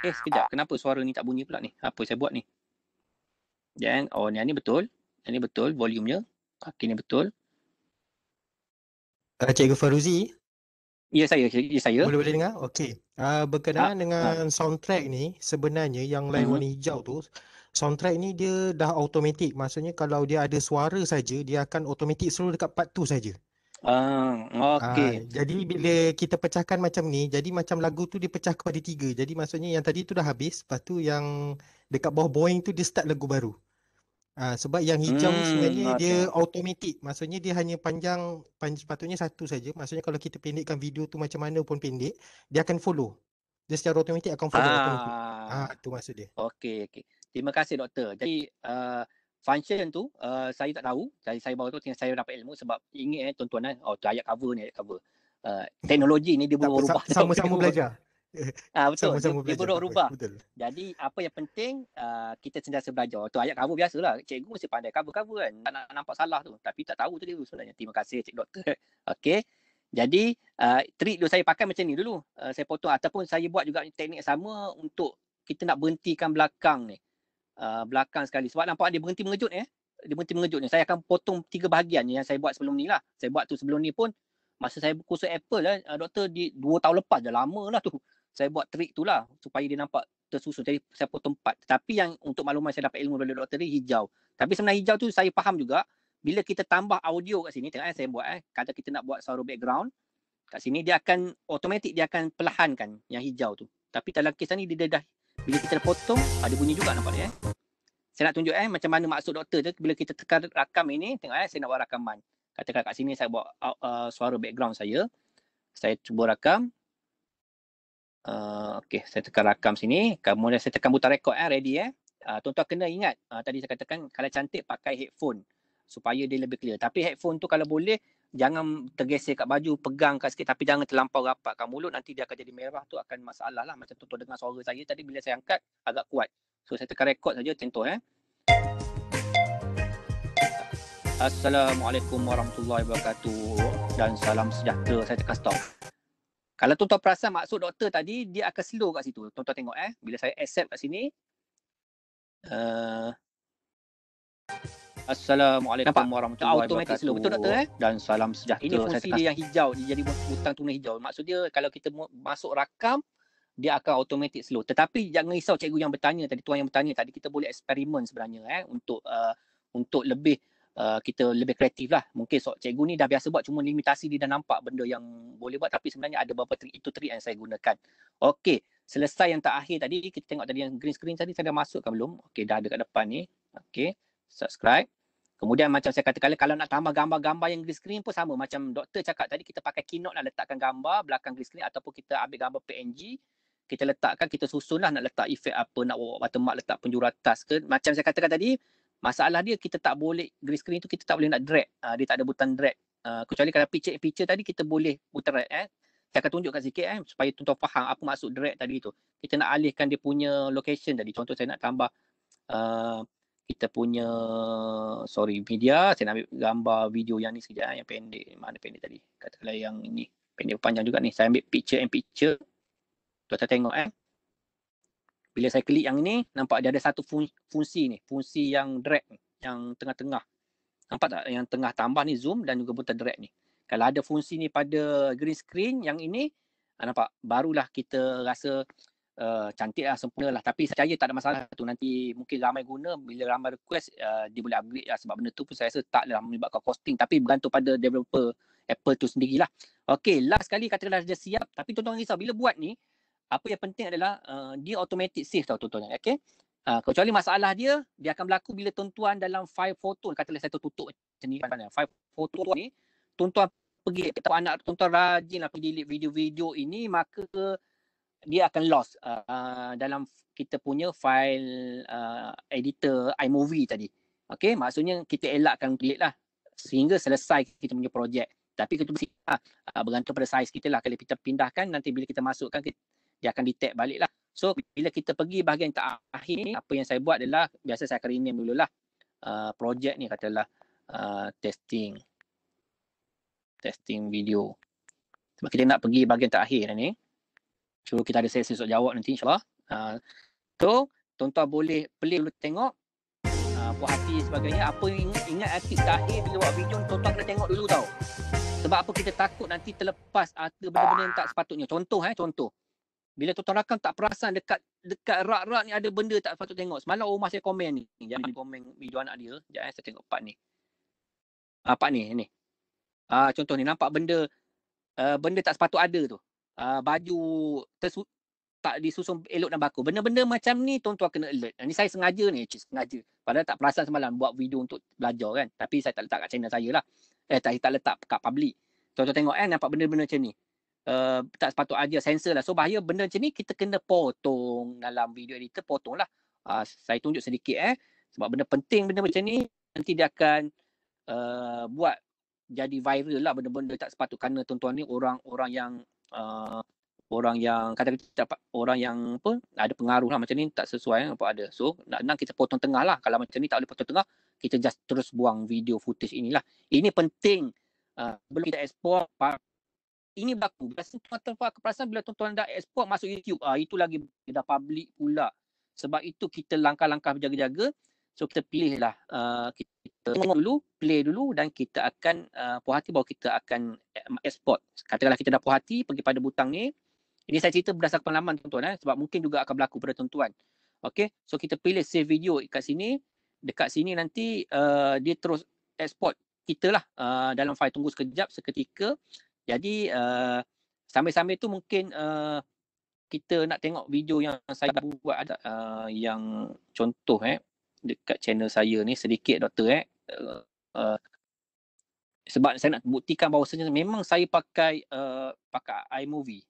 Eh sekejap ah. kenapa suara ni tak bunyi pula ni? Apa saya buat ni? Dan oh ni, ni betul. Yang ni betul volume dia. Kaki ni betul. Uh, Cikgu Faruzi? Ya saya, ya, ya saya. Boleh boleh dengar? Okey. Uh, berkenaan ha? dengan ha? soundtrack ni sebenarnya yang lain uh-huh. hijau tu soundtrack ni dia dah automatik. Maksudnya kalau dia ada suara saja dia akan automatik seluruh dekat part tu saja. Ah, okay. Ah, jadi bila kita pecahkan macam ni, jadi macam lagu tu dipecah kepada tiga. Jadi maksudnya yang tadi tu dah habis, lepas tu yang dekat bawah Boeing tu dia start lagu baru. Ah, sebab yang hijau hmm, sebenarnya okay. dia automatik. Maksudnya dia hanya panjang, pan, sepatutnya satu saja. Maksudnya kalau kita pendekkan video tu macam mana pun pendek, dia akan follow. Dia secara automatik akan follow. Ah, ah tu maksud dia. Okay, okay. Terima kasih doktor. Jadi, uh, function tu uh, saya tak tahu saya saya baru tu tengah saya dapat ilmu sebab ingat eh tuan-tuan eh oh tu ayat cover ni ayat cover uh, teknologi ni dia berubah sama-sama belajar Ah betul. Sama-sama dia, dia berubah. Betul. Jadi apa yang penting uh, kita sentiasa belajar. Tu ayat cover biasalah. Cikgu mesti pandai cover-cover kan. Tak nak nampak salah tu. Tapi tak tahu tu dia sebenarnya. Terima kasih cik doktor. *laughs* Okey. Jadi uh, trik dulu saya pakai macam ni dulu. Uh, saya potong ataupun saya buat juga teknik sama untuk kita nak berhentikan belakang ni. Uh, belakang sekali. Sebab nampak dia berhenti mengejut Eh? Dia berhenti mengejut ni. Saya akan potong tiga bahagian yang saya buat sebelum ni lah. Saya buat tu sebelum ni pun masa saya kursus Apple lah, eh, uh, doktor di dua tahun lepas dah lama lah tu. Saya buat trik tu lah supaya dia nampak tersusun. Jadi saya potong empat. Tapi yang untuk makluman saya dapat ilmu dari doktor ni hijau. Tapi sebenarnya hijau tu saya faham juga. Bila kita tambah audio kat sini, tengok eh, saya buat eh. Kata kita nak buat suara background. Kat sini dia akan, otomatik dia akan perlahankan yang hijau tu. Tapi dalam kes ni dia dah bila kita dah potong ada bunyi juga nampak ni eh. Saya nak tunjuk eh macam mana maksud doktor tu bila kita tekan rakam ini tengok eh saya nak buat rakaman. Katakan kat sini saya buat uh, suara background saya. Saya cuba rakam. Uh, okay, saya tekan rakam sini. Kemudian saya tekan butang rekod eh, ready eh. Uh, tuan-tuan kena ingat, uh, tadi saya katakan kalau cantik pakai headphone supaya dia lebih clear. Tapi headphone tu kalau boleh, jangan tergesa kat baju, pegang kat sikit tapi jangan terlampau rapat kat mulut nanti dia akan jadi merah tu akan masalah lah macam tu dengar suara saya tadi bila saya angkat agak kuat. So saya tekan rekod saja contoh eh. Assalamualaikum warahmatullahi wabarakatuh dan salam sejahtera. Saya tekan stop. Kalau tuan-tuan perasan maksud doktor tadi dia akan slow kat situ. Tuan-tuan tengok eh bila saya accept kat sini uh, Assalamualaikum Nampak? warahmatullahi ah, wabarakatuh. Automatic slow. Betul doktor eh? Dan salam sejahtera. Ini fungsi dia yang hijau. Dia jadi hutang tuna hijau. Maksud dia kalau kita masuk rakam, dia akan automatic slow. Tetapi jangan risau cikgu yang bertanya tadi, tuan yang bertanya tadi, kita boleh eksperimen sebenarnya eh, untuk uh, untuk lebih uh, kita lebih kreatif lah. Mungkin so, cikgu ni dah biasa buat cuma limitasi dia dah nampak benda yang boleh buat tapi sebenarnya ada beberapa trik, itu trik yang saya gunakan. Okey, selesai yang tak akhir. tadi, kita tengok tadi yang green screen tadi, saya dah masukkan belum? Okey, dah ada kat depan ni. Okey subscribe. Kemudian macam saya kata kali, kalau nak tambah gambar-gambar yang green screen pun sama macam doktor cakap tadi kita pakai keynote lah letakkan gambar belakang green screen ataupun kita ambil gambar PNG kita letakkan kita susun lah nak letak efek apa nak watermark letak penjuru atas ke macam saya katakan tadi masalah dia kita tak boleh green screen tu kita tak boleh nak drag uh, dia tak ada butang drag uh, kecuali kalau picture picture tadi kita boleh butang drag eh saya akan tunjukkan sikit eh supaya tuan-tuan faham apa maksud drag tadi tu kita nak alihkan dia punya location tadi contoh saya nak tambah uh, kita punya sorry media saya nak ambil gambar video yang ni sekejap yang pendek mana pendek tadi katakanlah yang ini pendek panjang juga ni saya ambil picture and picture tuan-tuan tengok eh bila saya klik yang ni nampak dia ada satu fungsi ni fungsi yang drag yang tengah-tengah nampak tak yang tengah tambah ni zoom dan juga butang drag ni kalau ada fungsi ni pada green screen yang ini ah, nampak barulah kita rasa uh, cantik lah, sempurna lah. Tapi saya tak ada masalah tu. Nanti mungkin ramai guna, bila ramai request, uh, dia boleh upgrade lah. Sebab benda tu pun saya rasa tak adalah melibatkan costing. Tapi bergantung pada developer Apple tu sendirilah. Okay, last sekali katakanlah dia siap. Tapi tuan-tuan risau, bila buat ni, apa yang penting adalah uh, dia automatic save tau tuan-tuan. Okay? Uh, kecuali masalah dia, dia akan berlaku bila tuan-tuan dalam file photo. Katalah saya tu tutup macam ni. Kan, file photo ni, tuan-tuan pergi. Kalau anak tuan-tuan rajin lah pergi delete video-video ini, maka dia akan lost uh, dalam kita punya file uh, editor iMovie tadi. Okey, maksudnya kita elakkan delete lah sehingga selesai kita punya projek. Tapi kita mesti uh, bergantung pada size kita lah. Kalau kita pindahkan, nanti bila kita masukkan, kita, dia akan detect balik lah. So, bila kita pergi bahagian terakhir ni, apa yang saya buat adalah biasa saya akan rename dulu lah. Uh, projek ni katalah uh, testing. Testing video. Sebab kita nak pergi bahagian terakhir ni. Eh. So kita ada sesi untuk jawab nanti insyaAllah. Uh, ah, so tuan-tuan boleh play dulu tengok. Uh, ah, buat hati sebagainya. Apa ingat, ingat Atik Tahir bila buat video tuan-tuan kena tengok dulu tau. Sebab apa kita takut nanti terlepas ada benda-benda yang tak sepatutnya. Contoh eh, contoh. Bila tuan-tuan rakam tak perasan dekat dekat rak-rak ni ada benda tak sepatutnya tengok. Semalam rumah saya komen ni. Jangan hmm. komen video anak dia. Sekejap eh, saya tengok part ni. Ah, part ni, ni. Ah, contoh ni. Nampak benda uh, benda tak sepatut ada tu uh, baju tersu- tak disusun elok dan bakul. Benda-benda macam ni tuan-tuan kena alert. Ini saya sengaja ni, cik, sengaja. Padahal tak perasan semalam buat video untuk belajar kan. Tapi saya tak letak kat channel saya lah. Eh, tak, tak letak kat public. Tuan-tuan tengok kan, eh, nampak benda-benda macam ni. Uh, tak sepatut aja sensor lah. So bahaya benda macam ni kita kena potong dalam video editor, potong lah. Uh, saya tunjuk sedikit eh. Sebab benda penting benda macam ni, nanti dia akan uh, buat jadi viral lah benda-benda tak sepatut kerana tuan-tuan ni orang-orang yang uh, orang yang kata kita dapat orang yang apa ada pengaruh lah macam ni tak sesuai eh, apa ada so nak nak kita potong tengah lah kalau macam ni tak boleh potong tengah kita just terus buang video footage inilah ini penting uh, belum kita ekspor ini berlaku biasanya tuan tuan keperasan bila tuan-tuan dah ekspor masuk YouTube ah uh, itu lagi dah public pula sebab itu kita langkah-langkah berjaga-jaga So kita pilihlah uh, kita tengok dulu, play dulu dan kita akan uh, puas hati bahawa kita akan e-, export. Katakanlah kita dah puas hati pergi pada butang ni. Ini saya cerita berdasarkan pengalaman tuan-tuan eh, sebab mungkin juga akan berlaku pada tuan-tuan. Okay, so kita pilih save video dekat sini. Dekat sini nanti uh, dia terus export kita lah uh, dalam file tunggu sekejap seketika. Jadi uh, sambil-sambil tu mungkin uh, kita nak tengok video yang saya buat ada uh, yang contoh eh dekat channel saya ni sedikit doktor eh. Uh, uh, sebab saya nak buktikan bahawa sebenarnya memang saya pakai uh, pakai iMovie.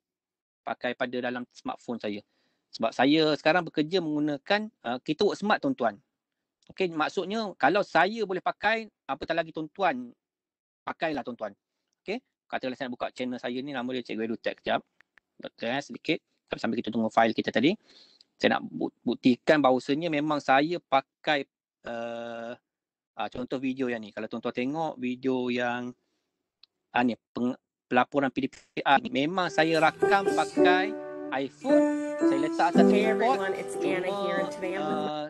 Pakai pada dalam smartphone saya. Sebab saya sekarang bekerja menggunakan uh, kita work smart tuan-tuan. Okey maksudnya kalau saya boleh pakai apatah lagi tuan-tuan pakailah tuan-tuan. Okey katalah saya nak buka channel saya ni nama dia Cikgu Edutech kejap. Doktor eh sedikit sambil kita tunggu file kita tadi saya nak buktikan bahawasanya memang saya pakai uh, uh, contoh video yang ni. Kalau tuan-tuan tengok video yang uh, ni, peng, pelaporan PDPR ni, memang saya rakam pakai iPhone. Saya letak atas hey tripod. Cuma, uh,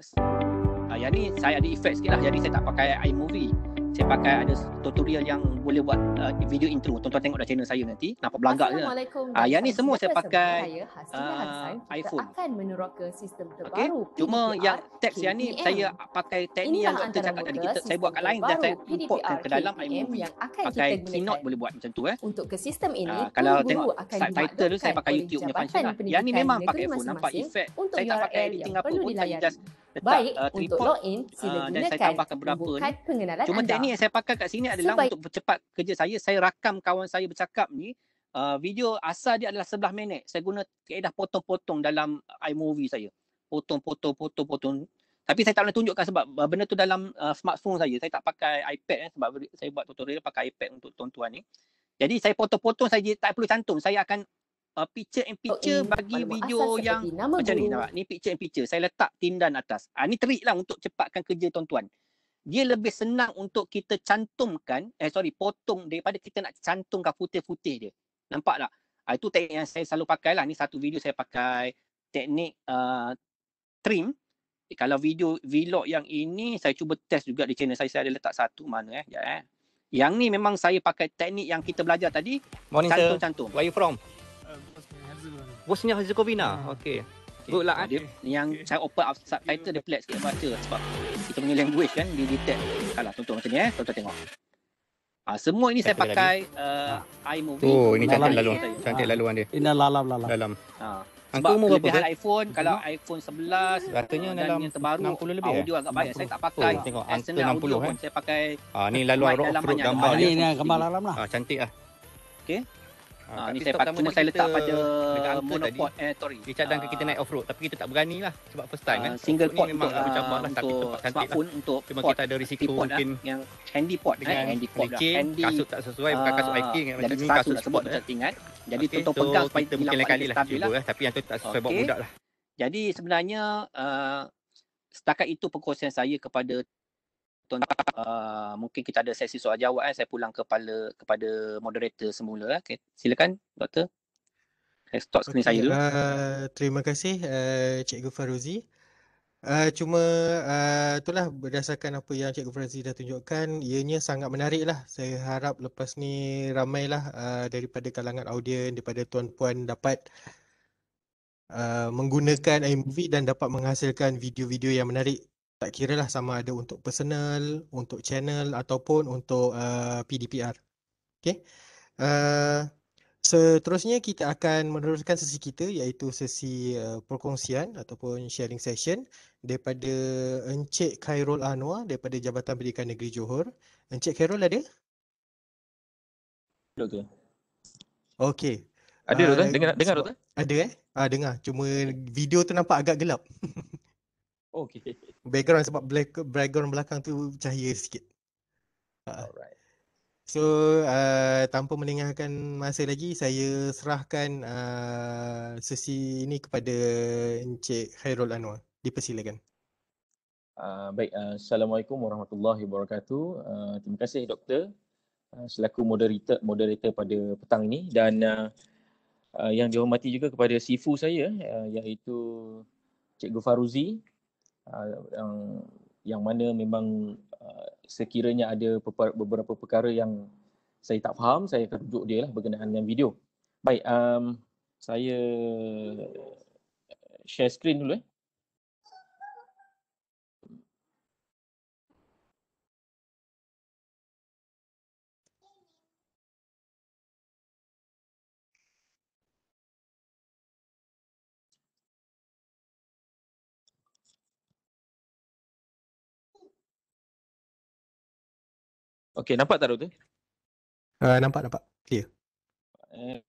uh, yang ni saya ada efek sikit lah. Jadi saya tak pakai iMovie saya pakai ada tutorial yang boleh buat uh, video intro tuan-tuan tengok dah channel saya nanti nampak belagak je uh, yang ni semua saya pakai ha, uh, iPhone akan meneroka sistem terbaru okay. cuma PDR, yang teks yang ni saya pakai teknik Inilah yang doktor cakap tadi kita, saya buat kat lain dan saya import PDR, ke dalam iMovie yang akan pakai kita keynote boleh buat macam tu eh. untuk ke sistem ini uh, kalau tengok akan tu saya pakai YouTube punya function lah. yang ni memang pakai iPhone nampak efek. saya tak pakai editing apa pun saya just baik uh, untuk login sila uh, dan saya tambahkan berapa ni. cuma anda. teknik yang saya pakai kat sini adalah Sebaik. untuk percepat kerja saya saya rakam kawan saya bercakap ni uh, video asal dia adalah sebelah minit saya guna kaedah potong-potong dalam iMovie saya potong-potong potong-potong tapi saya tak nak tunjukkan sebab benda tu dalam uh, smartphone saya saya tak pakai iPad eh, sebab saya buat tutorial pakai iPad untuk tuan-tuan ni jadi saya potong-potong saya tak perlu cantum saya akan uh, picture and oh, picture oh, bagi video yang macam ni nampak ni picture and picture saya letak tindan atas ah uh, ni trick lah untuk cepatkan kerja tuan-tuan dia lebih senang untuk kita cantumkan eh sorry potong daripada kita nak cantumkan putih-putih dia nampak tak uh, itu teknik yang saya selalu pakai lah ni satu video saya pakai teknik uh, trim eh, kalau video vlog yang ini saya cuba test juga di channel saya saya ada letak satu mana eh jap ya, eh yang ni memang saya pakai teknik yang kita belajar tadi. cantum, cantum. Where you from? Bosnia Herzegovina. Hmm. Okey. Okay. Good luck. Ah, dia, okay. Eh. yang okay. saya open up subtitle dia flat sikit baca lah, sebab kita punya language kan dia detect. Alah contoh macam ni eh. Tonton tengok. Ah, semua ini saya pakai uh, iMovie. Oh, ini cantik lalu. Cantik ah. laluan dia. Ini lalam lalam. Lalam. Ha. Sebab umur berapa? Kalau iPhone, kalau iPhone 11 katanya dan dalam yang terbaru 60 lebih. Audio eh? agak baik. Saya tak pakai. Oh, tengok antena 60 audio eh. Pun saya pakai. Ah, ha, ni laluan rock gambar. Ini gambar lalam lah. Ah, cantik ah. Okey. Ha, ni saya cuma saya letak pada monopod tadi. eh sorry. Dia cadangkan uh, kita naik off road tapi kita tak beranilah sebab first time uh, kan. Single port memang untuk, macam uh, lah, untuk tempat cantik smartphone lah. untuk cuma port, kita ada risiko lah, mungkin lah. yang handy port dengan eh, handy port leceh, handy, kasut tak sesuai uh, bukan kasut IP uh, kan, macam ni kasut sport macam eh. tingan. Jadi okay, tutup pegang supaya kita mungkin lain kali lah. lah. Eh, tapi yang tu tak sesuai buat budak lah. Jadi sebenarnya setakat itu perkongsian saya kepada Tuan, uh, mungkin kita ada sesi soal jawab eh. Saya pulang kepala kepada moderator semula eh. Okay. Silakan doktor. stop screen okay. saya dulu. Uh, terima kasih uh, Cikgu Faruzi. Uh, cuma uh, itulah berdasarkan apa yang Cikgu Farazi dah tunjukkan Ianya sangat menarik lah Saya harap lepas ni ramailah uh, daripada kalangan audien Daripada tuan-puan dapat uh, menggunakan iMovie Dan dapat menghasilkan video-video yang menarik tak kira lah sama ada untuk personal, untuk channel ataupun untuk uh, PDPR. Okay. Uh, seterusnya kita akan meneruskan sesi kita iaitu sesi uh, perkongsian ataupun sharing session daripada Encik Khairul Anwar daripada Jabatan Pendidikan Negeri Johor. Encik Khairul ada? Doktor. Okay. Ada Doktor? Eh? Uh, dengar, dengar Doktor? Eh? Ada eh. Ah, dengar. Cuma video tu nampak agak gelap. *laughs* Okay. Background sebab black background belakang tu cahaya sikit. Ha. Alright. So uh, tanpa meninggalkan masa lagi saya serahkan uh, sesi ini kepada Encik Khairul Anwar. Dipersilakan. Uh, baik, uh, Assalamualaikum warahmatullahi wabarakatuh. Uh, terima kasih doktor uh, selaku moderator moderator pada petang ini dan uh, uh, yang dihormati juga kepada sifu saya uh, iaitu Cikgu Faruzi Ah, yang yang mana memang ah, sekiranya ada beberapa perkara yang saya tak faham, saya akan rujuk dia lah berkenaan dengan video. Baik, um, saya share screen dulu eh. Okay, nampak tak router? Uh, ah, nampak, nampak. Clear. Eh,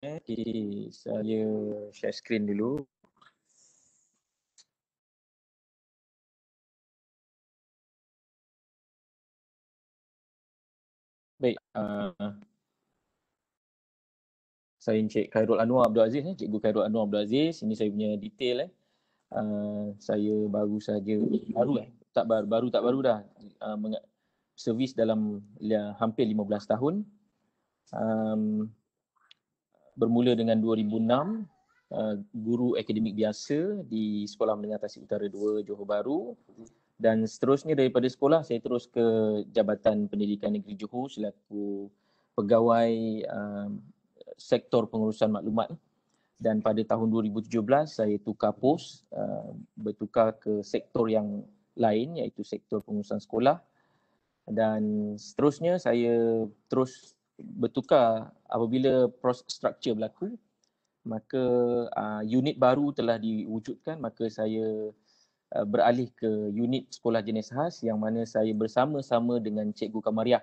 eh, okay, saya share screen dulu. Baik. Uh, saya Encik Khairul Anwar Abdul Aziz. Eh. Cikgu Khairul Anwar Abdul Aziz. Ini saya punya detail. Eh. Uh, saya baru saja, baru eh. Tak baru, baru tak baru dah. Uh, servis dalam ya, hampir 15 tahun. Um, bermula dengan 2006 Uh, guru akademik biasa di Sekolah Menengah Tasik Utara 2 Johor Bahru dan seterusnya daripada sekolah saya terus ke Jabatan Pendidikan Negeri Johor selaku pegawai uh, sektor pengurusan maklumat dan pada tahun 2017 saya tukar pos uh, bertukar ke sektor yang lain iaitu sektor pengurusan sekolah dan seterusnya saya terus bertukar apabila struktur berlaku maka uh, unit baru telah diwujudkan maka saya uh, beralih ke unit sekolah jenis khas yang mana saya bersama-sama dengan cikgu Kamaria.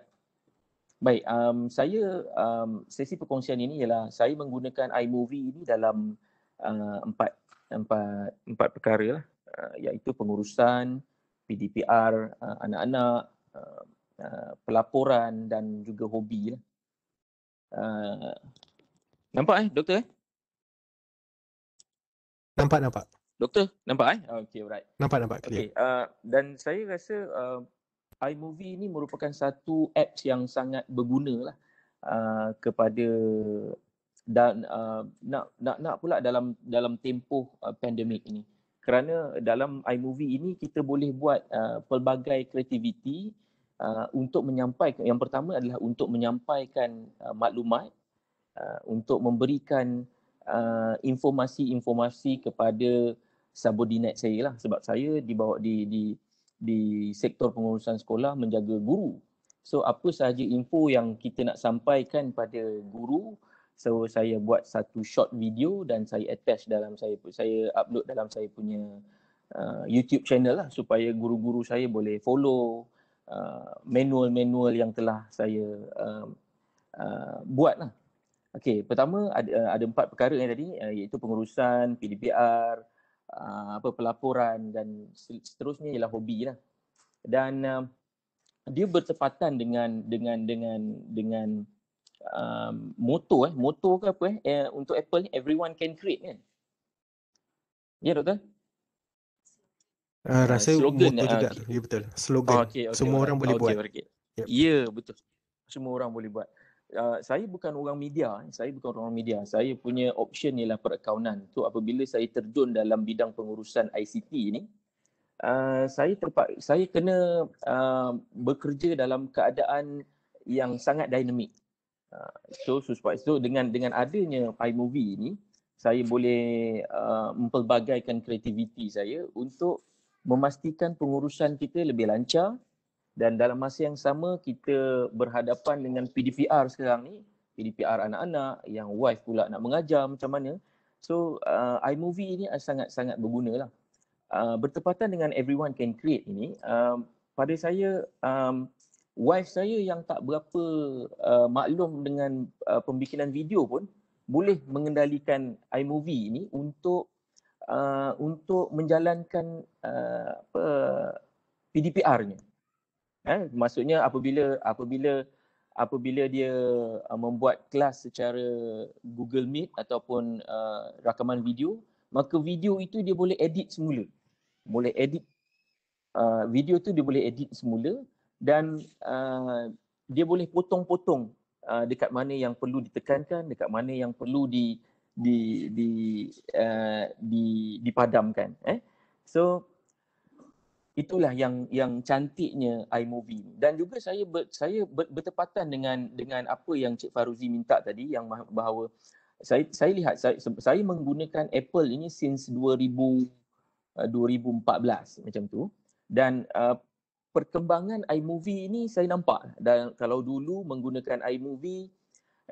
Baik, um, saya um, sesi perkongsian ini ialah saya menggunakan iMovie ini dalam uh, empat empat empat perkara lah, uh, iaitu pengurusan PDPR anak-anak, Um, uh, pelaporan dan juga hobi lah. Uh, nampak eh doktor eh? Nampak nampak. Doktor, nampak eh? Okay, alright. Nampak nampak, Okay, uh, dan saya rasa uh, iMovie ni merupakan satu apps yang sangat berguna lah uh, kepada dan uh, nak nak nak pula dalam dalam tempoh uh, pandemik ini kerana dalam iMovie ini kita boleh buat uh, pelbagai kreativiti Uh, untuk menyampaikan yang pertama adalah untuk menyampaikan uh, maklumat uh, untuk memberikan uh, informasi-informasi kepada subordinate saya lah sebab saya dibawa di di di sektor pengurusan sekolah menjaga guru. So apa sahaja info yang kita nak sampaikan pada guru, so saya buat satu short video dan saya attach dalam saya saya upload dalam saya punya uh, YouTube channel lah supaya guru-guru saya boleh follow Uh, manual-manual yang telah saya uh, uh, buatlah. Okey, pertama ada uh, ada empat perkara yang tadi uh, iaitu pengurusan, PDPR, uh, apa pelaporan dan seterusnya ialah hobi lah. Dan uh, dia bertepatan dengan dengan dengan dengan um, motor eh, moto ke apa eh, eh untuk Apple everyone can create kan. Ya, yeah, doktor? Uh, rasa slogan motor ah, juga. Okay. Ya betul. Slogan. Oh, okay, okay, Semua okay, orang okay, boleh okay, buat. Okay. Yep. Ya betul. Semua orang boleh buat. Uh, saya bukan orang media. Eh. Saya bukan orang media. Saya punya option ialah perakaunan. Itu apabila saya terjun dalam bidang pengurusan ICT ini, uh, saya terpak saya kena uh, bekerja dalam keadaan yang sangat dinamik. Uh, so, so, so dengan dengan adanya iMovie ini, saya boleh uh, mempelbagaikan kreativiti saya untuk memastikan pengurusan kita lebih lancar dan dalam masa yang sama kita berhadapan dengan PDPR sekarang ni PDPR anak-anak yang wife pula nak mengajar macam mana so uh, iMovie ini sangat-sangat berguna lah uh, bertepatan dengan everyone can create ini uh, pada saya um, wife saya yang tak berapa uh, maklum dengan uh, pembikinan video pun boleh mengendalikan iMovie ini untuk uh, untuk menjalankan uh, apa PDPR-nya. Eh, maksudnya apabila apabila apabila dia uh, membuat kelas secara Google Meet ataupun uh, rakaman video, maka video itu dia boleh edit semula. Boleh edit uh, video tu dia boleh edit semula dan uh, dia boleh potong-potong uh, dekat mana yang perlu ditekankan, dekat mana yang perlu di di di uh, di dipadamkan eh so itulah yang yang cantiknya iMovie dan juga saya ber, saya ber, bertepatan dengan dengan apa yang Cik Faruzi minta tadi yang bahawa saya saya lihat saya, saya menggunakan Apple ini since 2000 2014 eh, macam tu dan uh, perkembangan iMovie ini saya nampak dan kalau dulu menggunakan iMovie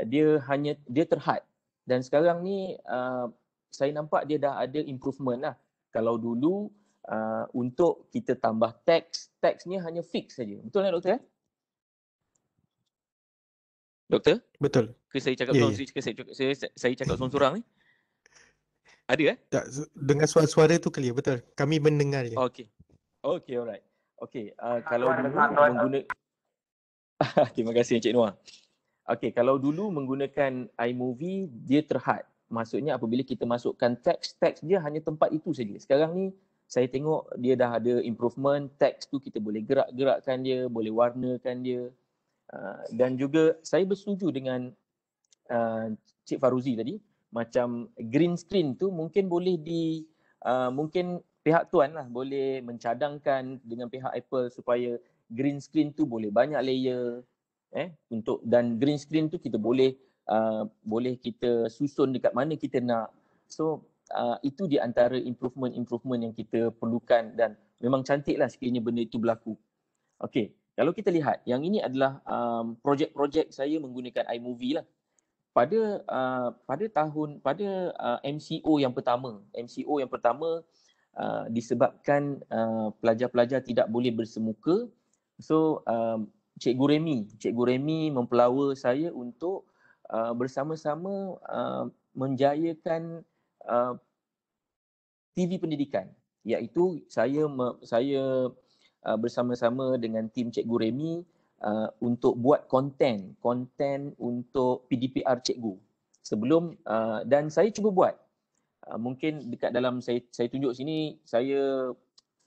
dia hanya dia terhad dan sekarang ni uh, saya nampak dia dah ada improvement lah. Kalau dulu uh, untuk kita tambah teks, teksnya hanya fix saja. Betul tak doktor? Eh? Doktor? Betul. Ke saya cakap yeah, sorang, yeah. Ya. saya cakap saya, saya cakap seorang-seorang ni? Ada eh? Tak dengan suara-suara tu clear, betul. Kami mendengar ya. Okay, Okey, alright. Okay. uh, kalau dulu menggunakan *laughs* Terima kasih Encik Noah. Okay, kalau dulu menggunakan iMovie, dia terhad. Maksudnya apabila kita masukkan teks, teks dia hanya tempat itu saja. Sekarang ni saya tengok dia dah ada improvement, teks tu kita boleh gerak-gerakkan dia, boleh warnakan dia. Ah, dan juga saya bersetuju dengan ah, Cik Faruzi tadi, macam green screen tu mungkin boleh di, ah, mungkin pihak tuan lah boleh mencadangkan dengan pihak Apple supaya green screen tu boleh banyak layer, eh untuk dan green screen tu kita boleh uh, boleh kita susun dekat mana kita nak so uh, itu di antara improvement improvement yang kita perlukan dan memang cantiklah sekiranya benda itu berlaku okey kalau kita lihat yang ini adalah um, projek-projek saya menggunakan iMovie lah pada uh, pada tahun pada uh, MCO yang pertama MCO yang pertama uh, disebabkan uh, pelajar-pelajar tidak boleh bersemuka so um, Cikgu Remy. Cikgu Remy mempelawa saya untuk uh, bersama-sama uh, menjayakan uh, TV pendidikan. Iaitu saya saya uh, bersama-sama dengan tim Cikgu Remy uh, untuk buat konten. Konten untuk PDPR Cikgu. Sebelum uh, dan saya cuba buat. Uh, mungkin dekat dalam saya, saya tunjuk sini saya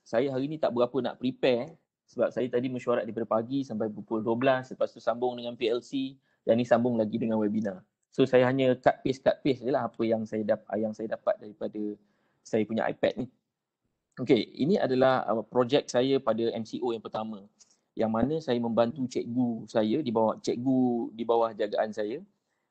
saya hari ni tak berapa nak prepare eh sebab saya tadi mesyuarat daripada pagi sampai pukul 12 lepas tu sambung dengan PLC dan ni sambung lagi dengan webinar. So saya hanya cut paste cut paste jelah apa yang saya dapat yang saya dapat daripada saya punya iPad ni. Okey, ini adalah uh, projek saya pada MCO yang pertama. Yang mana saya membantu cikgu saya di bawah cikgu di bawah jagaan saya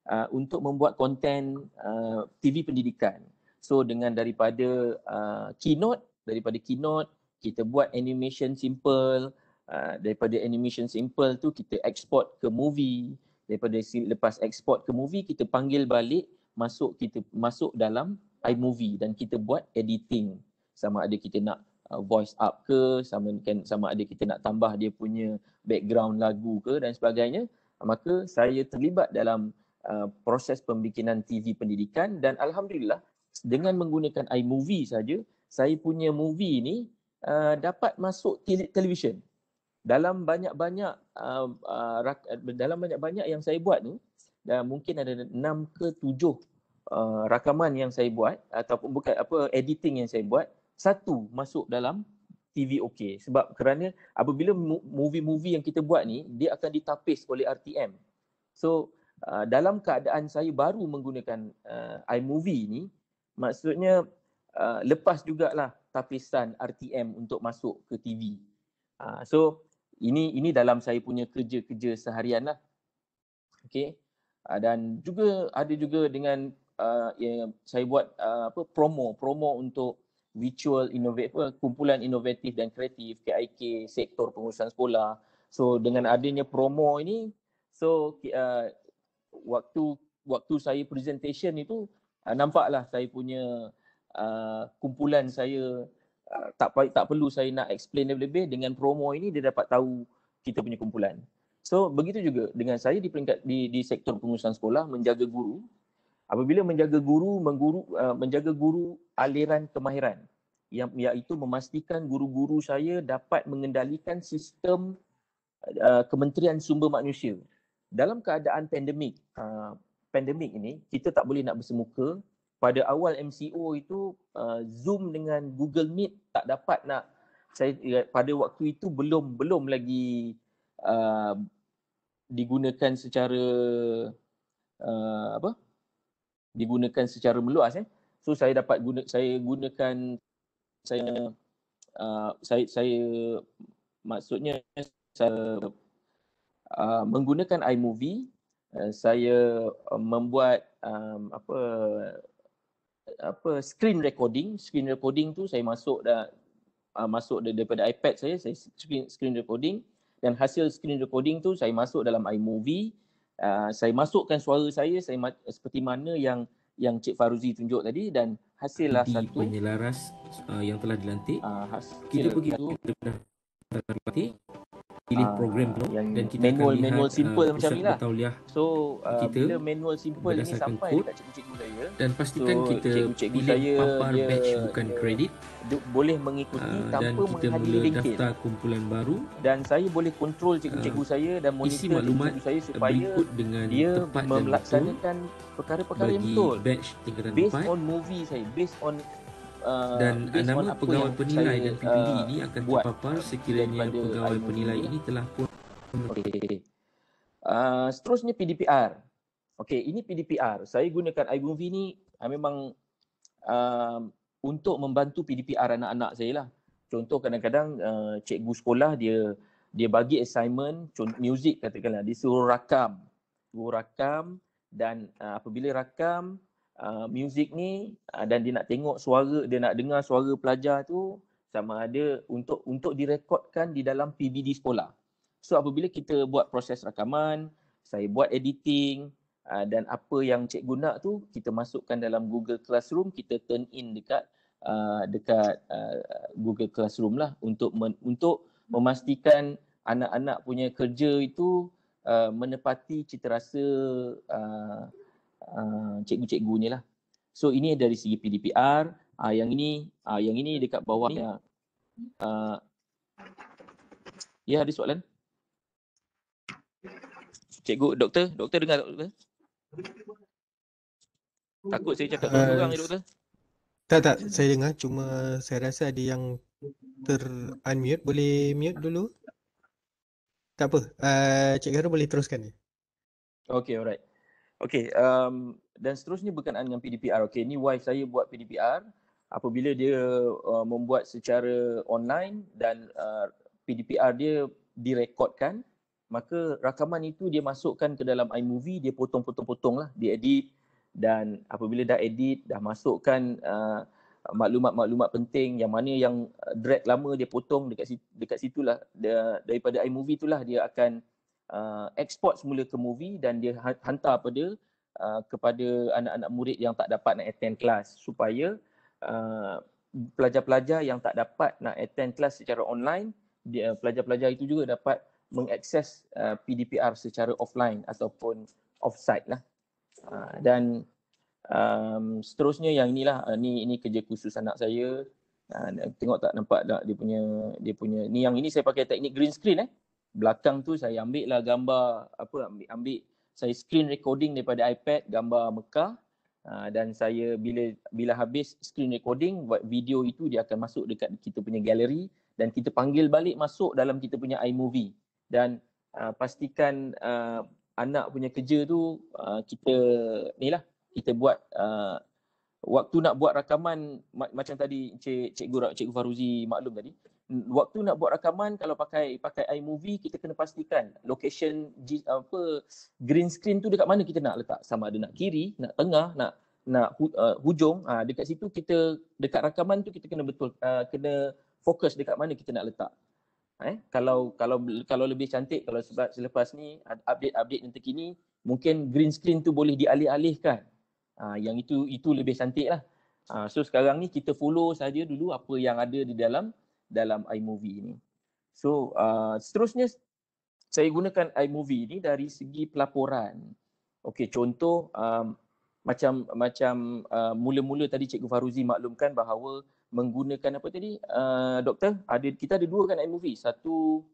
uh, untuk membuat konten uh, TV pendidikan. So dengan daripada uh, keynote daripada keynote kita buat animation simple uh, daripada animation simple tu kita export ke movie daripada lepas export ke movie kita panggil balik masuk kita masuk dalam iMovie dan kita buat editing sama ada kita nak uh, voice up ke sama kan sama ada kita nak tambah dia punya background lagu ke dan sebagainya uh, maka saya terlibat dalam uh, proses pembikinan TV pendidikan dan alhamdulillah dengan menggunakan iMovie saja saya punya movie ni uh, dapat masuk televisyen. Dalam banyak-banyak uh, uh, dalam banyak-banyak yang saya buat ni dan uh, mungkin ada enam ke tujuh uh, rakaman yang saya buat ataupun bukan apa editing yang saya buat satu masuk dalam TV OK sebab kerana apabila movie-movie yang kita buat ni dia akan ditapis oleh RTM. So uh, dalam keadaan saya baru menggunakan uh, iMovie ni maksudnya uh, lepas jugalah tapisan RTM untuk masuk ke TV. Ha, uh, so ini ini dalam saya punya kerja-kerja seharian lah. Okay. Uh, ha, dan juga ada juga dengan uh, yang saya buat uh, apa promo promo untuk virtual innovative kumpulan inovatif dan kreatif KIK sektor pengurusan sekolah. So dengan adanya promo ini so uh, waktu waktu saya presentation itu uh, nampaklah saya punya Uh, kumpulan saya uh, tak tak perlu saya nak explain lebih-lebih dengan promo ini dia dapat tahu kita punya kumpulan. So begitu juga dengan saya di peringkat di di sektor pengurusan sekolah menjaga guru. Apabila menjaga guru mengguru uh, menjaga guru aliran kemahiran yang iaitu memastikan guru-guru saya dapat mengendalikan sistem uh, Kementerian Sumber Manusia. Dalam keadaan pandemik, uh, pandemik ini kita tak boleh nak bersemuka, pada awal MCO itu uh, Zoom dengan Google Meet tak dapat nak saya ya, pada waktu itu belum belum lagi uh, digunakan secara uh, apa digunakan secara meluas eh so saya dapat guna saya gunakan saya uh, saya saya maksudnya saya uh, menggunakan iMovie uh, saya uh, membuat um, apa apa screen recording screen recording tu saya masuk dah uh, masuk daripada iPad saya saya screen screen recording dan hasil screen recording tu saya masuk dalam iMovie uh, saya masukkan suara saya saya ma- seperti mana yang yang Cik Faruzi tunjuk tadi dan hasillah satu penyelaras uh, yang telah dilantik uh, kita pergi tu dah terlatih pilih uh, program tu dan kita manual lihat, manual ah, simple uh, macam nilah. So uh, kita bila manual simple ni sampai dekat cikgu saya dan pastikan so, kita cikgu-cikgu pilih saya papar dia, batch bukan kredit boleh mengikuti uh, tanpa kita mula daftar kumpulan baru dan saya boleh kontrol cikgu-cikgu uh, saya dan monitor isi maklumat saya supaya berikut dengan dia tepat dan melaksanakan perkara-perkara yang betul batch tingkatan based on movie saya based on Uh, dan uh, nama pegawai penilai saya, dan PPD ini uh, akan terpapar sekiranya pegawai penilai ini telah pun okay. Uh, seterusnya PDPR. Okey, ini PDPR. Saya gunakan iBoomV ni uh, memang uh, untuk membantu PDPR anak-anak saya lah. Contoh kadang-kadang uh, cikgu sekolah dia dia bagi assignment contoh, music katakanlah dia suruh rakam. Suruh rakam dan uh, apabila rakam Ah, muzik ni uh, dan dia nak tengok suara, dia nak dengar suara pelajar tu sama ada untuk untuk direkodkan di dalam PBD sekolah. So apabila kita buat proses rakaman, saya buat editing uh, dan apa yang Cik guna tu kita masukkan dalam Google Classroom, kita turn in dekat uh, dekat uh, Google Classroom lah untuk men, untuk memastikan anak-anak punya kerja itu uh, menepati citarasa uh, uh, cikgu-cikgu ni lah. So ini dari segi PDPR, uh, ah, yang ini uh, yang ini dekat bawah ni. Uh, ya yeah, ada soalan? Cikgu doktor, doktor dengar doktor. Takut saya cakap uh, orang ni doktor. Tak tak, saya dengar cuma saya rasa ada yang ter unmute boleh mute dulu. Tak apa, uh, Cik Gara boleh teruskan ya. Okay, alright. Okay, um, dan seterusnya berkenaan dengan PDPR. Okay, ni wife saya buat PDPR. Apabila dia uh, membuat secara online dan uh, PDPR dia direkodkan, maka rakaman itu dia masukkan ke dalam iMovie, dia potong-potong-potong lah, dia edit. Dan apabila dah edit, dah masukkan uh, maklumat-maklumat penting yang mana yang uh, drag lama dia potong dekat situ, dekat situlah dia, daripada iMovie itulah dia akan uh, export semula ke movie dan dia ha- hantar pada uh, kepada anak-anak murid yang tak dapat nak attend kelas supaya uh, pelajar-pelajar yang tak dapat nak attend kelas secara online dia, uh, pelajar-pelajar itu juga dapat mengakses uh, PDPR secara offline ataupun offsite lah uh, dan um, seterusnya yang inilah uh, ni ini kerja khusus anak saya uh, tengok tak nampak tak dia punya dia punya ni yang ini saya pakai teknik green screen eh belakang tu saya ambil lah gambar apa ambil ambil saya screen recording daripada iPad gambar Mekah uh, dan saya bila bila habis screen recording buat video itu dia akan masuk dekat kita punya galeri dan kita panggil balik masuk dalam kita punya iMovie dan uh, pastikan uh, anak punya kerja tu uh, kita ni lah kita buat uh, waktu nak buat rakaman ma- macam tadi cik cikgu cikgu Faruzi maklum tadi waktu nak buat rakaman kalau pakai pakai iMovie kita kena pastikan location apa green screen tu dekat mana kita nak letak sama ada nak kiri nak tengah nak nak uh, hujung uh, dekat situ kita dekat rakaman tu kita kena betul uh, kena fokus dekat mana kita nak letak eh kalau kalau kalau lebih cantik kalau sebab selepas ni update-update yang terkini mungkin green screen tu boleh dialih-alihkan uh, yang itu itu lebih cantik lah uh, so sekarang ni kita follow saja dulu apa yang ada di dalam dalam iMovie ini. So uh, seterusnya saya gunakan iMovie ini dari segi pelaporan. Okey contoh um, macam macam uh, mula-mula tadi Cikgu Faruzi maklumkan bahawa menggunakan apa tadi uh, doktor ada kita ada dua kan iMovie satu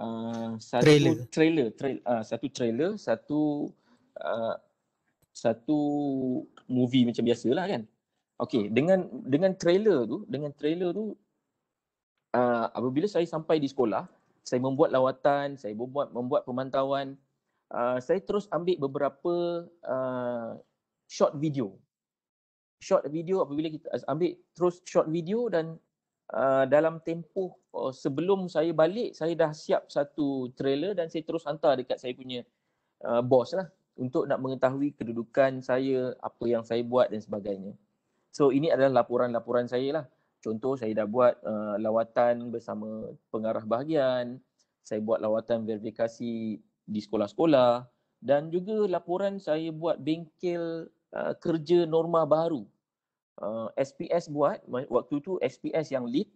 uh, satu trailer trailer, trailer uh, satu trailer satu uh, satu movie macam biasalah kan okey dengan dengan trailer tu dengan trailer tu uh, apabila saya sampai di sekolah, saya membuat lawatan, saya membuat membuat pemantauan, uh, saya terus ambil beberapa uh, short video. Short video apabila kita ambil terus short video dan uh, dalam tempoh uh, sebelum saya balik, saya dah siap satu trailer dan saya terus hantar dekat saya punya uh, bos lah untuk nak mengetahui kedudukan saya, apa yang saya buat dan sebagainya. So ini adalah laporan-laporan saya lah. Contoh saya dah buat uh, lawatan bersama pengarah bahagian, saya buat lawatan verifikasi di sekolah-sekolah dan juga laporan saya buat bengkel uh, kerja norma baru. Uh, eh, SPS buat, waktu tu SPS yang lead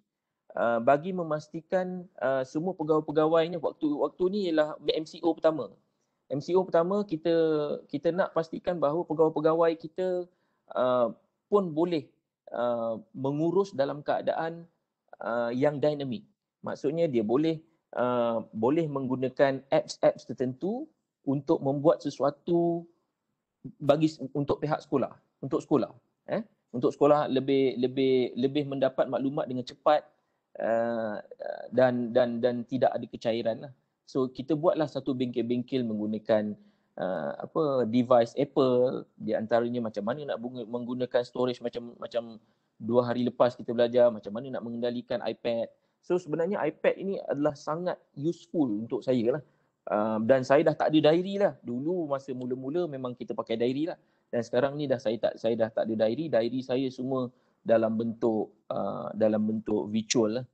uh, bagi memastikan uh, semua pegawai-pegawainya waktu waktu ni ialah MCO pertama. MCO pertama kita kita nak pastikan bahawa pegawai-pegawai kita uh, pun boleh Uh, mengurus dalam keadaan uh, yang dinamik. Maksudnya dia boleh uh, boleh menggunakan apps-apps tertentu untuk membuat sesuatu bagi untuk pihak sekolah, untuk sekolah, eh? Untuk sekolah lebih lebih lebih mendapat maklumat dengan cepat uh, dan dan dan tidak ada kecairan lah. So kita buatlah satu bengkel-bengkel menggunakan uh, apa device Apple di antaranya macam mana nak bunga, menggunakan storage macam macam dua hari lepas kita belajar macam mana nak mengendalikan iPad. So sebenarnya iPad ini adalah sangat useful untuk saya lah. Uh, dan saya dah tak ada diary lah. Dulu masa mula-mula memang kita pakai diary lah. Dan sekarang ni dah saya tak saya dah tak ada diary. Diary saya semua dalam bentuk uh, dalam bentuk virtual lah.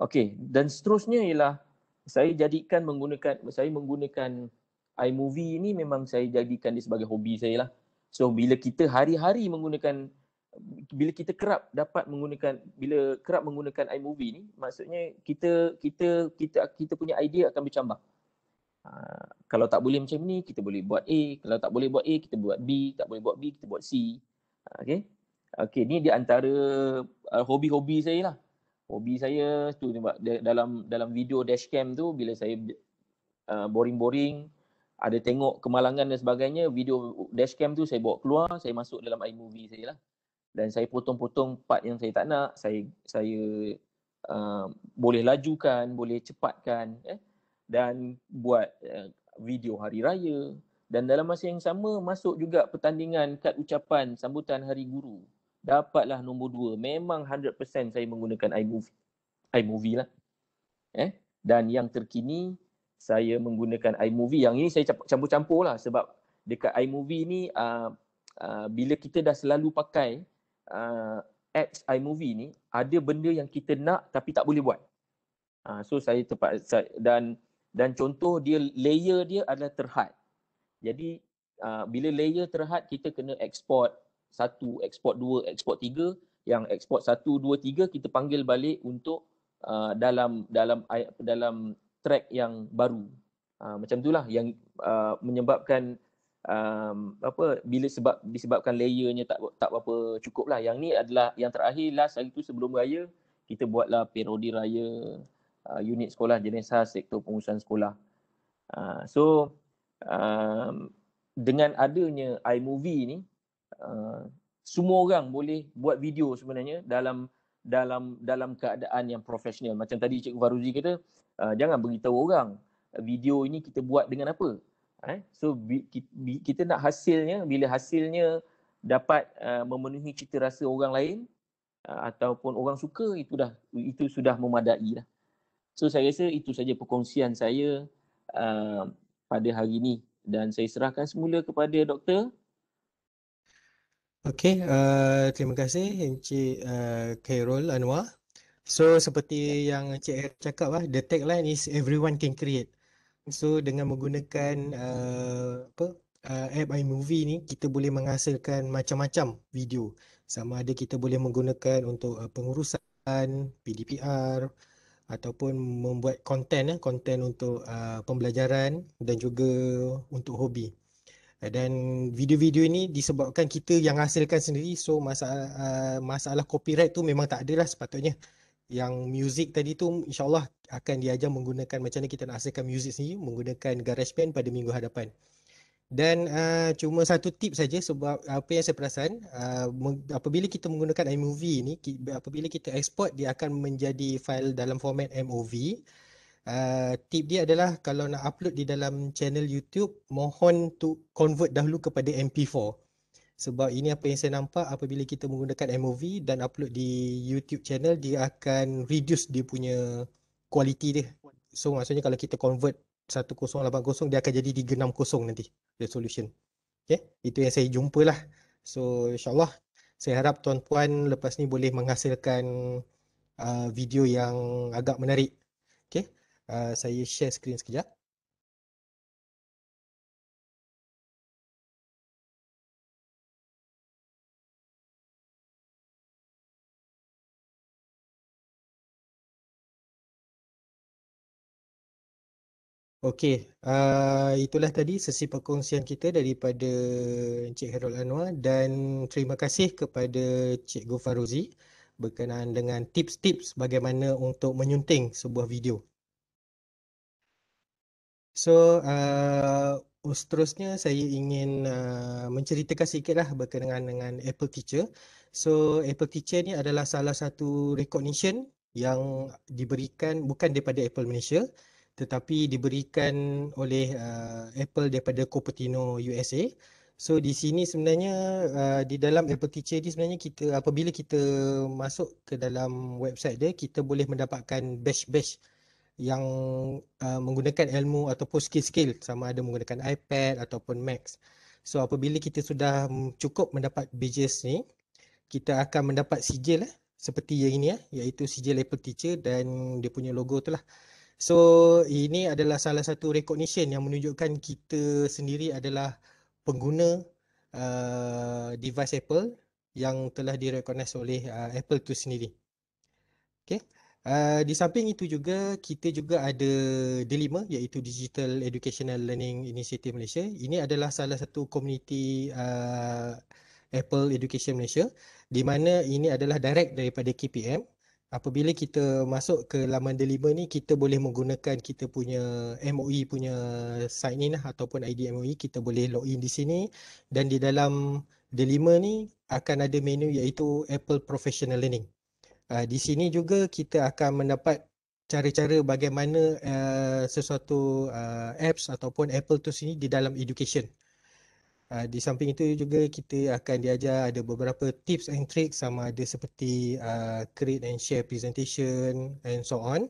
Okay. Dan seterusnya ialah saya jadikan menggunakan saya menggunakan iMovie ni memang saya jadikan dia sebagai hobi saya lah. So bila kita hari-hari menggunakan bila kita kerap dapat menggunakan bila kerap menggunakan iMovie ni maksudnya kita kita kita kita punya idea akan bercambah. Ha, uh, kalau tak boleh macam ni kita boleh buat A, kalau tak boleh buat A kita buat B, tak boleh buat B kita buat C. Uh, okay. Okay, ni di antara uh, hobi-hobi saya lah. Hobi saya tu nampak dalam dalam video dashcam tu bila saya uh, boring-boring ada tengok kemalangan dan sebagainya video dashcam tu saya bawa keluar saya masuk dalam iMovie saya lah dan saya potong-potong part yang saya tak nak saya saya uh, boleh lajukan boleh cepatkan eh dan buat uh, video hari raya dan dalam masa yang sama masuk juga pertandingan kad ucapan sambutan hari guru dapatlah nombor dua memang 100% saya menggunakan iMovie iMovie lah eh dan yang terkini saya menggunakan iMovie yang ini saya campur-campur lah sebab dekat iMovie ni uh, uh, bila kita dah selalu pakai uh, apps iMovie ni ada benda yang kita nak tapi tak boleh buat. Uh, so saya terpaksa dan dan contoh dia layer dia adalah terhad. Jadi uh, bila layer terhad kita kena export satu, export dua, export tiga yang export satu, dua, tiga kita panggil balik untuk uh, dalam dalam dalam track yang baru. Uh, macam itulah yang uh, menyebabkan um, apa bila sebab disebabkan layernya tak tak apa cukup lah. Yang ni adalah yang terakhir last hari tu sebelum raya kita buatlah periode raya uh, unit sekolah jenis khas sektor pengurusan sekolah. Uh, so um, dengan adanya iMovie ni uh, semua orang boleh buat video sebenarnya dalam dalam dalam keadaan yang profesional. Macam tadi Cikgu Faruzi kata, uh, uh, jangan beritahu orang eh, video ini kita buat dengan apa eh so bi, bi, kita nak hasilnya bila hasilnya dapat uh, memenuhi cita rasa orang lain uh, ataupun orang suka itu dah itu sudah memadai lah. so saya rasa itu saja perkongsian saya uh, pada hari ini dan saya serahkan semula kepada doktor Okey, uh, terima kasih Encik uh, Khairul Anwar So seperti yang Cik Er cakap lah, the tagline is everyone can create. So dengan menggunakan uh, apa uh, app iMovie ni, kita boleh menghasilkan macam-macam video. Sama ada kita boleh menggunakan untuk uh, pengurusan, PDPR ataupun membuat konten eh, konten untuk uh, pembelajaran dan juga untuk hobi. Dan video-video ini disebabkan kita yang hasilkan sendiri so masalah, uh, masalah copyright tu memang tak adalah sepatutnya yang music tadi tu insyaallah akan diajar menggunakan macam mana kita nak hasilkan music ni menggunakan garage band pada minggu hadapan. Dan uh, cuma satu tip saja sebab apa yang saya perasan uh, meng, apabila kita menggunakan iMovie ni apabila kita export dia akan menjadi file dalam format MOV. Uh, tip dia adalah kalau nak upload di dalam channel YouTube mohon to convert dahulu kepada MP4 sebab ini apa yang saya nampak apabila kita menggunakan MOV dan upload di YouTube channel dia akan reduce dia punya kualiti dia so maksudnya kalau kita convert 1080 dia akan jadi 360 nanti resolution okay? itu yang saya jumpa lah so insyaAllah saya harap tuan-puan lepas ni boleh menghasilkan uh, video yang agak menarik okay? uh, saya share screen sekejap Okey, uh, itulah tadi sesi perkongsian kita daripada Encik Harold Anwar dan terima kasih kepada Encik Gufarozi berkenaan dengan tips-tips bagaimana untuk menyunting sebuah video. So, uh, ah, seterusnya saya ingin uh, menceritakan sikitlah berkenaan dengan Apple Teacher. So, Apple Teacher ni adalah salah satu recognition yang diberikan bukan daripada Apple Malaysia tetapi diberikan oleh uh, Apple daripada Cupertino USA. So di sini sebenarnya uh, di dalam Apple Teacher ni sebenarnya kita apabila kita masuk ke dalam website dia kita boleh mendapatkan batch-batch yang uh, menggunakan ilmu ataupun skill-skill sama ada menggunakan iPad ataupun Mac. So apabila kita sudah cukup mendapat badges ni kita akan mendapat sijil eh, seperti yang ini ya, iaitu sijil Apple Teacher dan dia punya logo tu lah. So ini adalah salah satu recognition yang menunjukkan kita sendiri adalah pengguna uh, device Apple yang telah direkognis oleh uh, Apple tu sendiri. Okay. Uh, di samping itu juga kita juga ada Delima iaitu Digital Educational Learning Initiative Malaysia. Ini adalah salah satu komuniti uh, Apple Education Malaysia di mana ini adalah direct daripada KPM apabila kita masuk ke laman delima ni kita boleh menggunakan kita punya MOE punya sign in lah, ataupun ID MOE kita boleh log in di sini dan di dalam delima ni akan ada menu iaitu Apple Professional Learning. Uh, di sini juga kita akan mendapat cara-cara bagaimana uh, sesuatu uh, apps ataupun Apple tools ini di dalam education Ah, di samping itu juga kita akan diajar ada beberapa tips and tricks sama ada seperti uh, create and share presentation and so on.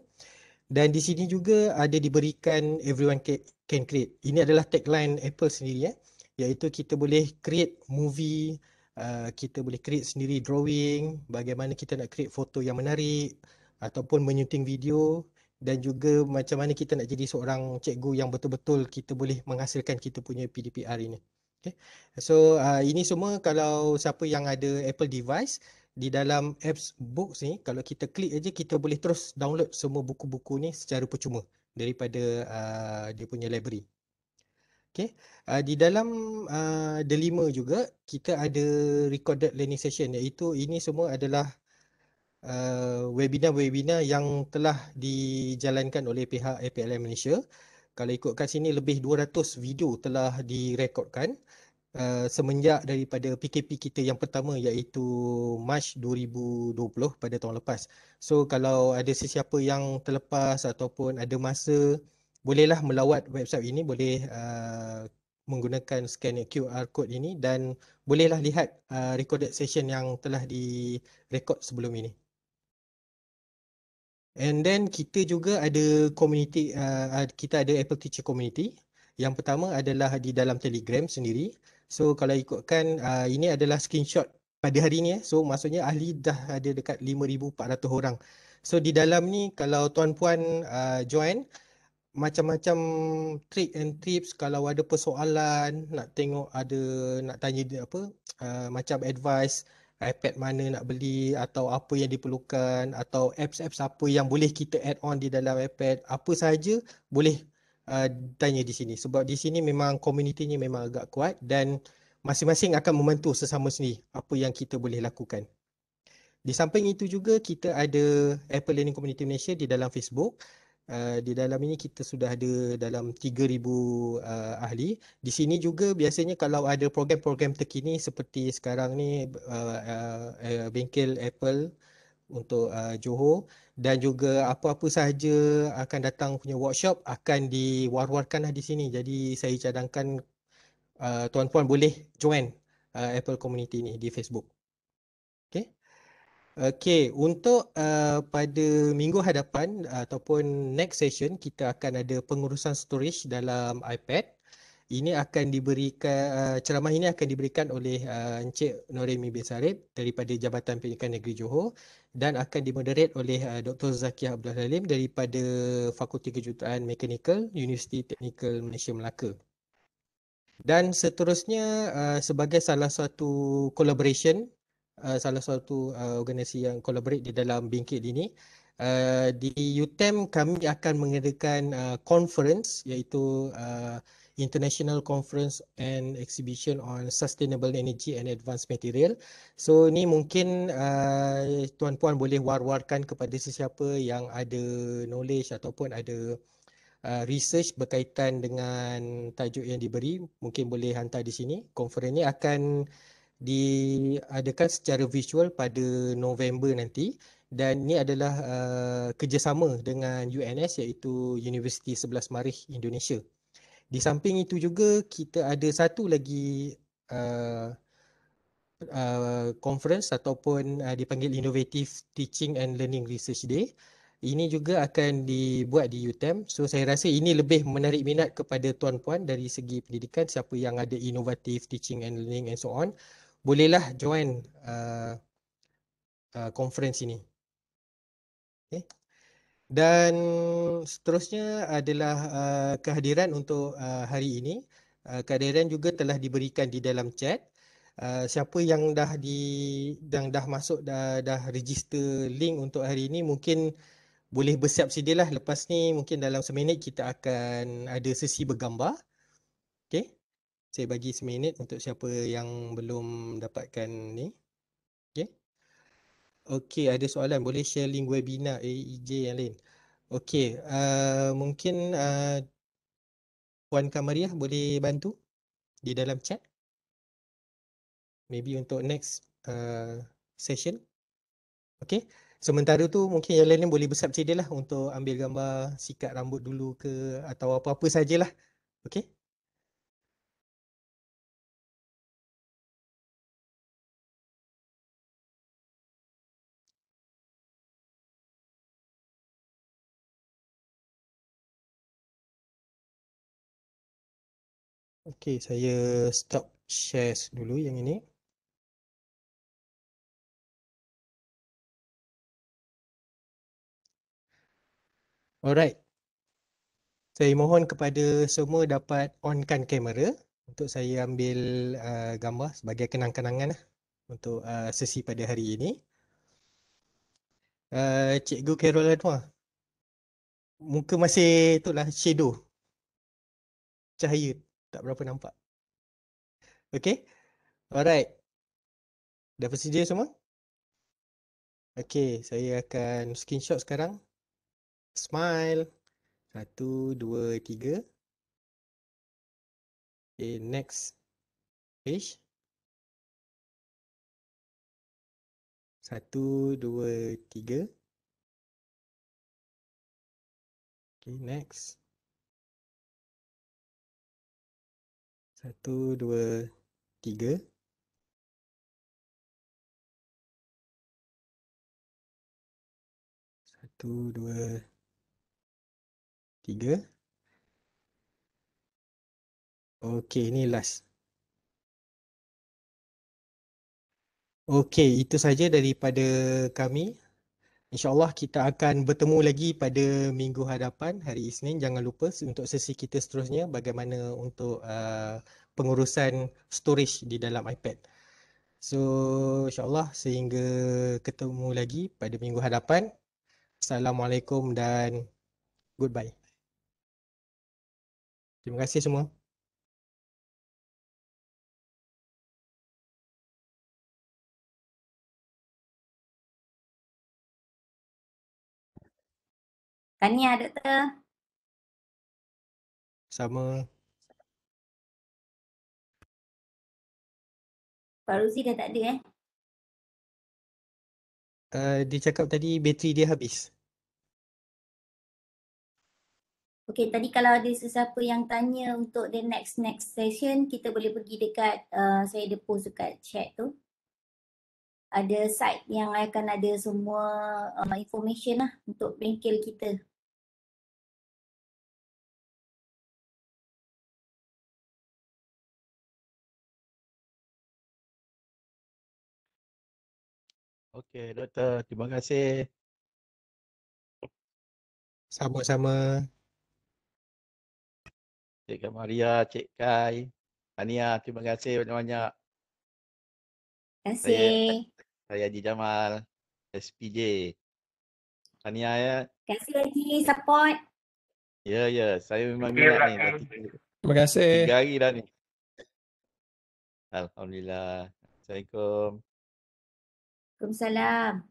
Dan di sini juga ada diberikan everyone can create. Ini adalah tagline Apple sendiri ya. Iaitu kita boleh create movie, uh, kita boleh create sendiri drawing, bagaimana kita nak create foto yang menarik ataupun menyunting video dan juga macam mana kita nak jadi seorang cikgu yang betul-betul kita boleh menghasilkan kita punya PDPR ini. Okay. So uh, ini semua kalau siapa yang ada Apple device di dalam apps books ni kalau kita klik aja kita boleh terus download semua buku-buku ni secara percuma daripada uh, dia punya library. Okay. Uh, di dalam uh, The Lima juga kita ada recorded learning session iaitu ini semua adalah uh, webinar-webinar yang telah dijalankan oleh pihak APLM Malaysia. Uh, kalau ikutkan sini lebih 200 video telah direkodkan uh, semenjak daripada PKP kita yang pertama iaitu Mac 2020 pada tahun lepas. So kalau ada sesiapa yang terlepas ataupun ada masa bolehlah melawat website ini boleh uh, menggunakan scan QR code ini dan bolehlah lihat uh, recorded session yang telah direkod sebelum ini. And then kita juga ada community, uh, uh, kita ada Apple Teacher Community. Yang pertama adalah di dalam Telegram sendiri. So kalau ikutkan, uh, ini adalah screenshot pada hari ini. Eh. So maksudnya ahli dah ada dekat 5,400 orang. So di dalam ni kalau tuan-puan uh, join, macam-macam trick and tips kalau ada persoalan, nak tengok ada, nak tanya apa, uh, macam advice, uh, iPad mana nak beli atau apa yang diperlukan atau apps-apps apa yang boleh kita add on di dalam iPad apa saja boleh uh, tanya di sini sebab di sini memang komunitinya memang agak kuat dan masing-masing akan membantu sesama sendiri apa yang kita boleh lakukan. Di samping itu juga kita ada Apple Learning Community Malaysia di dalam Facebook uh, di dalam ini kita sudah ada dalam 3000 uh, eh, ahli di sini juga biasanya kalau ada program-program terkini seperti sekarang ni uh, uh, uh, bengkel Apple untuk uh, Johor dan juga apa-apa sahaja akan datang punya workshop akan diwar-warkan lah di sini jadi saya cadangkan uh, tuan-puan boleh join uh, Apple community ni di Facebook Okey, untuk uh, pada minggu hadapan uh, ataupun next session kita akan ada pengurusan storage dalam iPad. Ini akan diberikan uh, ceramah ini akan diberikan oleh uh, Encik Noremi bin Sarid daripada Jabatan Pendidikan Negeri Johor dan akan dimoderate oleh uh, Dr. Zakiah Abdul Halim daripada Fakulti Kejuruteraan Mechanical Universiti Teknikal Malaysia Melaka. Dan seterusnya uh, sebagai salah satu collaboration Uh, salah satu uh, organisasi yang collaborate di dalam bingkit ini. Uh, di UTEM kami akan mengadakan uh, conference iaitu uh, International Conference and Exhibition on Sustainable Energy and Advanced Material. So ni mungkin uh, tuan-puan boleh war-warkan kepada sesiapa yang ada knowledge ataupun ada uh, research berkaitan dengan tajuk yang diberi, mungkin boleh hantar di sini. Conference ini akan diadakan secara visual pada November nanti dan ini adalah uh, kerjasama dengan UNS iaitu Universiti Sebelas Marikh Indonesia. Di samping itu juga kita ada satu lagi uh, uh, conference ataupun uh, dipanggil Innovative Teaching and Learning Research Day. Ini juga akan dibuat di UTEM. So saya rasa ini lebih menarik minat kepada tuan-puan dari segi pendidikan siapa yang ada innovative teaching and learning and so on bolehlah join uh, uh, conference ini. Okay. Dan seterusnya adalah uh, kehadiran untuk uh, hari ini. Uh, kehadiran juga telah diberikan di dalam chat. Uh, siapa yang dah di yang dah masuk dah, dah register link untuk hari ini mungkin boleh bersiap sedialah lepas ni mungkin dalam seminit kita akan ada sesi bergambar. Okay saya bagi seminit untuk siapa yang belum dapatkan ni. Okay. Okay, ada soalan. Boleh share link webinar AEJ yang lain. Okay, uh, mungkin uh, Puan Kamariah boleh bantu di dalam chat. Maybe untuk next uh, session. Okay, sementara tu mungkin yang lain boleh bersubsidi lah untuk ambil gambar sikat rambut dulu ke atau apa-apa sajalah. Okay. Okey, saya stop shares dulu yang ini. Alright. Saya mohon kepada semua dapat onkan kamera untuk saya ambil uh, gambar sebagai kenang-kenangan lah untuk uh, sesi pada hari ini. Uh, Cikgu Carol Anwar. Muka masih itulah shadow. Cahaya tak berapa nampak. Okay. Alright. Dah bersedia semua? Okay. Saya akan screenshot sekarang. Smile. Satu, dua, tiga. Okay. Next page. Satu, dua, tiga. Okay. Next. Satu, dua, tiga. Satu, dua, tiga. Okey, ni last. Okey, itu saja daripada kami. InsyaAllah kita akan bertemu lagi pada minggu hadapan hari Isnin. Jangan lupa untuk sesi kita seterusnya bagaimana untuk uh, pengurusan storage di dalam iPad. So insyaAllah sehingga ketemu lagi pada minggu hadapan. Assalamualaikum dan goodbye. Terima kasih semua. Tahniah doktor. Sama. Pak Ruzi dah tak ada eh? Uh, dia cakap tadi bateri dia habis. Okay, tadi kalau ada sesiapa yang tanya untuk the next next session, kita boleh pergi dekat uh, saya ada post dekat chat tu. Ada site yang akan ada semua uh, information lah untuk bengkel kita. Okey, doktor. Terima kasih. Sama-sama. Cik Kak Maria, Cik Kai. Tania, terima kasih banyak-banyak. Terima kasih. Saya, saya Haji Jamal, SPJ. Tania, ya. Terima kasih, Haji. Support. Ya, yeah, ya. Yeah. Saya memang minat ni. Terima kasih. Tiga hari dah ni. Alhamdulillah. Assalamualaikum. Waalaikumsalam.